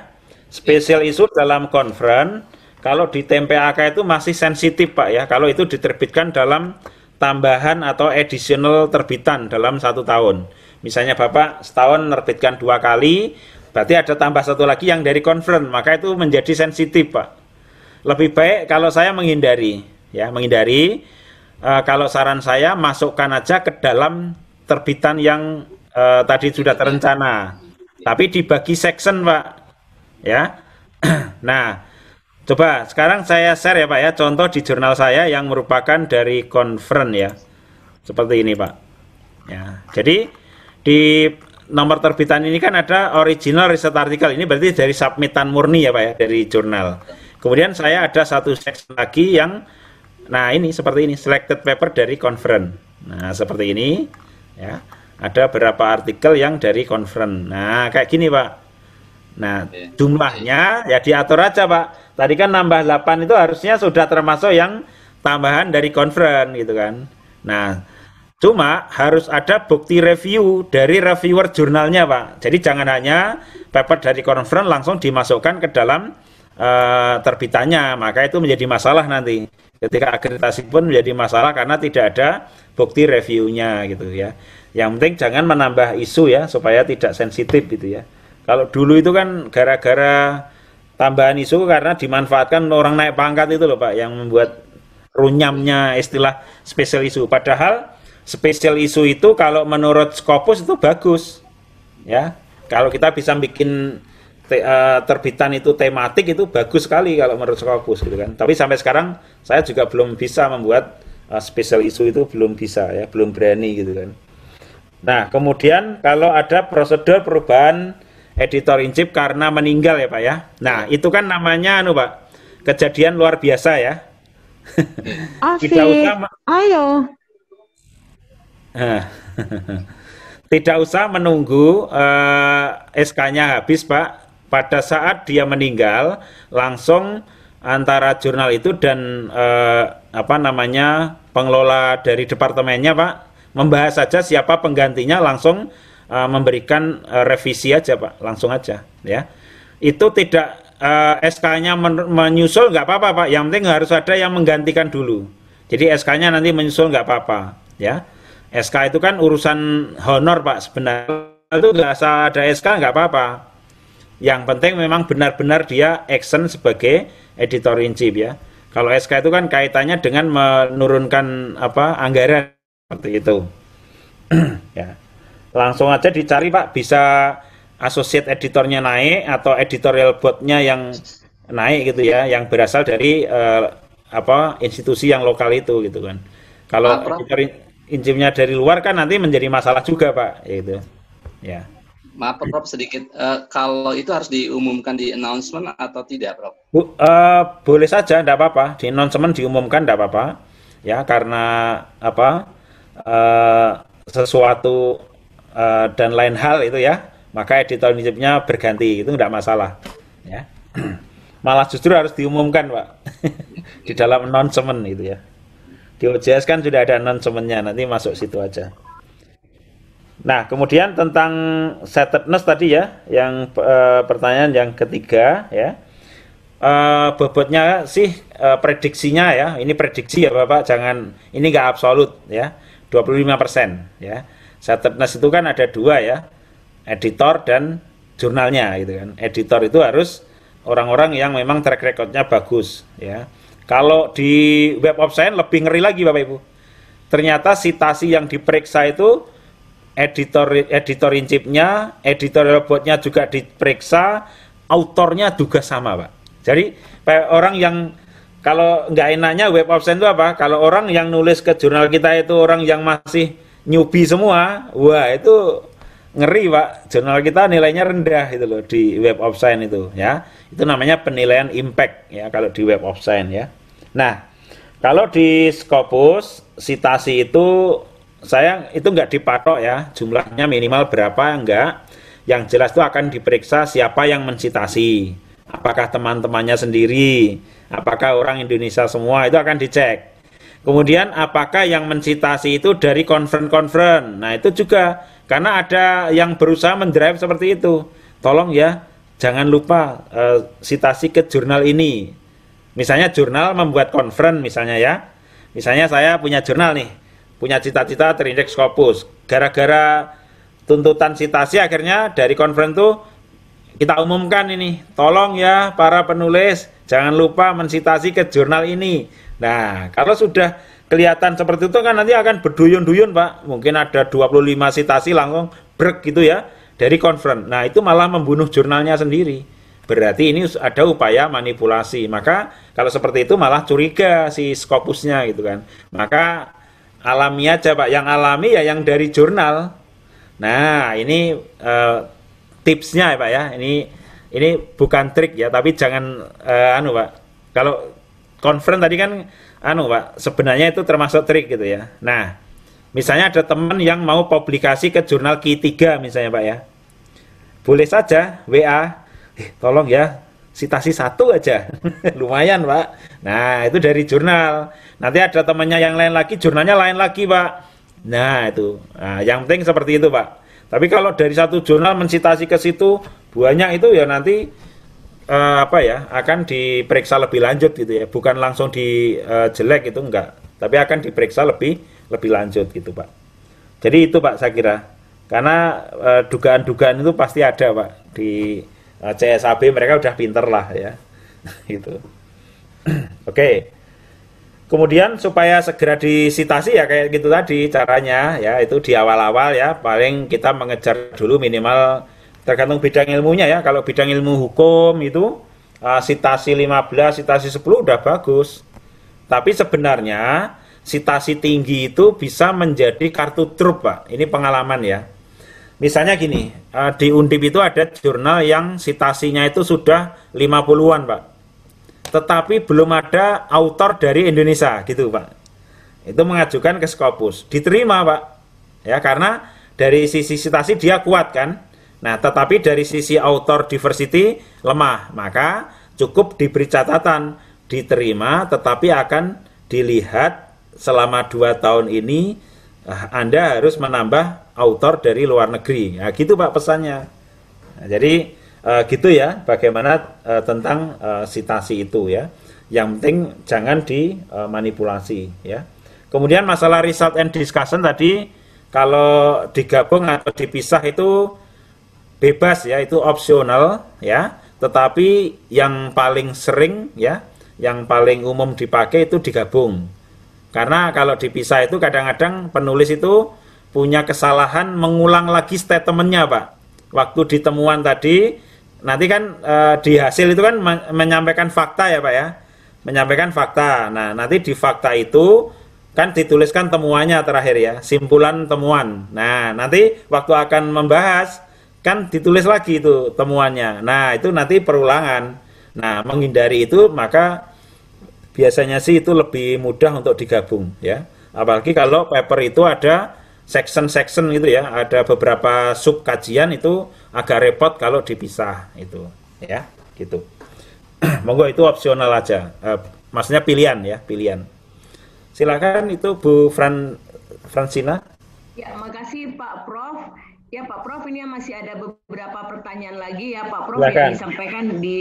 Spesial isu iya. dalam konferen kalau di TMPAK itu masih sensitif, Pak ya. Kalau itu diterbitkan dalam tambahan atau additional terbitan dalam satu tahun. Misalnya Bapak setahun menerbitkan dua kali, berarti ada tambah satu lagi yang dari konferen, maka itu menjadi sensitif, Pak. Lebih baik kalau saya menghindari, ya, menghindari. E, kalau saran saya masukkan aja ke dalam terbitan yang uh, tadi sudah iya, iya. terencana. Tapi dibagi section, Pak. Ya. (clears throat) nah, coba sekarang saya share ya, Pak ya, contoh di jurnal saya yang merupakan dari conference ya. Seperti ini, Pak. Ya. Jadi di nomor terbitan ini kan ada original research article. Ini berarti dari submitan murni ya, Pak ya, dari jurnal. Kemudian saya ada satu section lagi yang nah ini seperti ini selected paper dari conference. Nah, seperti ini ya ada beberapa artikel yang dari konferen nah kayak gini pak nah jumlahnya ya diatur aja pak tadi kan nambah 8 itu harusnya sudah termasuk yang tambahan dari konferen gitu kan nah Cuma harus ada bukti review dari reviewer jurnalnya, Pak. Jadi jangan hanya paper dari konferen langsung dimasukkan ke dalam uh, eh, terbitannya, maka itu menjadi masalah nanti. Ketika akreditasi pun menjadi masalah karena tidak ada bukti reviewnya gitu ya yang penting jangan menambah isu ya supaya tidak sensitif gitu ya kalau dulu itu kan gara-gara tambahan isu karena dimanfaatkan orang naik pangkat itu loh pak yang membuat runyamnya istilah special isu padahal special isu itu kalau menurut Scopus itu bagus ya kalau kita bisa bikin te, eh, terbitan itu tematik itu bagus sekali kalau menurut Scopus gitu kan tapi sampai sekarang saya juga belum bisa membuat uh, special isu itu belum bisa ya, belum berani gitu kan. Nah, kemudian kalau ada prosedur perubahan editor in chief karena meninggal ya, Pak ya. Nah, ya. itu kan namanya anu, Pak. Kejadian luar biasa ya. (laughs) Tidak usah Ayo. (laughs) Tidak usah menunggu uh, eh, SK-nya habis, Pak. Pada saat dia meninggal, langsung antara jurnal itu dan uh, apa namanya pengelola dari departemennya Pak membahas saja siapa penggantinya langsung uh, memberikan uh, revisi aja Pak langsung aja ya itu tidak uh, eh, SK-nya men menyusul nggak apa-apa Pak yang penting harus ada yang menggantikan dulu jadi SK-nya nanti menyusul nggak apa-apa ya SK itu kan urusan honor Pak sebenarnya itu nggak usah ada SK nggak apa-apa yang penting memang benar-benar dia action sebagai editor in chief ya kalau SK itu kan kaitannya dengan menurunkan apa anggaran seperti itu. (clears throat) ya. Langsung aja dicari Pak bisa associate editornya naik atau editorial botnya yang naik gitu ya, yang berasal dari uh, apa institusi yang lokal itu gitu kan. Kalau ah, editor dari luar kan nanti menjadi masalah juga Pak, gitu. Ya. Maaf Prof sedikit, uh, kalau itu harus diumumkan di announcement atau tidak Prof? Bu, uh, boleh saja, tidak apa-apa. Di announcement diumumkan tidak apa-apa, ya karena apa uh, sesuatu uh, dan lain hal itu ya, maka nya berganti itu tidak masalah, ya. (clears throat) Malah justru harus diumumkan Pak (laughs) di dalam announcement itu ya. Di OJS kan sudah ada announcementnya, nanti masuk situ aja. Nah, kemudian tentang settedness tadi ya, yang e, pertanyaan yang ketiga ya. E, bobotnya sih e, prediksinya ya, ini prediksi ya Bapak, jangan ini nggak absolut ya. 25% ya. Settedness itu kan ada dua ya, editor dan jurnalnya gitu kan. Editor itu harus orang-orang yang memang track recordnya bagus ya. Kalau di web of science lebih ngeri lagi Bapak Ibu. Ternyata sitasi yang diperiksa itu editor editor incipnya, editor robotnya juga diperiksa, autornya juga sama pak. Jadi orang yang kalau nggak enaknya web of science itu apa? Kalau orang yang nulis ke jurnal kita itu orang yang masih nyubi semua, wah itu ngeri pak. Jurnal kita nilainya rendah itu loh di web of science itu ya. Itu namanya penilaian impact ya kalau di web of science, ya. Nah kalau di Scopus sitasi itu saya itu nggak dipatok ya jumlahnya minimal berapa enggak yang jelas itu akan diperiksa siapa yang mencitasi apakah teman-temannya sendiri apakah orang Indonesia semua itu akan dicek kemudian apakah yang mencitasi itu dari konferen-konferen nah itu juga karena ada yang berusaha mendrive seperti itu tolong ya jangan lupa uh, eh, sitasi ke jurnal ini misalnya jurnal membuat konferen misalnya ya misalnya saya punya jurnal nih punya cita-cita terindeks Scopus. Gara-gara tuntutan citasi akhirnya dari konferen itu kita umumkan ini. Tolong ya para penulis jangan lupa mensitasi ke jurnal ini. Nah, kalau sudah kelihatan seperti itu kan nanti akan berduyun-duyun, Pak. Mungkin ada 25 sitasi langsung brek gitu ya dari konferen. Nah, itu malah membunuh jurnalnya sendiri. Berarti ini ada upaya manipulasi. Maka kalau seperti itu malah curiga si Scopusnya gitu kan. Maka alami aja Pak. Yang alami ya yang dari jurnal. Nah, ini uh, tipsnya ya Pak ya. Ini ini bukan trik ya, tapi jangan uh, anu Pak. Kalau konferen tadi kan anu Pak, sebenarnya itu termasuk trik gitu ya. Nah, misalnya ada teman yang mau publikasi ke jurnal Q3 misalnya Pak ya. Boleh saja WA, eh, tolong ya sitasi satu aja. (laughs) Lumayan, Pak. Nah, itu dari jurnal. Nanti ada temannya yang lain lagi, jurnalnya lain lagi, Pak. Nah, itu. Nah, yang penting seperti itu, Pak. Tapi kalau dari satu jurnal mensitasi ke situ banyak itu ya nanti uh, apa ya akan diperiksa lebih lanjut gitu ya. Bukan langsung di uh, eh, itu enggak, tapi akan diperiksa lebih lebih lanjut gitu, Pak. Jadi itu, Pak, saya kira. Karena eh, dugaan-dugaan uh, itu pasti ada, Pak, di Eh, CSAB mereka udah pinter lah ya (laughs) gitu (clears throat) oke okay. kemudian supaya segera disitasi ya kayak gitu tadi caranya ya itu di awal-awal ya paling kita mengejar dulu minimal tergantung bidang ilmunya ya kalau bidang ilmu hukum itu uh, sitasi 15 sitasi 10 udah bagus tapi sebenarnya sitasi tinggi itu bisa menjadi kartu truk pak ini pengalaman ya Misalnya gini, eh, di Undip itu ada jurnal yang sitasinya itu sudah 50-an, Pak. Tetapi belum ada autor dari Indonesia, gitu, Pak. Itu mengajukan ke Scopus. Diterima, Pak. Ya, karena dari sisi sitasi dia kuat kan. Nah, tetapi dari sisi author diversity lemah, maka cukup diberi catatan diterima tetapi akan dilihat selama dua tahun ini Ah, Anda harus menambah autor dari luar negeri. Nah, gitu Pak pesannya. Nah, jadi uh, gitu ya bagaimana uh, tentang uh, sitasi itu ya. Yang penting jangan dimanipulasi uh, ya. Kemudian masalah result and discussion tadi kalau digabung atau dipisah itu bebas ya, itu opsional ya. Tetapi yang paling sering ya, yang paling umum dipakai itu digabung karena kalau dipisah itu kadang-kadang penulis itu punya kesalahan mengulang lagi statementnya Pak. Waktu ditemuan tadi, nanti kan e, di hasil itu kan menyampaikan fakta ya Pak ya. Menyampaikan fakta. Nah nanti di fakta itu kan dituliskan temuannya terakhir ya, simpulan temuan. Nah nanti waktu akan membahas kan ditulis lagi itu temuannya. Nah itu nanti perulangan. Nah menghindari itu maka biasanya sih itu lebih mudah untuk digabung ya apalagi kalau paper itu ada section-section gitu ya ada beberapa sub kajian itu agak repot kalau dipisah itu ya gitu (clears throat) monggo itu opsional aja e, maksudnya pilihan ya pilihan silakan itu Bu Fran Francina. ya makasih Pak Prof Ya Pak Prof, ini masih ada beberapa pertanyaan lagi ya Pak Prof Silakan. yang disampaikan di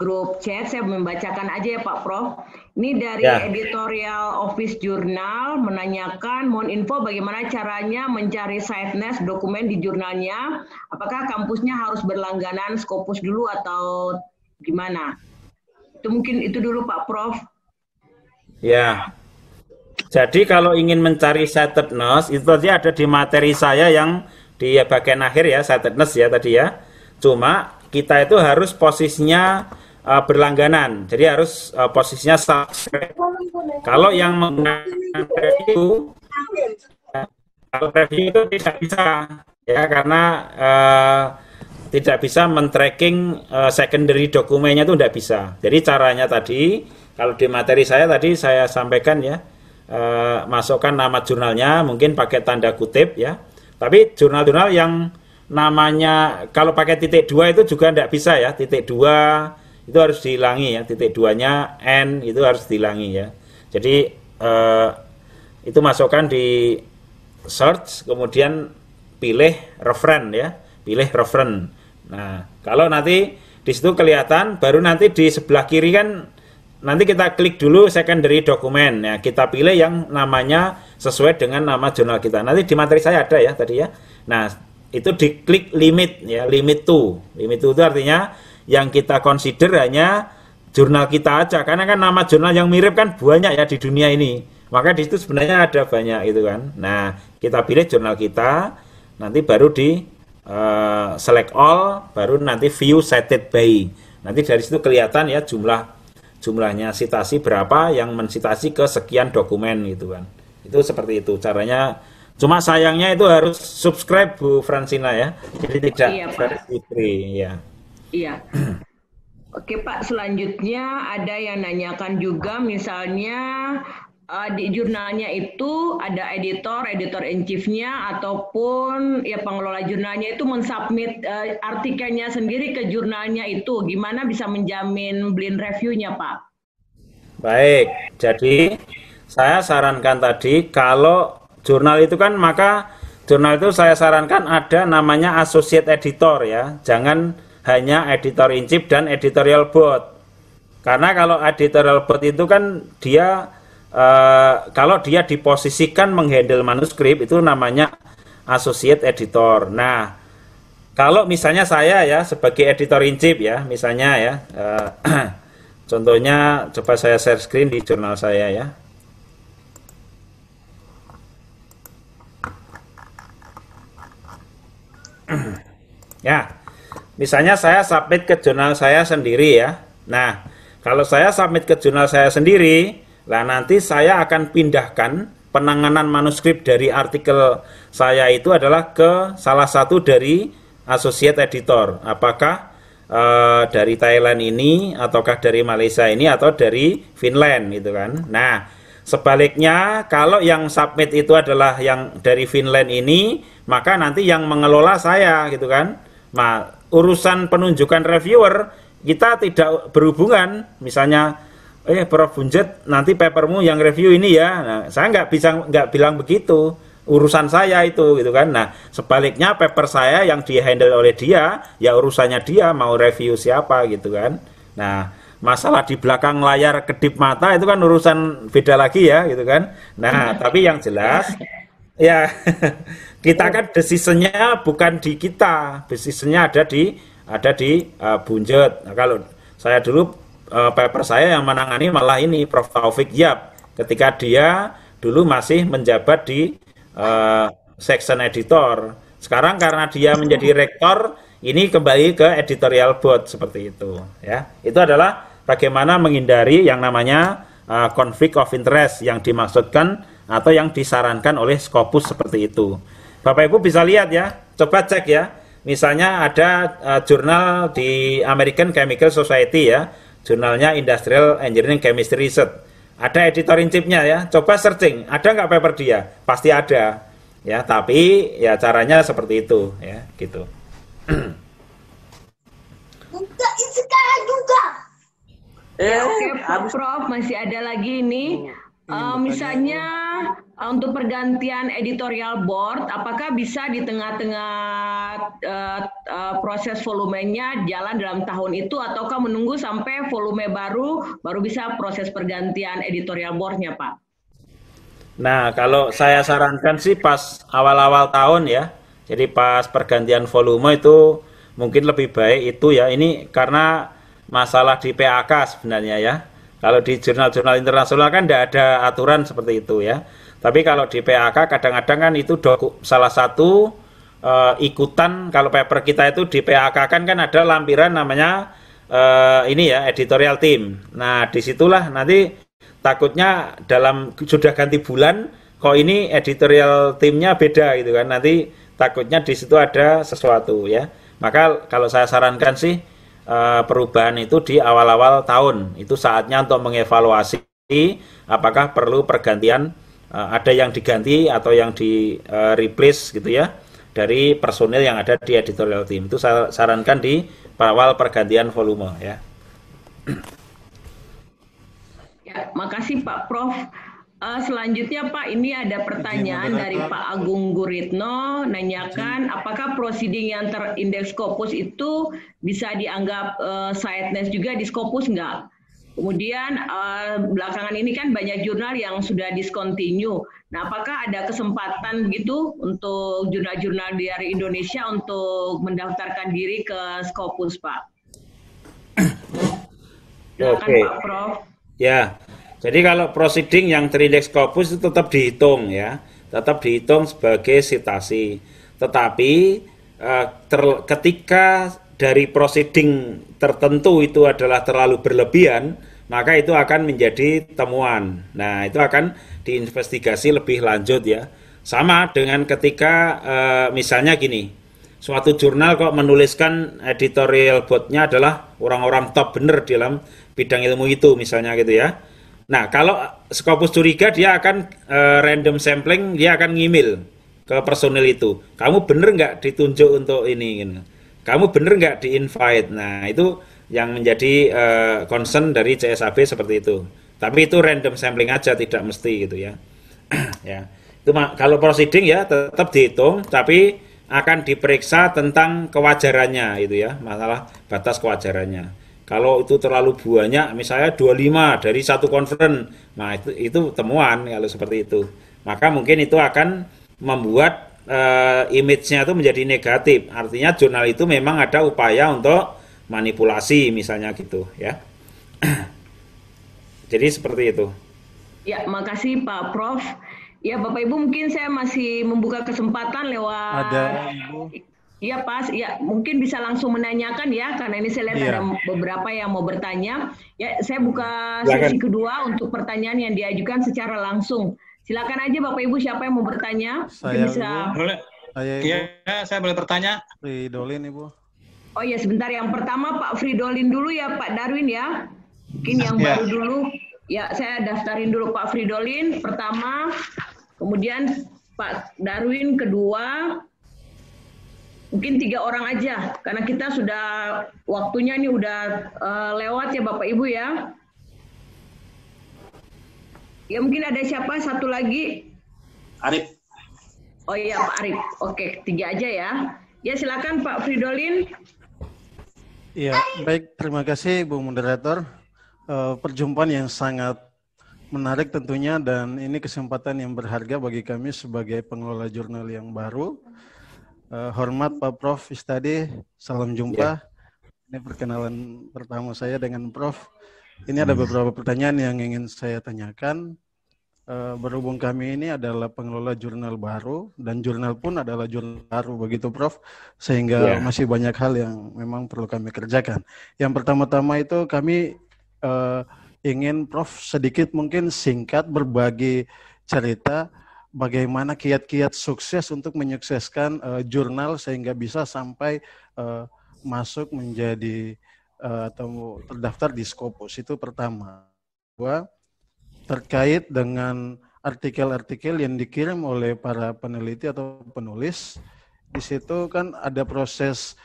grup chat. Saya membacakan aja ya Pak Prof. Ini dari ya. editorial Office Jurnal menanyakan, mohon info bagaimana caranya mencari sideness dokumen di jurnalnya. Apakah kampusnya harus berlangganan Scopus dulu atau gimana? Itu mungkin itu dulu Pak Prof. Ya. Jadi kalau ingin mencari sideness, itu tadi ada di materi saya yang di bagian akhir ya sightedness ya tadi ya. Cuma kita itu harus posisinya uh, berlangganan. Jadi harus uh, posisinya subscribe. Kalau yang menggunakan review kalau review itu tidak bisa ya karena uh, tidak bisa men-tracking uh, secondary dokumennya itu tidak bisa. Jadi caranya tadi kalau di materi saya tadi saya sampaikan ya uh, masukkan nama jurnalnya mungkin pakai tanda kutip ya tapi jurnal-jurnal yang namanya kalau pakai titik dua itu juga tidak bisa ya titik dua itu harus dihilangi ya titik duanya n itu harus dihilangi ya jadi eh, itu masukkan di search kemudian pilih referen ya pilih referen nah kalau nanti di situ kelihatan baru nanti di sebelah kiri kan nanti kita klik dulu secondary dokumen ya kita pilih yang namanya sesuai dengan nama jurnal kita nanti di materi saya ada ya tadi ya nah itu diklik limit ya limit to limit to itu artinya yang kita consider hanya jurnal kita aja karena kan nama jurnal yang mirip kan banyak ya di dunia ini maka di situ sebenarnya ada banyak itu kan nah kita pilih jurnal kita nanti baru di uh, select all baru nanti view cited by nanti dari situ kelihatan ya jumlah jumlahnya sitasi berapa yang mensitasi ke sekian dokumen gitu kan. Itu seperti itu caranya. Cuma sayangnya itu harus subscribe Bu Francina ya. Jadi iya, tidak iya, Pak. Putri ya. Iya. (clears throat) Oke Pak, selanjutnya ada yang nanyakan juga misalnya uh, di jurnalnya itu ada editor, editor in chiefnya ataupun ya pengelola jurnalnya itu mensubmit uh, artikelnya sendiri ke jurnalnya itu. Gimana bisa menjamin blind reviewnya, Pak? Baik, jadi saya sarankan tadi kalau jurnal itu kan maka jurnal itu saya sarankan ada namanya associate editor ya. Jangan hanya editor in chief dan editorial board. Karena kalau editorial board itu kan dia uh, kalau dia diposisikan menghandle manuskrip itu namanya associate editor. Nah, kalau misalnya saya ya sebagai editor in chief ya, misalnya ya, uh, (clears throat) contohnya coba saya share screen di jurnal saya ya. (clears throat) ya, misalnya saya submit ke jurnal saya sendiri ya. Nah, kalau saya submit ke jurnal saya sendiri, Nah nanti saya akan pindahkan penanganan manuskrip dari artikel saya itu adalah ke salah satu dari associate editor. Apakah e, dari Thailand ini ataukah dari Malaysia ini atau dari Finland gitu kan. Nah, sebaliknya kalau yang submit itu adalah yang dari Finland ini, maka nanti yang mengelola saya gitu kan. Nah, urusan penunjukan reviewer kita tidak berhubungan misalnya eh Prof Bunjet nanti papermu yang review ini ya nah, saya nggak bisa nggak bilang begitu urusan saya itu gitu kan nah sebaliknya paper saya yang di handle oleh dia ya urusannya dia mau review siapa gitu kan nah masalah di belakang layar kedip mata itu kan urusan beda lagi ya gitu kan nah (laughs) tapi yang jelas ya (laughs) kita kan decisionnya bukan di kita decisionnya ada di ada di uh, bunjet nah, kalau saya dulu uh, paper saya yang menangani malah ini Prof Taufik Yap ketika dia dulu masih menjabat di uh, section editor. Sekarang karena dia menjadi rektor, ini kembali ke editorial board seperti itu ya. Itu adalah bagaimana menghindari yang namanya uh, eh, konflik of interest yang dimaksudkan atau yang disarankan oleh Scopus seperti itu. Bapak Ibu bisa lihat ya, coba cek ya. Misalnya ada uh, jurnal di American Chemical Society ya, Jurnalnya Industrial Engineering Chemistry Research. Ada editor in chiefnya ya. Coba searching, ada nggak paper dia? Pasti ada. Ya, tapi ya caranya seperti itu ya, gitu. Buka sekarang juga. Eh, ya, okay, Prof, masih ada lagi nih. Oh. Uh, misalnya uh, untuk pergantian editorial board, apakah bisa di tengah-tengah uh, uh, proses volumenya jalan dalam tahun itu, ataukah menunggu sampai volume baru baru bisa proses pergantian editorial boardnya, Pak? Nah, kalau saya sarankan sih pas awal-awal tahun ya, jadi pas pergantian volume itu mungkin lebih baik itu ya. Ini karena masalah di PAK sebenarnya ya kalau di jurnal-jurnal internasional kan tidak ada aturan seperti itu ya. Tapi kalau di PAK kadang-kadang kan itu doku, salah satu e, ikutan kalau paper kita itu di PAK kan kan ada lampiran namanya e, ini ya editorial team. Nah disitulah nanti takutnya dalam sudah ganti bulan kok ini editorial timnya beda gitu kan nanti takutnya di situ ada sesuatu ya. Maka kalau saya sarankan sih Eh, perubahan itu di awal-awal tahun. Itu saatnya untuk mengevaluasi apakah perlu pergantian eh, ada yang diganti atau yang di eh, replace gitu ya dari personil yang ada di editorial team. Itu saya sarankan di awal pergantian volume ya. Ya, makasih Pak Prof. Uh, selanjutnya Pak, ini ada pertanyaan dari Pak Agung Guritno, nanyakan apakah proceeding yang terindeks Scopus itu bisa dianggap uh, eh, sideness juga di Scopus nggak? Kemudian uh, belakangan ini kan banyak jurnal yang sudah discontinue. Nah, apakah ada kesempatan gitu untuk jurnal-jurnal di dari Indonesia untuk mendaftarkan diri ke Scopus, Pak? (clears throat) Oke. okay. Ya. Yeah. Jadi kalau proceeding yang terindeks corpus itu tetap dihitung ya, tetap dihitung sebagai citasi. Tetapi eh, ter, ketika dari proceeding tertentu itu adalah terlalu berlebihan, maka itu akan menjadi temuan. Nah, itu akan diinvestigasi lebih lanjut ya. Sama dengan ketika eh, misalnya gini, suatu jurnal kok menuliskan editorial botnya adalah orang-orang top bener dalam bidang ilmu itu misalnya gitu ya Nah, kalau Scopus curiga dia akan uh, random sampling, dia akan ngimil ke personil itu. Kamu bener nggak ditunjuk untuk ini? ini? Gitu? Kamu bener nggak di invite? Nah, itu yang menjadi uh, concern dari CSAB seperti itu. Tapi itu random sampling aja, tidak mesti gitu ya. (clears throat) ya. Itu kalau proceeding ya tetap dihitung, tapi akan diperiksa tentang kewajarannya itu ya, masalah batas kewajarannya. Kalau itu terlalu banyak, misalnya 25 dari satu konferen, nah itu, itu temuan kalau seperti itu. Maka mungkin itu akan membuat uh, image-nya itu menjadi negatif. Artinya jurnal itu memang ada upaya untuk manipulasi misalnya gitu ya. (clears throat) Jadi seperti itu. Ya, makasih Pak Prof. Ya Bapak Ibu mungkin saya masih membuka kesempatan lewat Ada Iya pas, ya mungkin bisa langsung menanyakan ya karena ini saya lihat ya. ada beberapa yang mau bertanya. Ya saya buka sesi Silakan. kedua untuk pertanyaan yang diajukan secara langsung. Silakan aja Bapak Ibu siapa yang mau bertanya? Saya bisa. Boleh. Saya Iya, saya boleh bertanya. Fridolin Ibu. Oh ya sebentar yang pertama Pak Fridolin dulu ya Pak Darwin ya. Mungkin yang ya. baru dulu. Ya saya daftarin dulu Pak Fridolin pertama, kemudian Pak Darwin kedua, mungkin tiga orang aja karena kita sudah waktunya ini udah uh, lewat ya Bapak Ibu ya. Ya mungkin ada siapa satu lagi? Arif. Oh iya Pak Arif. Oke, tiga aja ya. Ya silakan Pak Fridolin. Iya, baik terima kasih Bu moderator. Uh, perjumpaan yang sangat menarik tentunya dan ini kesempatan yang berharga bagi kami sebagai pengelola jurnal yang baru. Uh, hormat Pak Prof Istadi, salam jumpa. Yeah. Ini perkenalan pertama saya dengan Prof. Ini ada hmm. beberapa pertanyaan yang ingin saya tanyakan. Uh, berhubung kami ini adalah pengelola jurnal baru dan jurnal pun adalah jurnal baru begitu Prof. Sehingga yeah. masih banyak hal yang memang perlu kami kerjakan. Yang pertama-tama itu kami uh, ingin Prof sedikit mungkin singkat berbagi cerita bagaimana kiat-kiat sukses untuk menyukseskan uh, jurnal sehingga bisa sampai uh, masuk menjadi uh, atau terdaftar di Scopus itu pertama. Dua, terkait dengan artikel-artikel yang dikirim oleh para peneliti atau penulis, di situ kan ada proses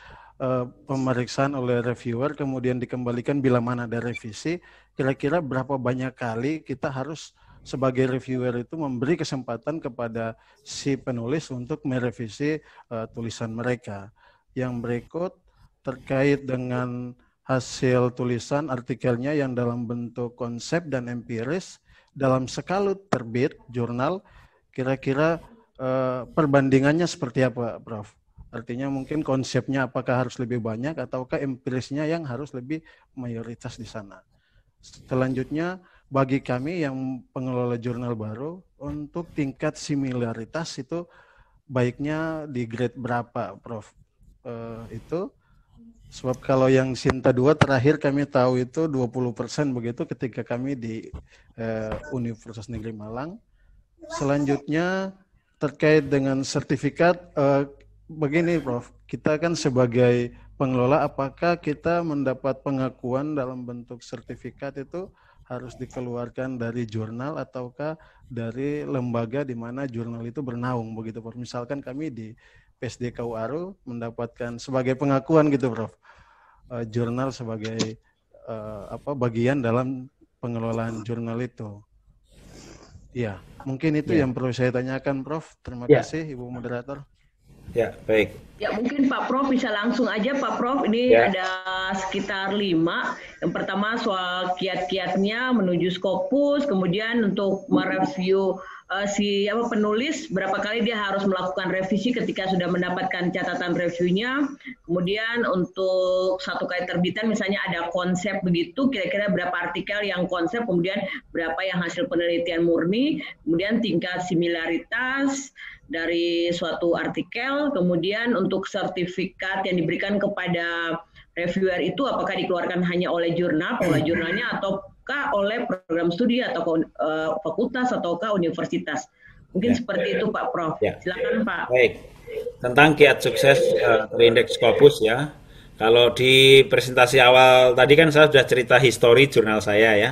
uh, pemeriksaan oleh reviewer, kemudian dikembalikan bila mana ada revisi. Kira-kira berapa banyak kali kita harus sebagai reviewer itu memberi kesempatan kepada si penulis untuk merevisi uh, tulisan mereka. Yang berikut terkait dengan hasil tulisan artikelnya yang dalam bentuk konsep dan empiris dalam sekalut terbit jurnal kira-kira uh, perbandingannya seperti apa, Prof? Artinya mungkin konsepnya apakah harus lebih banyak ataukah empirisnya yang harus lebih mayoritas di sana. Selanjutnya bagi kami yang pengelola jurnal baru untuk tingkat similaritas itu baiknya di grade berapa Prof uh, itu sebab kalau yang Sinta 2 terakhir kami tahu itu 20% begitu ketika kami di uh, Universitas Negeri Malang selanjutnya terkait dengan sertifikat uh, begini Prof kita kan sebagai pengelola apakah kita mendapat pengakuan dalam bentuk sertifikat itu harus dikeluarkan dari jurnal ataukah dari lembaga di mana jurnal itu bernaung begitu Prof. Misalkan kami di PSD mendapatkan sebagai pengakuan gitu Prof. Eh, jurnal sebagai eh, apa bagian dalam pengelolaan jurnal itu. Ya, mungkin itu ya. yang perlu saya tanyakan Prof. Terima ya. kasih Ibu moderator. Ya, baik. Ya, mungkin Pak Prof bisa langsung aja Pak Prof. Ini ya. ada sekitar lima yang pertama soal kiat-kiatnya menuju skopus, kemudian untuk mereview uh, si apa penulis berapa kali dia harus melakukan revisi ketika sudah mendapatkan catatan reviewnya. Kemudian untuk satu kali terbitan misalnya ada konsep begitu, kira-kira berapa artikel yang konsep, kemudian berapa yang hasil penelitian murni, kemudian tingkat similaritas, dari suatu artikel, kemudian untuk sertifikat yang diberikan kepada reviewer itu apakah dikeluarkan hanya oleh jurnal, oleh hmm. jurnalnya ataukah oleh program studi atau uh, eh, fakultas ataukah universitas. Mungkin ya. seperti ya, itu Pak Prof. Ya. Silakan Pak. Baik. Tentang kiat sukses uh, eh, terindeks Scopus ya. Kalau di presentasi awal tadi kan saya sudah cerita histori jurnal saya ya.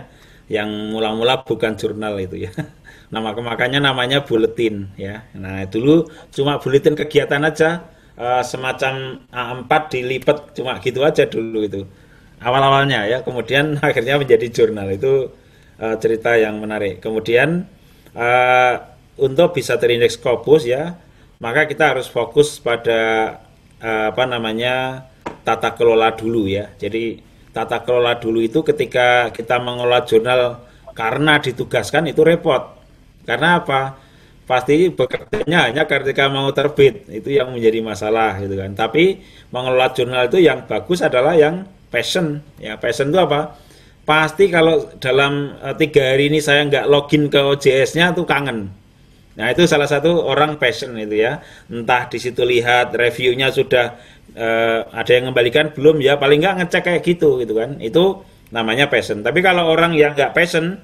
Yang mula-mula bukan jurnal itu ya. (laughs) Nama makanya namanya buletin ya. Nah, dulu cuma buletin kegiatan aja uh, semacam A4 dilipat cuma gitu aja dulu itu awal-awalnya ya kemudian (laughs) akhirnya menjadi jurnal itu uh, cerita yang menarik kemudian uh, untuk bisa terindeks Scopus ya maka kita harus fokus pada uh, apa namanya tata kelola dulu ya jadi tata kelola dulu itu ketika kita mengelola jurnal karena ditugaskan itu repot karena apa pasti bekerjanya hanya ketika mau terbit itu yang menjadi masalah gitu kan tapi mengelola jurnal itu yang bagus adalah yang passion ya passion itu apa pasti kalau dalam eh, tiga hari ini saya nggak login ke OJS-nya tuh kangen nah itu salah satu orang passion itu ya entah di situ lihat reviewnya sudah eh, ada yang mengembalikan belum ya paling nggak ngecek kayak gitu gitu kan itu namanya passion tapi kalau orang yang nggak passion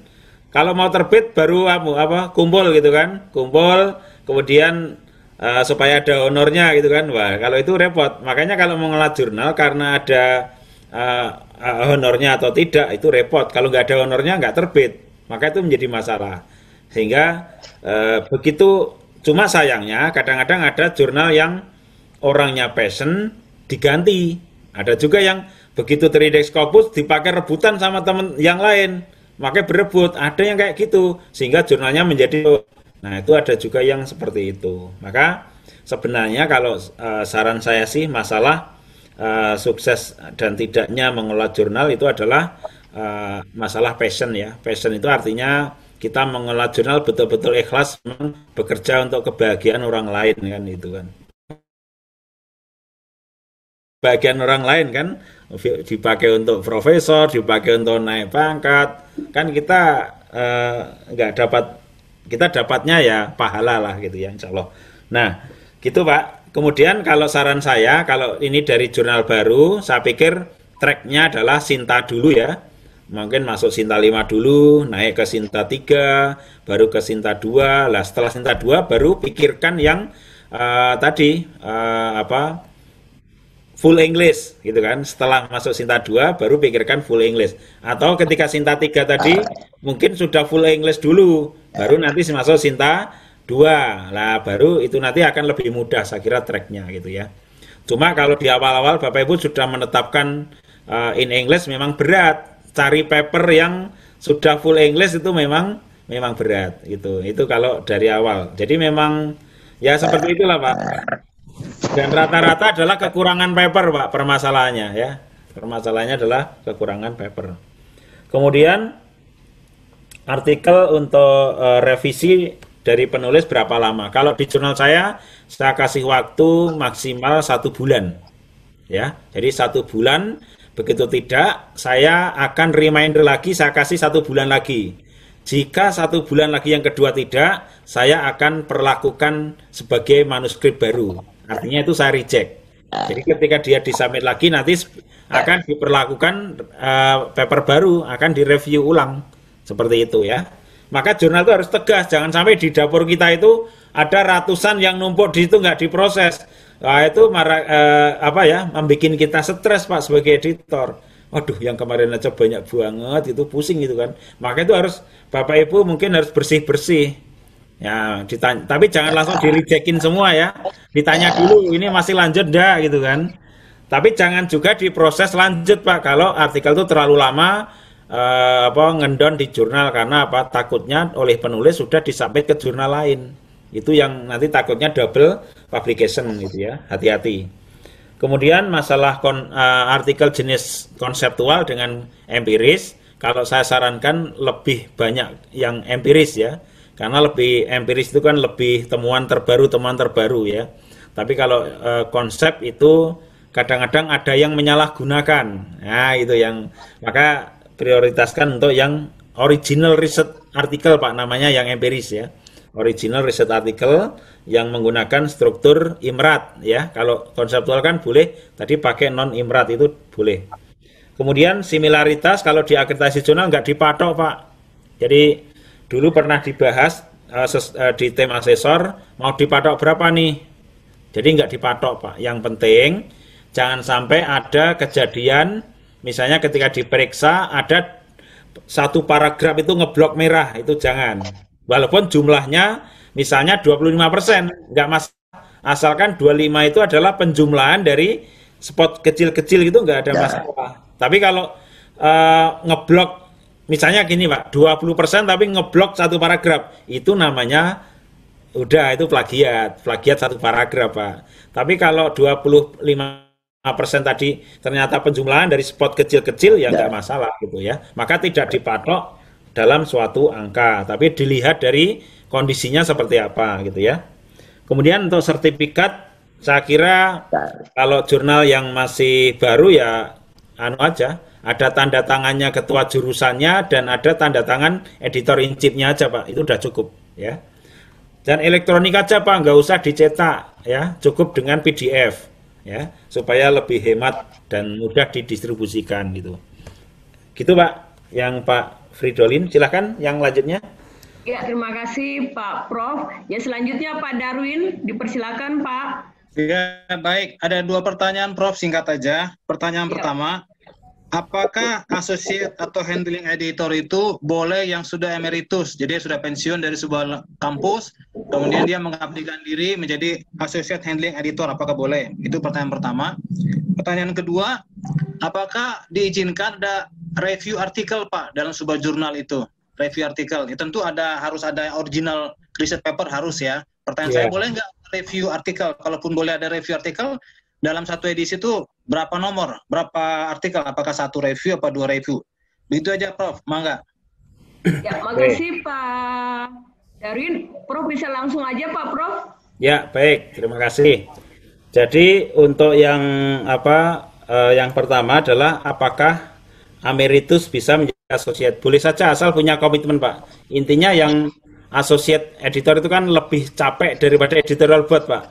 kalau mau terbit baru apa kumpul gitu kan, kumpul kemudian uh, supaya ada honornya gitu kan. Wah, kalau itu repot. Makanya kalau mengelola jurnal karena ada uh, uh, honornya atau tidak itu repot. Kalau nggak ada honornya nggak terbit, maka itu menjadi masalah. Sehingga uh, begitu cuma sayangnya kadang-kadang ada jurnal yang orangnya passion diganti. Ada juga yang begitu terindeks Scopus dipakai rebutan sama teman yang lain Makanya berebut, ada yang kayak gitu sehingga jurnalnya menjadi oh, Nah, itu ada juga yang seperti itu. Maka sebenarnya kalau uh, saran saya sih masalah uh, sukses dan tidaknya mengelola jurnal itu adalah uh, masalah passion ya. Passion itu artinya kita mengelola jurnal betul-betul ikhlas bekerja untuk kebahagiaan orang lain kan itu kan. Bagian orang lain kan dipakai untuk profesor, dipakai untuk naik pangkat, kan kita eh, nggak eh, dapat kita dapatnya ya pahala lah gitu ya Insya Allah. Nah, gitu Pak. Kemudian kalau saran saya, kalau ini dari jurnal baru, saya pikir tracknya adalah Sinta dulu ya. Mungkin masuk Sinta 5 dulu, naik ke Sinta 3, baru ke Sinta 2. Lah setelah Sinta 2 baru pikirkan yang uh, tadi uh, apa full English gitu kan. Setelah masuk Sinta 2 baru pikirkan full English. Atau ketika Sinta 3 tadi mungkin sudah full English dulu, baru nanti masuk Sinta 2. Lah baru itu nanti akan lebih mudah saya kira tracknya gitu ya. Cuma kalau di awal-awal Bapak Ibu sudah menetapkan uh, in English memang berat. Cari paper yang sudah full English itu memang memang berat gitu. Itu kalau dari awal. Jadi memang ya seperti itulah Pak. Dan rata-rata adalah kekurangan paper, Pak, permasalahannya ya. Permasalahannya adalah kekurangan paper. Kemudian artikel untuk uh, revisi dari penulis berapa lama? Kalau di jurnal saya, saya kasih waktu maksimal satu bulan. Ya, jadi satu bulan. Begitu tidak, saya akan reminder lagi, saya kasih satu bulan lagi. Jika satu bulan lagi yang kedua tidak, saya akan perlakukan sebagai manuskrip baru Artinya itu saya reject. Jadi ketika dia disubmit lagi nanti ya. akan diperlakukan uh, paper baru, akan direview ulang seperti itu ya. Maka jurnal itu harus tegas, jangan sampai di dapur kita itu ada ratusan yang numpuk di situ nggak diproses. Nah, itu marah, eh, apa ya, membuat kita stres Pak sebagai editor. Waduh, yang kemarin aja banyak banget, itu pusing gitu kan. Maka itu harus Bapak Ibu mungkin harus bersih-bersih Ya, ditanya, tapi jangan langsung dirijekin semua ya. Ditanya ya. dulu ini masih lanjut dah gitu kan. Tapi jangan juga diproses lanjut Pak kalau artikel itu terlalu lama eh, apa ngendon di jurnal karena apa takutnya oleh penulis sudah disampaikan ke jurnal lain. Itu yang nanti takutnya double publication gitu ya. Hati-hati. Kemudian masalah kon, eh, artikel jenis konseptual dengan empiris, kalau saya sarankan lebih banyak yang empiris ya karena lebih empiris itu kan lebih temuan terbaru, temuan terbaru ya. Tapi kalau e, konsep itu kadang-kadang ada yang menyalahgunakan. Nah, itu yang maka prioritaskan untuk yang original riset artikel Pak namanya yang empiris ya. Original riset artikel yang menggunakan struktur imrat ya. Kalau konseptual kan boleh tadi pakai non imrat itu boleh. Kemudian similaritas kalau di akreditasi jurnal nggak dipatok Pak. Jadi dulu pernah dibahas uh, di tim asesor mau dipatok berapa nih jadi nggak dipatok pak yang penting jangan sampai ada kejadian misalnya ketika diperiksa ada satu paragraf itu ngeblok merah itu jangan walaupun jumlahnya misalnya 25% persen nggak masalah asalkan 25 itu adalah penjumlahan dari spot kecil-kecil itu nggak ada ya. masalah ya. tapi kalau uh, ngeblok Misalnya gini Pak, 20% tapi ngeblok satu paragraf. Itu namanya udah itu plagiat, plagiat satu paragraf Pak. Tapi kalau 25 persen tadi ternyata penjumlahan dari spot kecil-kecil ya enggak masalah gitu ya. Maka tidak dipatok dalam suatu angka, tapi dilihat dari kondisinya seperti apa gitu ya. Kemudian untuk sertifikat saya kira kalau jurnal yang masih baru ya anu aja ada tanda tangannya ketua jurusannya dan ada tanda tangan editor in chiefnya aja pak itu udah cukup ya dan elektronik aja pak nggak usah dicetak ya cukup dengan PDF ya supaya lebih hemat dan mudah didistribusikan gitu gitu pak yang Pak Fridolin silahkan yang lanjutnya ya terima kasih Pak Prof ya selanjutnya Pak Darwin dipersilakan Pak Ya, baik. Ada dua pertanyaan, Prof. Singkat aja. Pertanyaan ya. pertama, Apakah associate atau handling editor itu boleh yang sudah emeritus, jadi sudah pensiun dari sebuah kampus, kemudian dia mengabdikan diri menjadi associate handling editor, apakah boleh? Itu pertanyaan pertama. Pertanyaan kedua, apakah diizinkan ada review artikel Pak dalam sebuah jurnal itu? Review artikel, ya, tentu ada harus ada original research paper harus ya. Pertanyaan yeah. saya boleh nggak review artikel? Kalaupun boleh ada review artikel, dalam satu edisi itu berapa nomor, berapa artikel, apakah satu review apa dua review. Begitu aja Prof, mangga. Ya, makasih baik. Pak Darwin. Prof bisa langsung aja Pak Prof. Ya, baik. Terima kasih. Jadi untuk yang apa eh, yang pertama adalah apakah ameritus bisa menjadi associate? Boleh saja asal punya komitmen, Pak. Intinya yang associate editor itu kan lebih capek daripada editorial board, Pak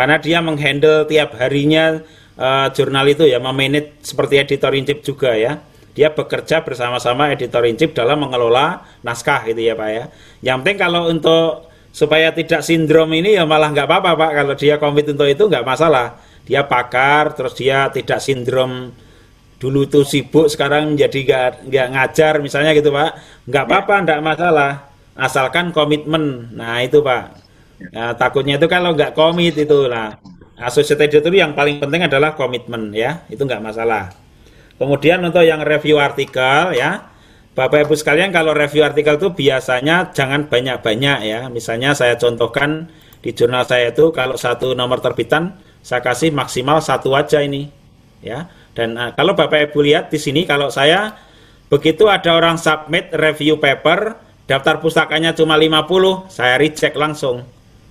karena dia menghandle tiap harinya uh, jurnal itu ya memanage seperti editor in chief juga ya dia bekerja bersama-sama editor in chief dalam mengelola naskah gitu ya pak ya yang penting kalau untuk supaya tidak sindrom ini ya malah nggak apa-apa pak kalau dia komit untuk itu nggak masalah dia pakar terus dia tidak sindrom dulu tuh sibuk sekarang jadi nggak nggak ngajar misalnya gitu pak nggak apa-apa nggak masalah asalkan komitmen nah itu pak Ya, takutnya itu kalau nggak komit itu lah. Associated itu yang paling penting adalah komitmen ya, itu nggak masalah. Kemudian untuk yang review artikel ya, Bapak Ibu sekalian kalau review artikel itu biasanya jangan banyak-banyak ya. Misalnya saya contohkan di jurnal saya itu kalau satu nomor terbitan saya kasih maksimal satu aja ini ya. Dan uh, kalau Bapak Ibu lihat di sini kalau saya begitu ada orang submit review paper daftar pusakanya cuma 50, saya reject langsung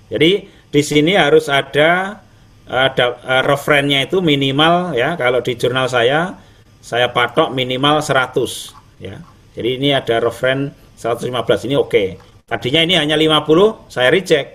jadi di sini harus ada eh, ada uh, referennya itu minimal ya kalau di jurnal saya saya patok minimal 100 ya. Jadi ini ada referen 115 ini oke. Okay. Tadinya ini hanya 50 saya reject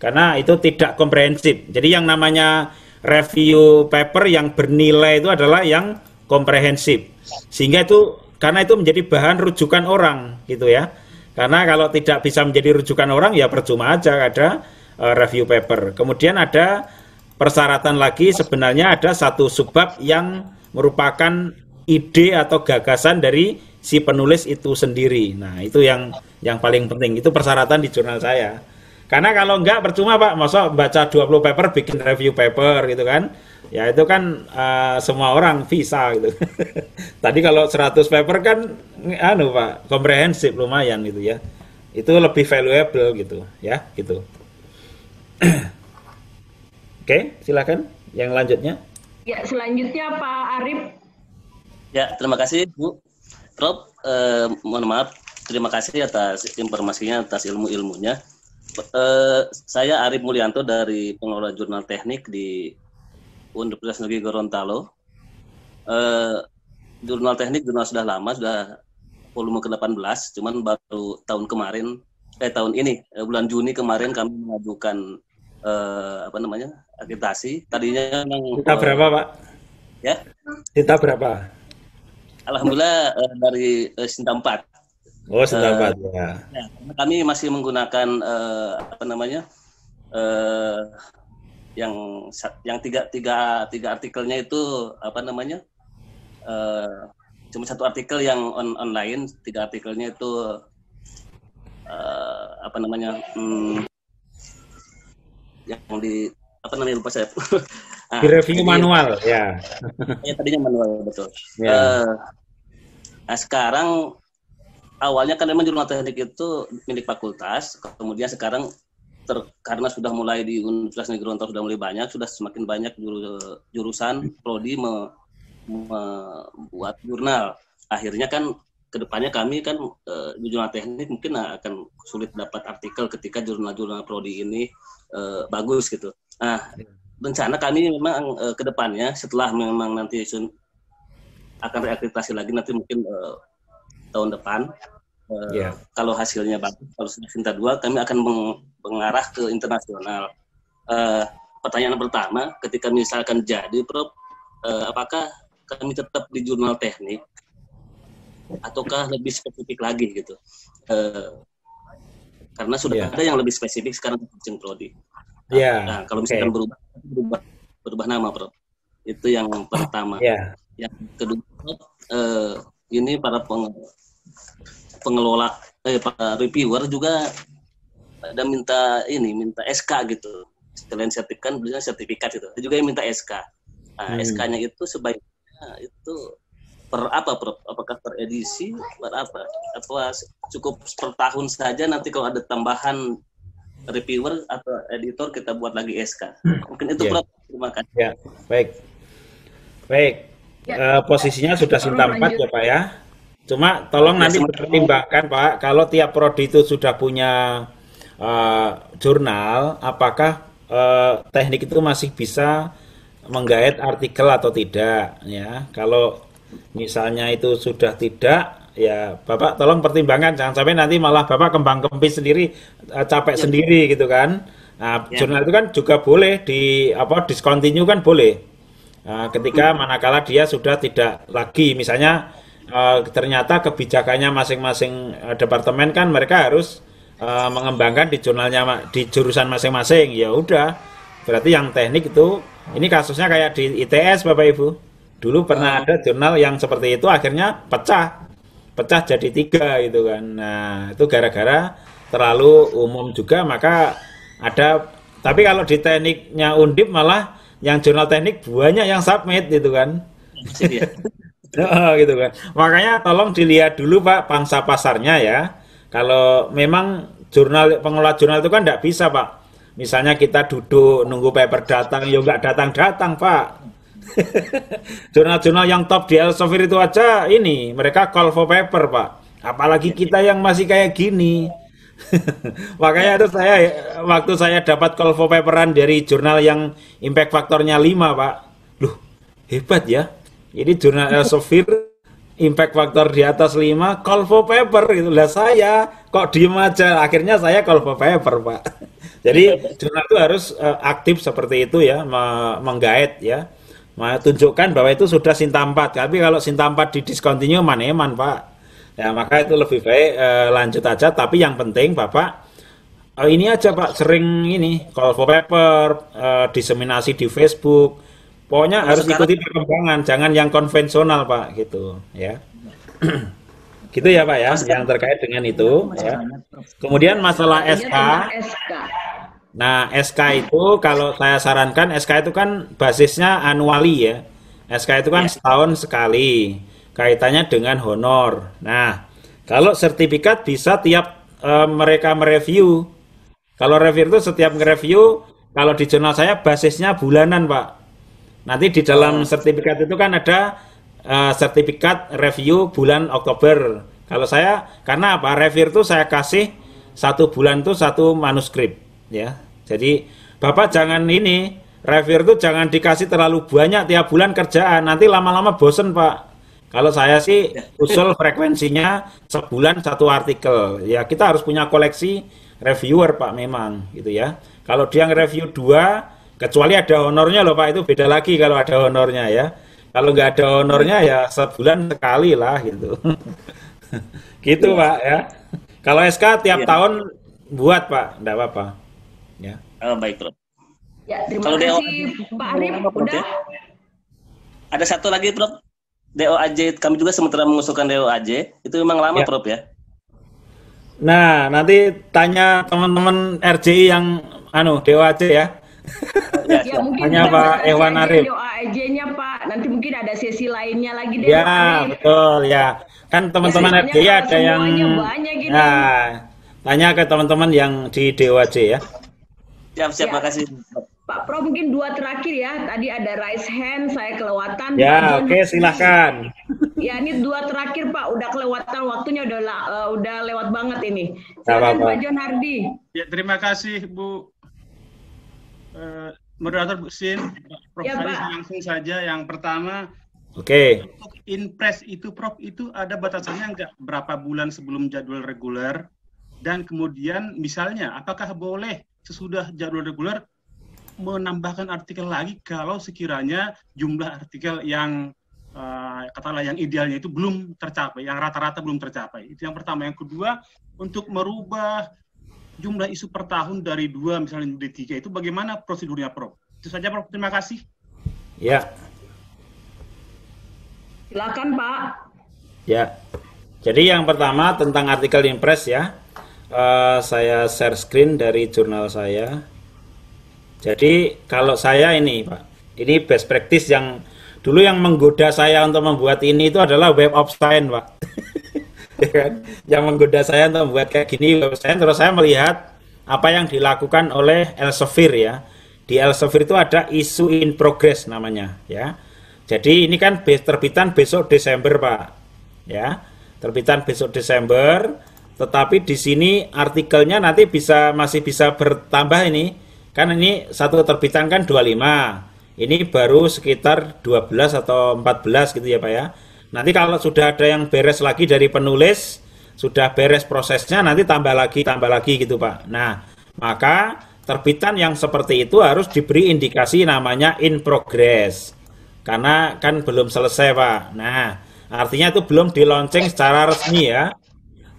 karena itu tidak komprehensif. Jadi yang namanya review paper yang bernilai itu adalah yang komprehensif. Sehingga itu karena itu menjadi bahan rujukan orang gitu ya. Karena kalau tidak bisa menjadi rujukan orang ya percuma aja ada Eh, review paper. Kemudian ada persyaratan lagi sebenarnya ada satu subbab yang merupakan ide atau gagasan dari si penulis itu sendiri. Nah, itu yang yang paling penting. Itu persyaratan di jurnal saya. Karena kalau enggak percuma Pak, masa baca 20 paper bikin review paper gitu kan. Ya itu kan uh, semua orang visa gitu. (laughs) Tadi kalau 100 paper kan anu Pak, komprehensif lumayan gitu ya. Itu lebih valuable gitu ya, gitu. Oke, silakan yang lanjutnya. Ya, selanjutnya Pak Arif. Ya, terima kasih Bu. Prof, eh, mohon maaf. Terima kasih atas informasinya, atas ilmu-ilmunya. Eh, saya Arif Mulyanto dari pengelola jurnal teknik di Universitas Negeri Gorontalo. Eh, jurnal teknik jurnal sudah lama, sudah volume ke-18, cuman baru tahun kemarin, eh tahun ini, eh, bulan Juni kemarin kami mengajukan uh, apa namanya akreditasi. Tadinya memang kita eh, berapa pak? Ya. Kita berapa? Alhamdulillah uh, dari uh, Sinta 4. Oh, Sinta 4 uh, ya. ya. Kami masih menggunakan uh, apa namanya? Uh, yang yang tiga tiga tiga artikelnya itu apa namanya? Uh, cuma satu artikel yang on, online, tiga artikelnya itu uh, apa namanya? hmm, yang di apa namanya lupa saya. nah, (laughs) di review jadi, manual ya. ya. tadinya manual betul. Ya. Uh, nah sekarang awalnya kan memang jurusan teknik itu milik fakultas, kemudian sekarang ter, karena sudah mulai di Universitas Negeri Gorontalo sudah mulai banyak, sudah semakin banyak juru, jurusan prodi me, membuat jurnal. Akhirnya kan kedepannya kami kan uh, jurnal teknik mungkin akan sulit dapat artikel ketika jurnal-jurnal prodi ini uh, bagus gitu. Nah iya. rencana kami memang uh, kedepannya setelah memang nanti akan reakreditasi lagi nanti mungkin uh, tahun depan. Uh, yeah. Kalau hasilnya bagus, kalau sudah cinta dua, kami akan meng mengarah ke internasional. Uh, pertanyaan pertama, ketika misalkan jadi, Prof, uh, apakah kami tetap di jurnal teknik ataukah lebih spesifik lagi gitu uh, karena sudah yeah. ada yang lebih spesifik sekarang vaksin prodi nah, yeah. nah kalau misalkan okay. berubah berubah berubah nama bro itu yang pertama yeah. yang kedua uh, ini para peng, pengelola eh para reviewer juga ada minta ini minta SK gitu selain sertifikat belinya sertifikat itu juga yang minta SK nah, hmm. SK-nya itu sebaiknya itu per apa per, Apakah per edisi, per apa? Atau cukup per tahun saja nanti kalau ada tambahan reviewer atau editor kita buat lagi SK. Mungkin itu yeah. Terima kasih. Ya, yeah. baik. Baik. yeah. Ya. Uh, posisinya sudah Sinta empat ya Pak ya. Cuma tolong ya, nanti pertimbangkan Pak, kalau tiap prodi itu sudah punya uh, jurnal, apakah uh, teknik itu masih bisa menggait artikel atau tidak ya. Kalau misalnya itu sudah tidak ya bapak tolong pertimbangkan jangan sampai nanti malah bapak kembang kempis sendiri eh, capek ya. sendiri gitu kan nah ya. jurnal itu kan juga boleh di apa discontinue kan boleh nah, ketika hmm. manakala dia sudah tidak lagi misalnya uh, ternyata kebijakannya masing-masing eh, departemen kan mereka harus uh, mengembangkan di jurnalnya di jurusan masing-masing ya udah berarti yang teknik itu ini kasusnya kayak di ITS bapak ibu Dulu pernah ada jurnal yang seperti itu akhirnya pecah, pecah jadi tiga gitu kan. Nah itu gara-gara terlalu umum juga maka ada. Tapi kalau di tekniknya undip malah yang jurnal teknik banyak yang submit gitu kan. Ya. (laughs) gitu kan. Makanya tolong dilihat dulu Pak pangsa pasarnya ya. Kalau memang jurnal pengelola jurnal itu kan tidak bisa Pak. Misalnya kita duduk nunggu paper datang, ya nggak datang-datang Pak (laughs) Jurnal-jurnal yang top di Elsevier itu aja ini mereka call for paper, Pak. Apalagi iya, iya. kita yang masih kayak gini. (laughs) Makanya itu saya waktu saya dapat call for paperan dari jurnal yang impact faktornya 5, Pak. Loh, hebat ya. ini jurnal Elsevier (laughs) impact faktor di atas 5 call for paper gitu lah saya kok diem aja akhirnya saya call for paper pak jadi iya, jurnal itu harus uh, aktif seperti itu ya me menggait ya Nah, tunjukkan bahwa itu sudah Sinta 4. Tapi kalau Sinta 4 di discontinue maneman, Pak. Ya, maka itu lebih baik e, lanjut aja. Tapi yang penting, Bapak, e, ini aja, Pak, sering ini, call for paper, e, diseminasi di Facebook. Pokoknya nah, harus sekarang... ikuti perkembangan, jangan yang konvensional, Pak, gitu, ya. (clears throat) gitu ya, Pak, ya, yang terkait dengan itu. Ya. Kemudian masalah iya, SK. Nah, SK itu kalau saya sarankan SK itu kan basisnya anuali ya. SK itu kan ya. setahun sekali. Kaitannya dengan honor. Nah, kalau sertifikat bisa tiap e, mereka mereview. Kalau review itu setiap nge-review, kalau di jurnal saya basisnya bulanan, Pak. Nanti di dalam oh. sertifikat itu kan ada e, sertifikat review bulan Oktober. Kalau saya karena apa? Review itu saya kasih satu bulan itu satu manuskrip ya jadi Bapak jangan ini Review itu jangan dikasih terlalu banyak tiap bulan kerjaan, nanti lama-lama bosen Pak. Kalau saya sih ya. (laughs) usul frekuensinya sebulan satu artikel. Ya kita harus punya koleksi reviewer Pak memang gitu ya. Kalau dia nge-review dua, kecuali ada honornya loh Pak itu beda lagi kalau ada honornya ya. Kalau nggak ada honornya ya sebulan sekali lah gitu. (laughs) gitu ya. Pak ya. Kalau SK tiap ya. tahun buat Pak, nggak apa-apa. Ya. Oh, baik, Prof. Ya, terima Kalau kasih DO... Pak Arif. Udah. Ya? Ada satu lagi, Prof. DOAJ kami juga sementara mengusulkan DOAJ itu memang lama, ya. Prof ya. Nah, nanti tanya teman-teman RJI yang anu DOAJ ya. (laughs) ya, ya mungkin Hanya Pak Ewan Arif. nya Pak, nanti mungkin ada sesi lainnya lagi deh. Ya, Arif. betul ya. Kan teman-teman ya, RJI ada yang banyak gitu. Nah, tanya ke teman-teman yang di DOAJ ya. Siap, siap, ya. makasih. Pak Pro mungkin dua terakhir ya. Tadi ada raise hand, saya kelewatan. Ya, oke, okay, silahkan. Ya, ini dua terakhir Pak, udah kelewatan waktunya udah uh, udah lewat banget ini. Silakan Pak John Hardi. Ya, terima kasih Bu uh, moderator Bu Sin. Prof. Ya, Pak. langsung saja yang pertama Oke. Okay. Untuk itu Prof itu ada batasannya enggak berapa bulan sebelum jadwal reguler dan kemudian misalnya apakah boleh sesudah jadwal reguler menambahkan artikel lagi kalau sekiranya jumlah artikel yang uh, katakanlah yang idealnya itu belum tercapai, yang rata-rata belum tercapai. Itu yang pertama. Yang kedua, untuk merubah jumlah isu per tahun dari dua misalnya menjadi tiga itu bagaimana prosedurnya, Prof? Itu saja, Prof. Terima kasih. Ya. Silakan, Pak. Ya. Jadi yang pertama tentang artikel impres ya uh, saya share screen dari jurnal saya. Jadi kalau saya ini Pak, ini best practice yang dulu yang menggoda saya untuk membuat ini itu adalah web of science Pak. (laughs) ya kan? Yang menggoda saya untuk membuat kayak gini web of science terus saya melihat apa yang dilakukan oleh Elsevier ya. Di Elsevier itu ada isu in progress namanya ya. Jadi ini kan terbitan besok Desember Pak. Ya. Terbitan besok Desember tetapi di sini artikelnya nanti bisa masih bisa bertambah ini. Kan ini satu terbitan kan 25. Ini baru sekitar 12 atau 14 gitu ya Pak ya. Nanti kalau sudah ada yang beres lagi dari penulis, sudah beres prosesnya nanti tambah lagi, tambah lagi gitu Pak. Nah, maka terbitan yang seperti itu harus diberi indikasi namanya in progress. Karena kan belum selesai Pak. Nah, artinya itu belum di secara resmi ya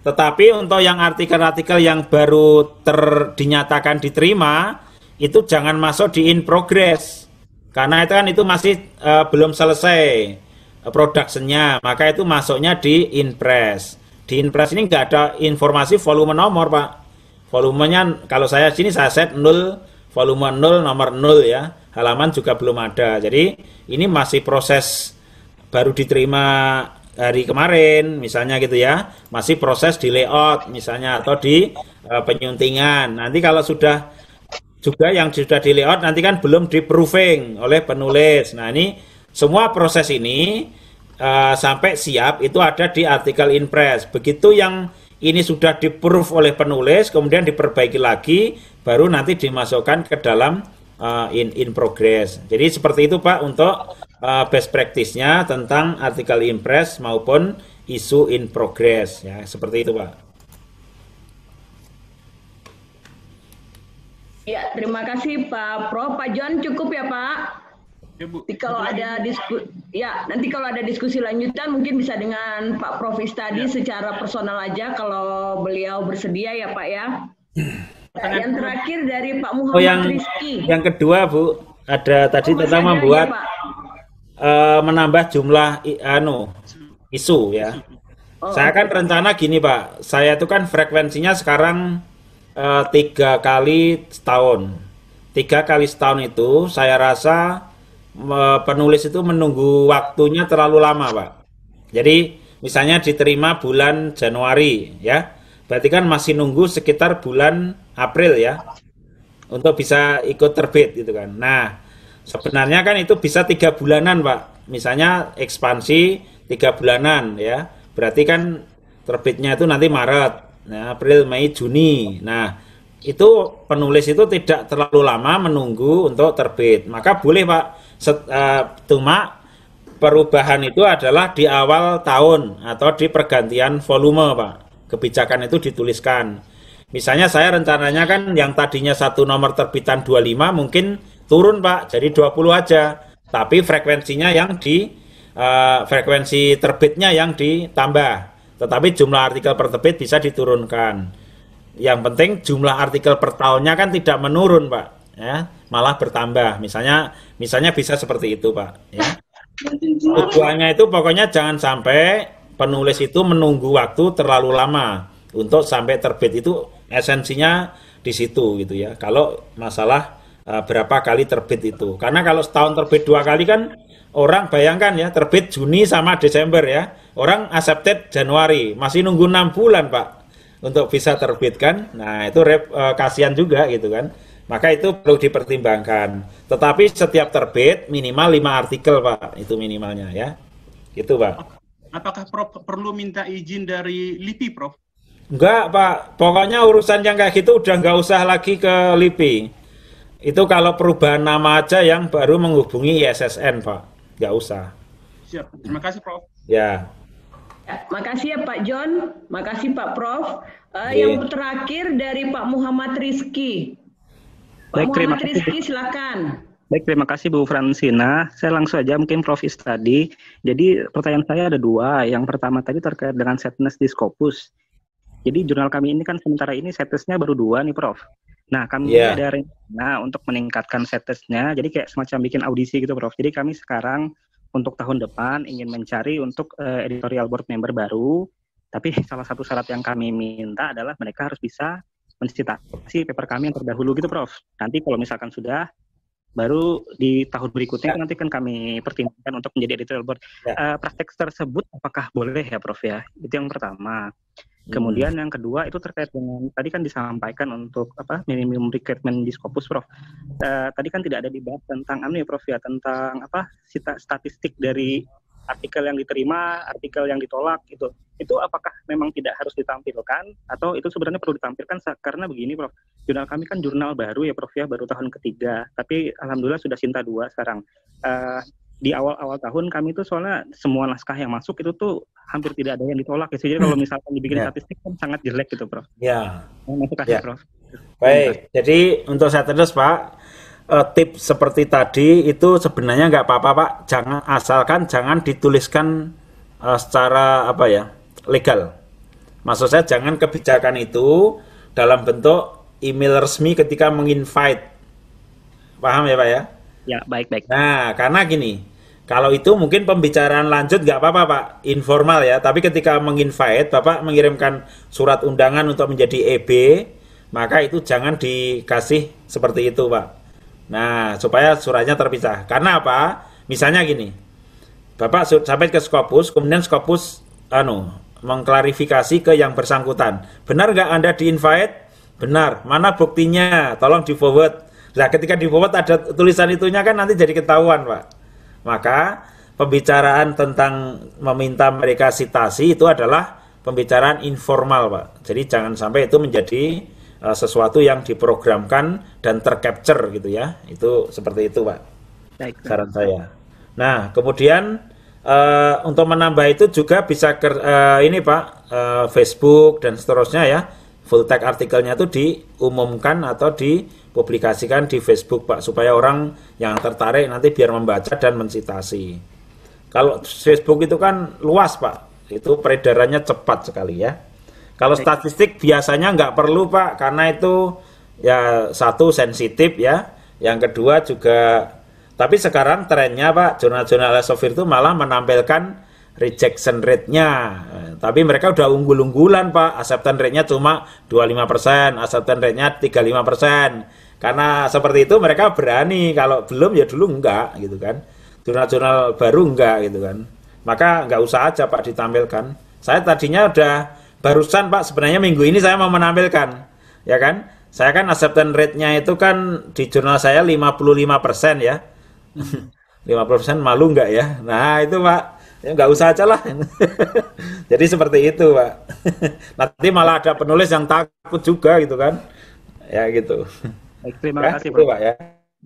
tetapi untuk yang artikel-artikel yang baru ter, dinyatakan diterima, itu jangan masuk di in progress. Karena itu kan itu masih uh, belum selesai e, productionnya, maka itu masuknya di in press. Di in press ini nggak ada informasi volume nomor, Pak. Volumenya kalau saya sini saya set 0, volume 0, nomor 0 ya. Halaman juga belum ada. Jadi ini masih proses baru diterima hari kemarin misalnya gitu ya masih proses di layout misalnya atau di uh, penyuntingan nanti kalau sudah juga yang sudah di layout nanti kan belum di proofing oleh penulis nah ini semua proses ini uh, sampai siap itu ada di artikel impress begitu yang ini sudah di proof oleh penulis kemudian diperbaiki lagi baru nanti dimasukkan ke dalam uh, in in progress jadi seperti itu pak untuk uh, best practice-nya tentang artikel in maupun isu in progress ya seperti itu pak. Ya terima kasih Pak Prof Pak John cukup ya Pak. Ya, Bu. Nanti kalau ada diskusi, ya nanti kalau ada diskusi lanjutan mungkin bisa dengan Pak Profis tadi ya. secara personal aja kalau beliau bersedia ya Pak ya. Nah, yang terakhir dari Pak oh, Muhammad oh, yang, Rizky. Yang kedua Bu, ada tadi oh, tentang membuat uh, menambah jumlah anu isu ya. Oh, saya kan rencana gini Pak, saya itu kan frekuensinya sekarang uh, tiga kali setahun. Tiga kali setahun itu saya rasa uh, penulis itu menunggu waktunya terlalu lama Pak. Jadi misalnya diterima bulan Januari ya, berarti kan masih nunggu sekitar bulan April ya untuk bisa ikut terbit gitu kan. Nah Sebenarnya kan itu bisa tiga bulanan Pak. Misalnya ekspansi tiga bulanan ya. Berarti kan terbitnya itu nanti Maret, nah, April, Mei, Juni. Nah itu penulis itu tidak terlalu lama menunggu untuk terbit. Maka boleh Pak. Set, uh, cuma perubahan itu adalah di awal tahun atau di pergantian volume Pak. Kebijakan itu dituliskan. Misalnya saya rencananya kan yang tadinya satu nomor terbitan 25 mungkin turun Pak, jadi 20 aja. Tapi frekuensinya yang di uh, frekuensi terbitnya yang ditambah. Tetapi jumlah artikel per terbit bisa diturunkan. Yang penting jumlah artikel per tahunnya kan tidak menurun Pak, ya malah bertambah. Misalnya misalnya bisa seperti itu Pak. Ya. Tujuannya itu pokoknya jangan sampai penulis itu menunggu waktu terlalu lama untuk sampai terbit itu esensinya di situ gitu ya. Kalau masalah Eh, berapa kali terbit itu. Karena kalau setahun terbit dua kali kan orang bayangkan ya terbit Juni sama Desember ya. Orang accepted Januari, masih nunggu enam bulan, Pak, untuk bisa terbitkan Nah, itu rep, uh, kasihan juga gitu kan. Maka itu perlu dipertimbangkan. Tetapi setiap terbit minimal lima artikel, Pak. Itu minimalnya ya. Gitu, Pak. Apakah Prof perlu minta izin dari LIPI, Prof? Enggak, Pak. Pokoknya urusan yang kayak gitu udah nggak usah lagi ke LIPI. Itu kalau perubahan nama aja yang baru menghubungi ISSN, Pak. Nggak usah. Siap. Terima kasih, Prof. Ya. Ya, makasih ya Pak John, makasih Pak Prof. Uh, yang terakhir dari Pak Muhammad Rizki. Pak Baik, Muhammad terima Rizki silakan. Baik, terima kasih Bu Fransina. Saya langsung aja mungkin Prof Is tadi. Jadi pertanyaan saya ada dua. Yang pertama tadi terkait dengan setness di Scopus. Jadi jurnal kami ini kan sementara ini setnessnya baru dua nih Prof. Nah, kami yeah. ada rencana untuk meningkatkan setesnya. Jadi kayak semacam bikin audisi gitu, Prof. Jadi kami sekarang untuk tahun depan ingin mencari untuk uh, editorial board member baru. Tapi salah satu syarat yang kami minta adalah mereka harus bisa si paper kami yang terdahulu gitu, Prof. Nanti kalau misalkan sudah baru di tahun berikutnya ya. nanti kan kami pertimbangkan untuk menjadi editorial board. Ya. Uh, praktek tersebut apakah boleh ya, Prof ya? Itu yang pertama. Kemudian hmm. yang kedua itu terkait dengan tadi kan disampaikan untuk apa minimum requirement di Scopus Prof. Uh, tadi kan tidak ada dibahas tentang anu ya Prof ya tentang apa statistik dari artikel yang diterima, artikel yang ditolak itu Itu apakah memang tidak harus ditampilkan atau itu sebenarnya perlu ditampilkan karena begini Prof. Jurnal kami kan jurnal baru ya Prof ya, baru tahun ketiga. Tapi alhamdulillah sudah Sinta dua sekarang. Uh, di awal-awal tahun kami itu soalnya semua naskah yang masuk itu tuh hampir tidak ada yang ditolak. Ya. Jadi kalau hmm. misalkan dibikin yeah. statistik kan sangat jelek gitu, Prof. Iya. Yeah. Masih yeah. Prof. Baik. Jadi untuk saya terus, Pak, eh, tips seperti tadi itu sebenarnya nggak apa-apa, Pak. Jangan asalkan jangan dituliskan eh, secara apa ya? legal. Maksud saya jangan kebijakan itu dalam bentuk email resmi ketika menginvite. Paham ya, Pak ya? Ya, baik-baik. Nah, karena gini, kalau itu mungkin pembicaraan lanjut nggak apa-apa Pak, informal ya. Tapi ketika menginvite, Bapak mengirimkan surat undangan untuk menjadi EB, maka itu jangan dikasih seperti itu Pak. Nah, supaya suratnya terpisah. Karena apa? Misalnya gini, Bapak sampai ke Skopus, kemudian Skopus anu mengklarifikasi ke yang bersangkutan. Benar nggak Anda diinvite? Benar. Mana buktinya? Tolong di forward Nah, ketika dibuat ada tulisan itunya kan nanti jadi ketahuan, Pak. Maka pembicaraan tentang meminta mereka sitasi itu adalah pembicaraan informal, Pak. Jadi jangan sampai itu menjadi uh, sesuatu yang diprogramkan dan tercapture gitu ya. Itu seperti itu, Pak. Baik. Saran saya. Nah, kemudian uh, untuk menambah itu juga bisa ke, uh, eh, ini Pak, uh, Facebook dan seterusnya ya. Full tag artikelnya itu diumumkan atau di publikasikan di Facebook Pak supaya orang yang tertarik nanti biar membaca dan mensitasi. Kalau Facebook itu kan luas Pak, itu peredarannya cepat sekali ya. Kalau statistik biasanya nggak perlu Pak karena itu ya satu sensitif ya, yang kedua juga tapi sekarang trennya Pak jurnal-jurnal software itu malah menampilkan rejection rate-nya. Tapi mereka udah unggul-unggulan, Pak. Acceptance rate-nya cuma 25%, acceptance rate-nya 35%. Karena seperti itu mereka berani. Kalau belum ya dulu enggak gitu kan. Jurnal-jurnal baru enggak gitu kan. Maka enggak usah aja Pak ditampilkan. Saya tadinya udah barusan Pak sebenarnya minggu ini saya mau menampilkan. Ya kan? Saya kan acceptance rate-nya itu kan di jurnal saya 55% ya. 50% hmm. malu enggak ya? Nah, itu Pak ya nggak usah aja lah (laughs) jadi seperti itu pak (laughs) nanti malah ada penulis yang takut juga gitu kan ya gitu Baik, terima ya, kasih, Prof. Pak, ya.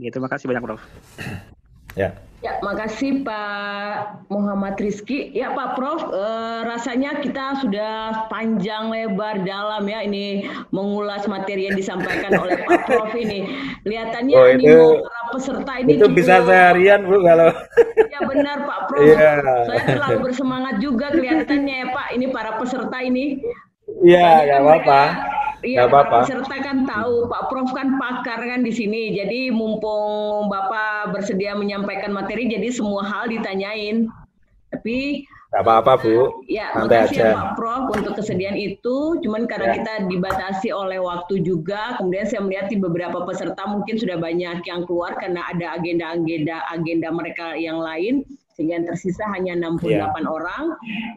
ya. Terima kasih banyak, Prof. (clears throat) Ya. Ya, makasih Pak Muhammad Rizky. Ya Pak Prof, e, rasanya kita sudah panjang lebar dalam ya ini mengulas materi yang disampaikan oleh Pak (laughs) Prof ini. Kelihatannya oh, ini para peserta ini itu juga, bisa seharian Bu kalau. Ya benar Pak (laughs) Prof. Yeah. Saya terlalu bersemangat juga kelihatannya ya Pak ini para peserta ini. Iya, nggak apa-apa. Iya, Bapak. Serta kan tahu Pak Prof kan pakar kan di sini. Jadi mumpung Bapak bersedia menyampaikan materi, jadi semua hal ditanyain. Tapi Gak apa-apa Bu, eh, ya, makasih ya, aja. Pak Prof untuk kesediaan itu, cuman karena ya. kita dibatasi oleh waktu juga, kemudian saya melihat di beberapa peserta mungkin sudah banyak yang keluar karena ada agenda-agenda agenda mereka yang lain sehingga yang tersisa hanya 68 yeah. Iya. orang.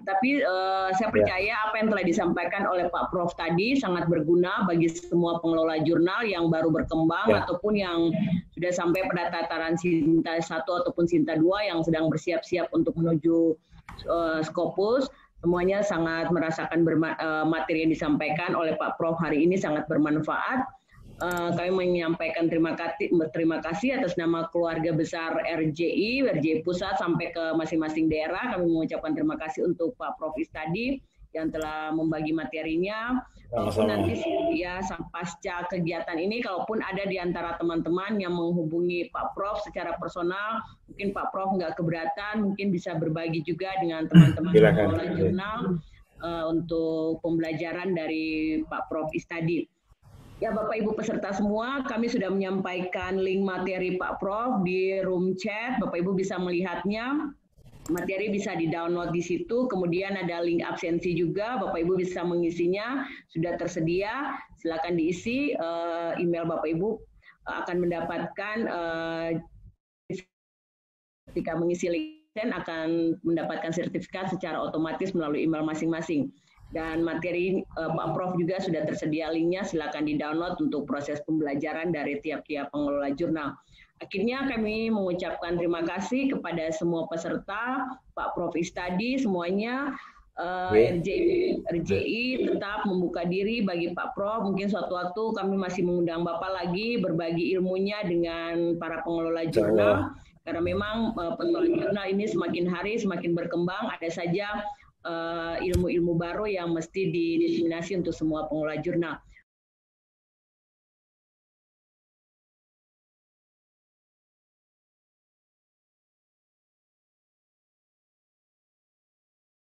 Tapi uh, saya iya. percaya yeah. apa yang telah disampaikan oleh Pak Prof tadi sangat berguna bagi semua pengelola jurnal yang baru berkembang yeah. ataupun yang sudah sampai pada tataran Sinta 1 ataupun Sinta 2 yang sedang bersiap-siap untuk menuju uh, Skopus. Semuanya sangat merasakan eh, materi yang disampaikan oleh Pak Prof hari ini sangat bermanfaat Eh, kami menyampaikan terima kasih terima kasih atas nama keluarga besar RJI, RJI pusat sampai ke masing-masing daerah. Kami mengucapkan terima kasih untuk Pak Prof tadi yang telah membagi materinya maupun nanti ya pasca kegiatan ini kalaupun ada di antara teman-teman yang menghubungi Pak Prof secara personal mungkin Pak Prof nggak keberatan mungkin bisa berbagi juga dengan teman-teman jurnal uh, untuk pembelajaran dari Pak Prof Istadi. Ya Bapak Ibu peserta semua, kami sudah menyampaikan link materi Pak Prof di room chat. Bapak Ibu bisa melihatnya. Materi bisa di-download di situ, kemudian ada link absensi juga, Bapak Ibu bisa mengisinya, sudah tersedia. Silakan diisi eh, email Bapak Ibu akan mendapatkan eh, ketika mengisi link akan mendapatkan sertifikat secara otomatis melalui email masing-masing dan materi uh, Pak Prof juga sudah tersedia linknya silakan di download untuk proses pembelajaran dari tiap-tiap pengelola jurnal. Akhirnya kami mengucapkan terima kasih kepada semua peserta, Pak Prof Istadi, semuanya uh, eh, RJI, RJI tetap membuka diri bagi Pak Prof. Mungkin suatu waktu kami masih mengundang Bapak lagi berbagi ilmunya dengan para pengelola jurnal. Karena memang uh, pengelola jurnal ini semakin hari semakin berkembang. Ada saja Eh, ilmu-ilmu uh, baru yang mesti didiseminasi untuk semua pengelola jurnal.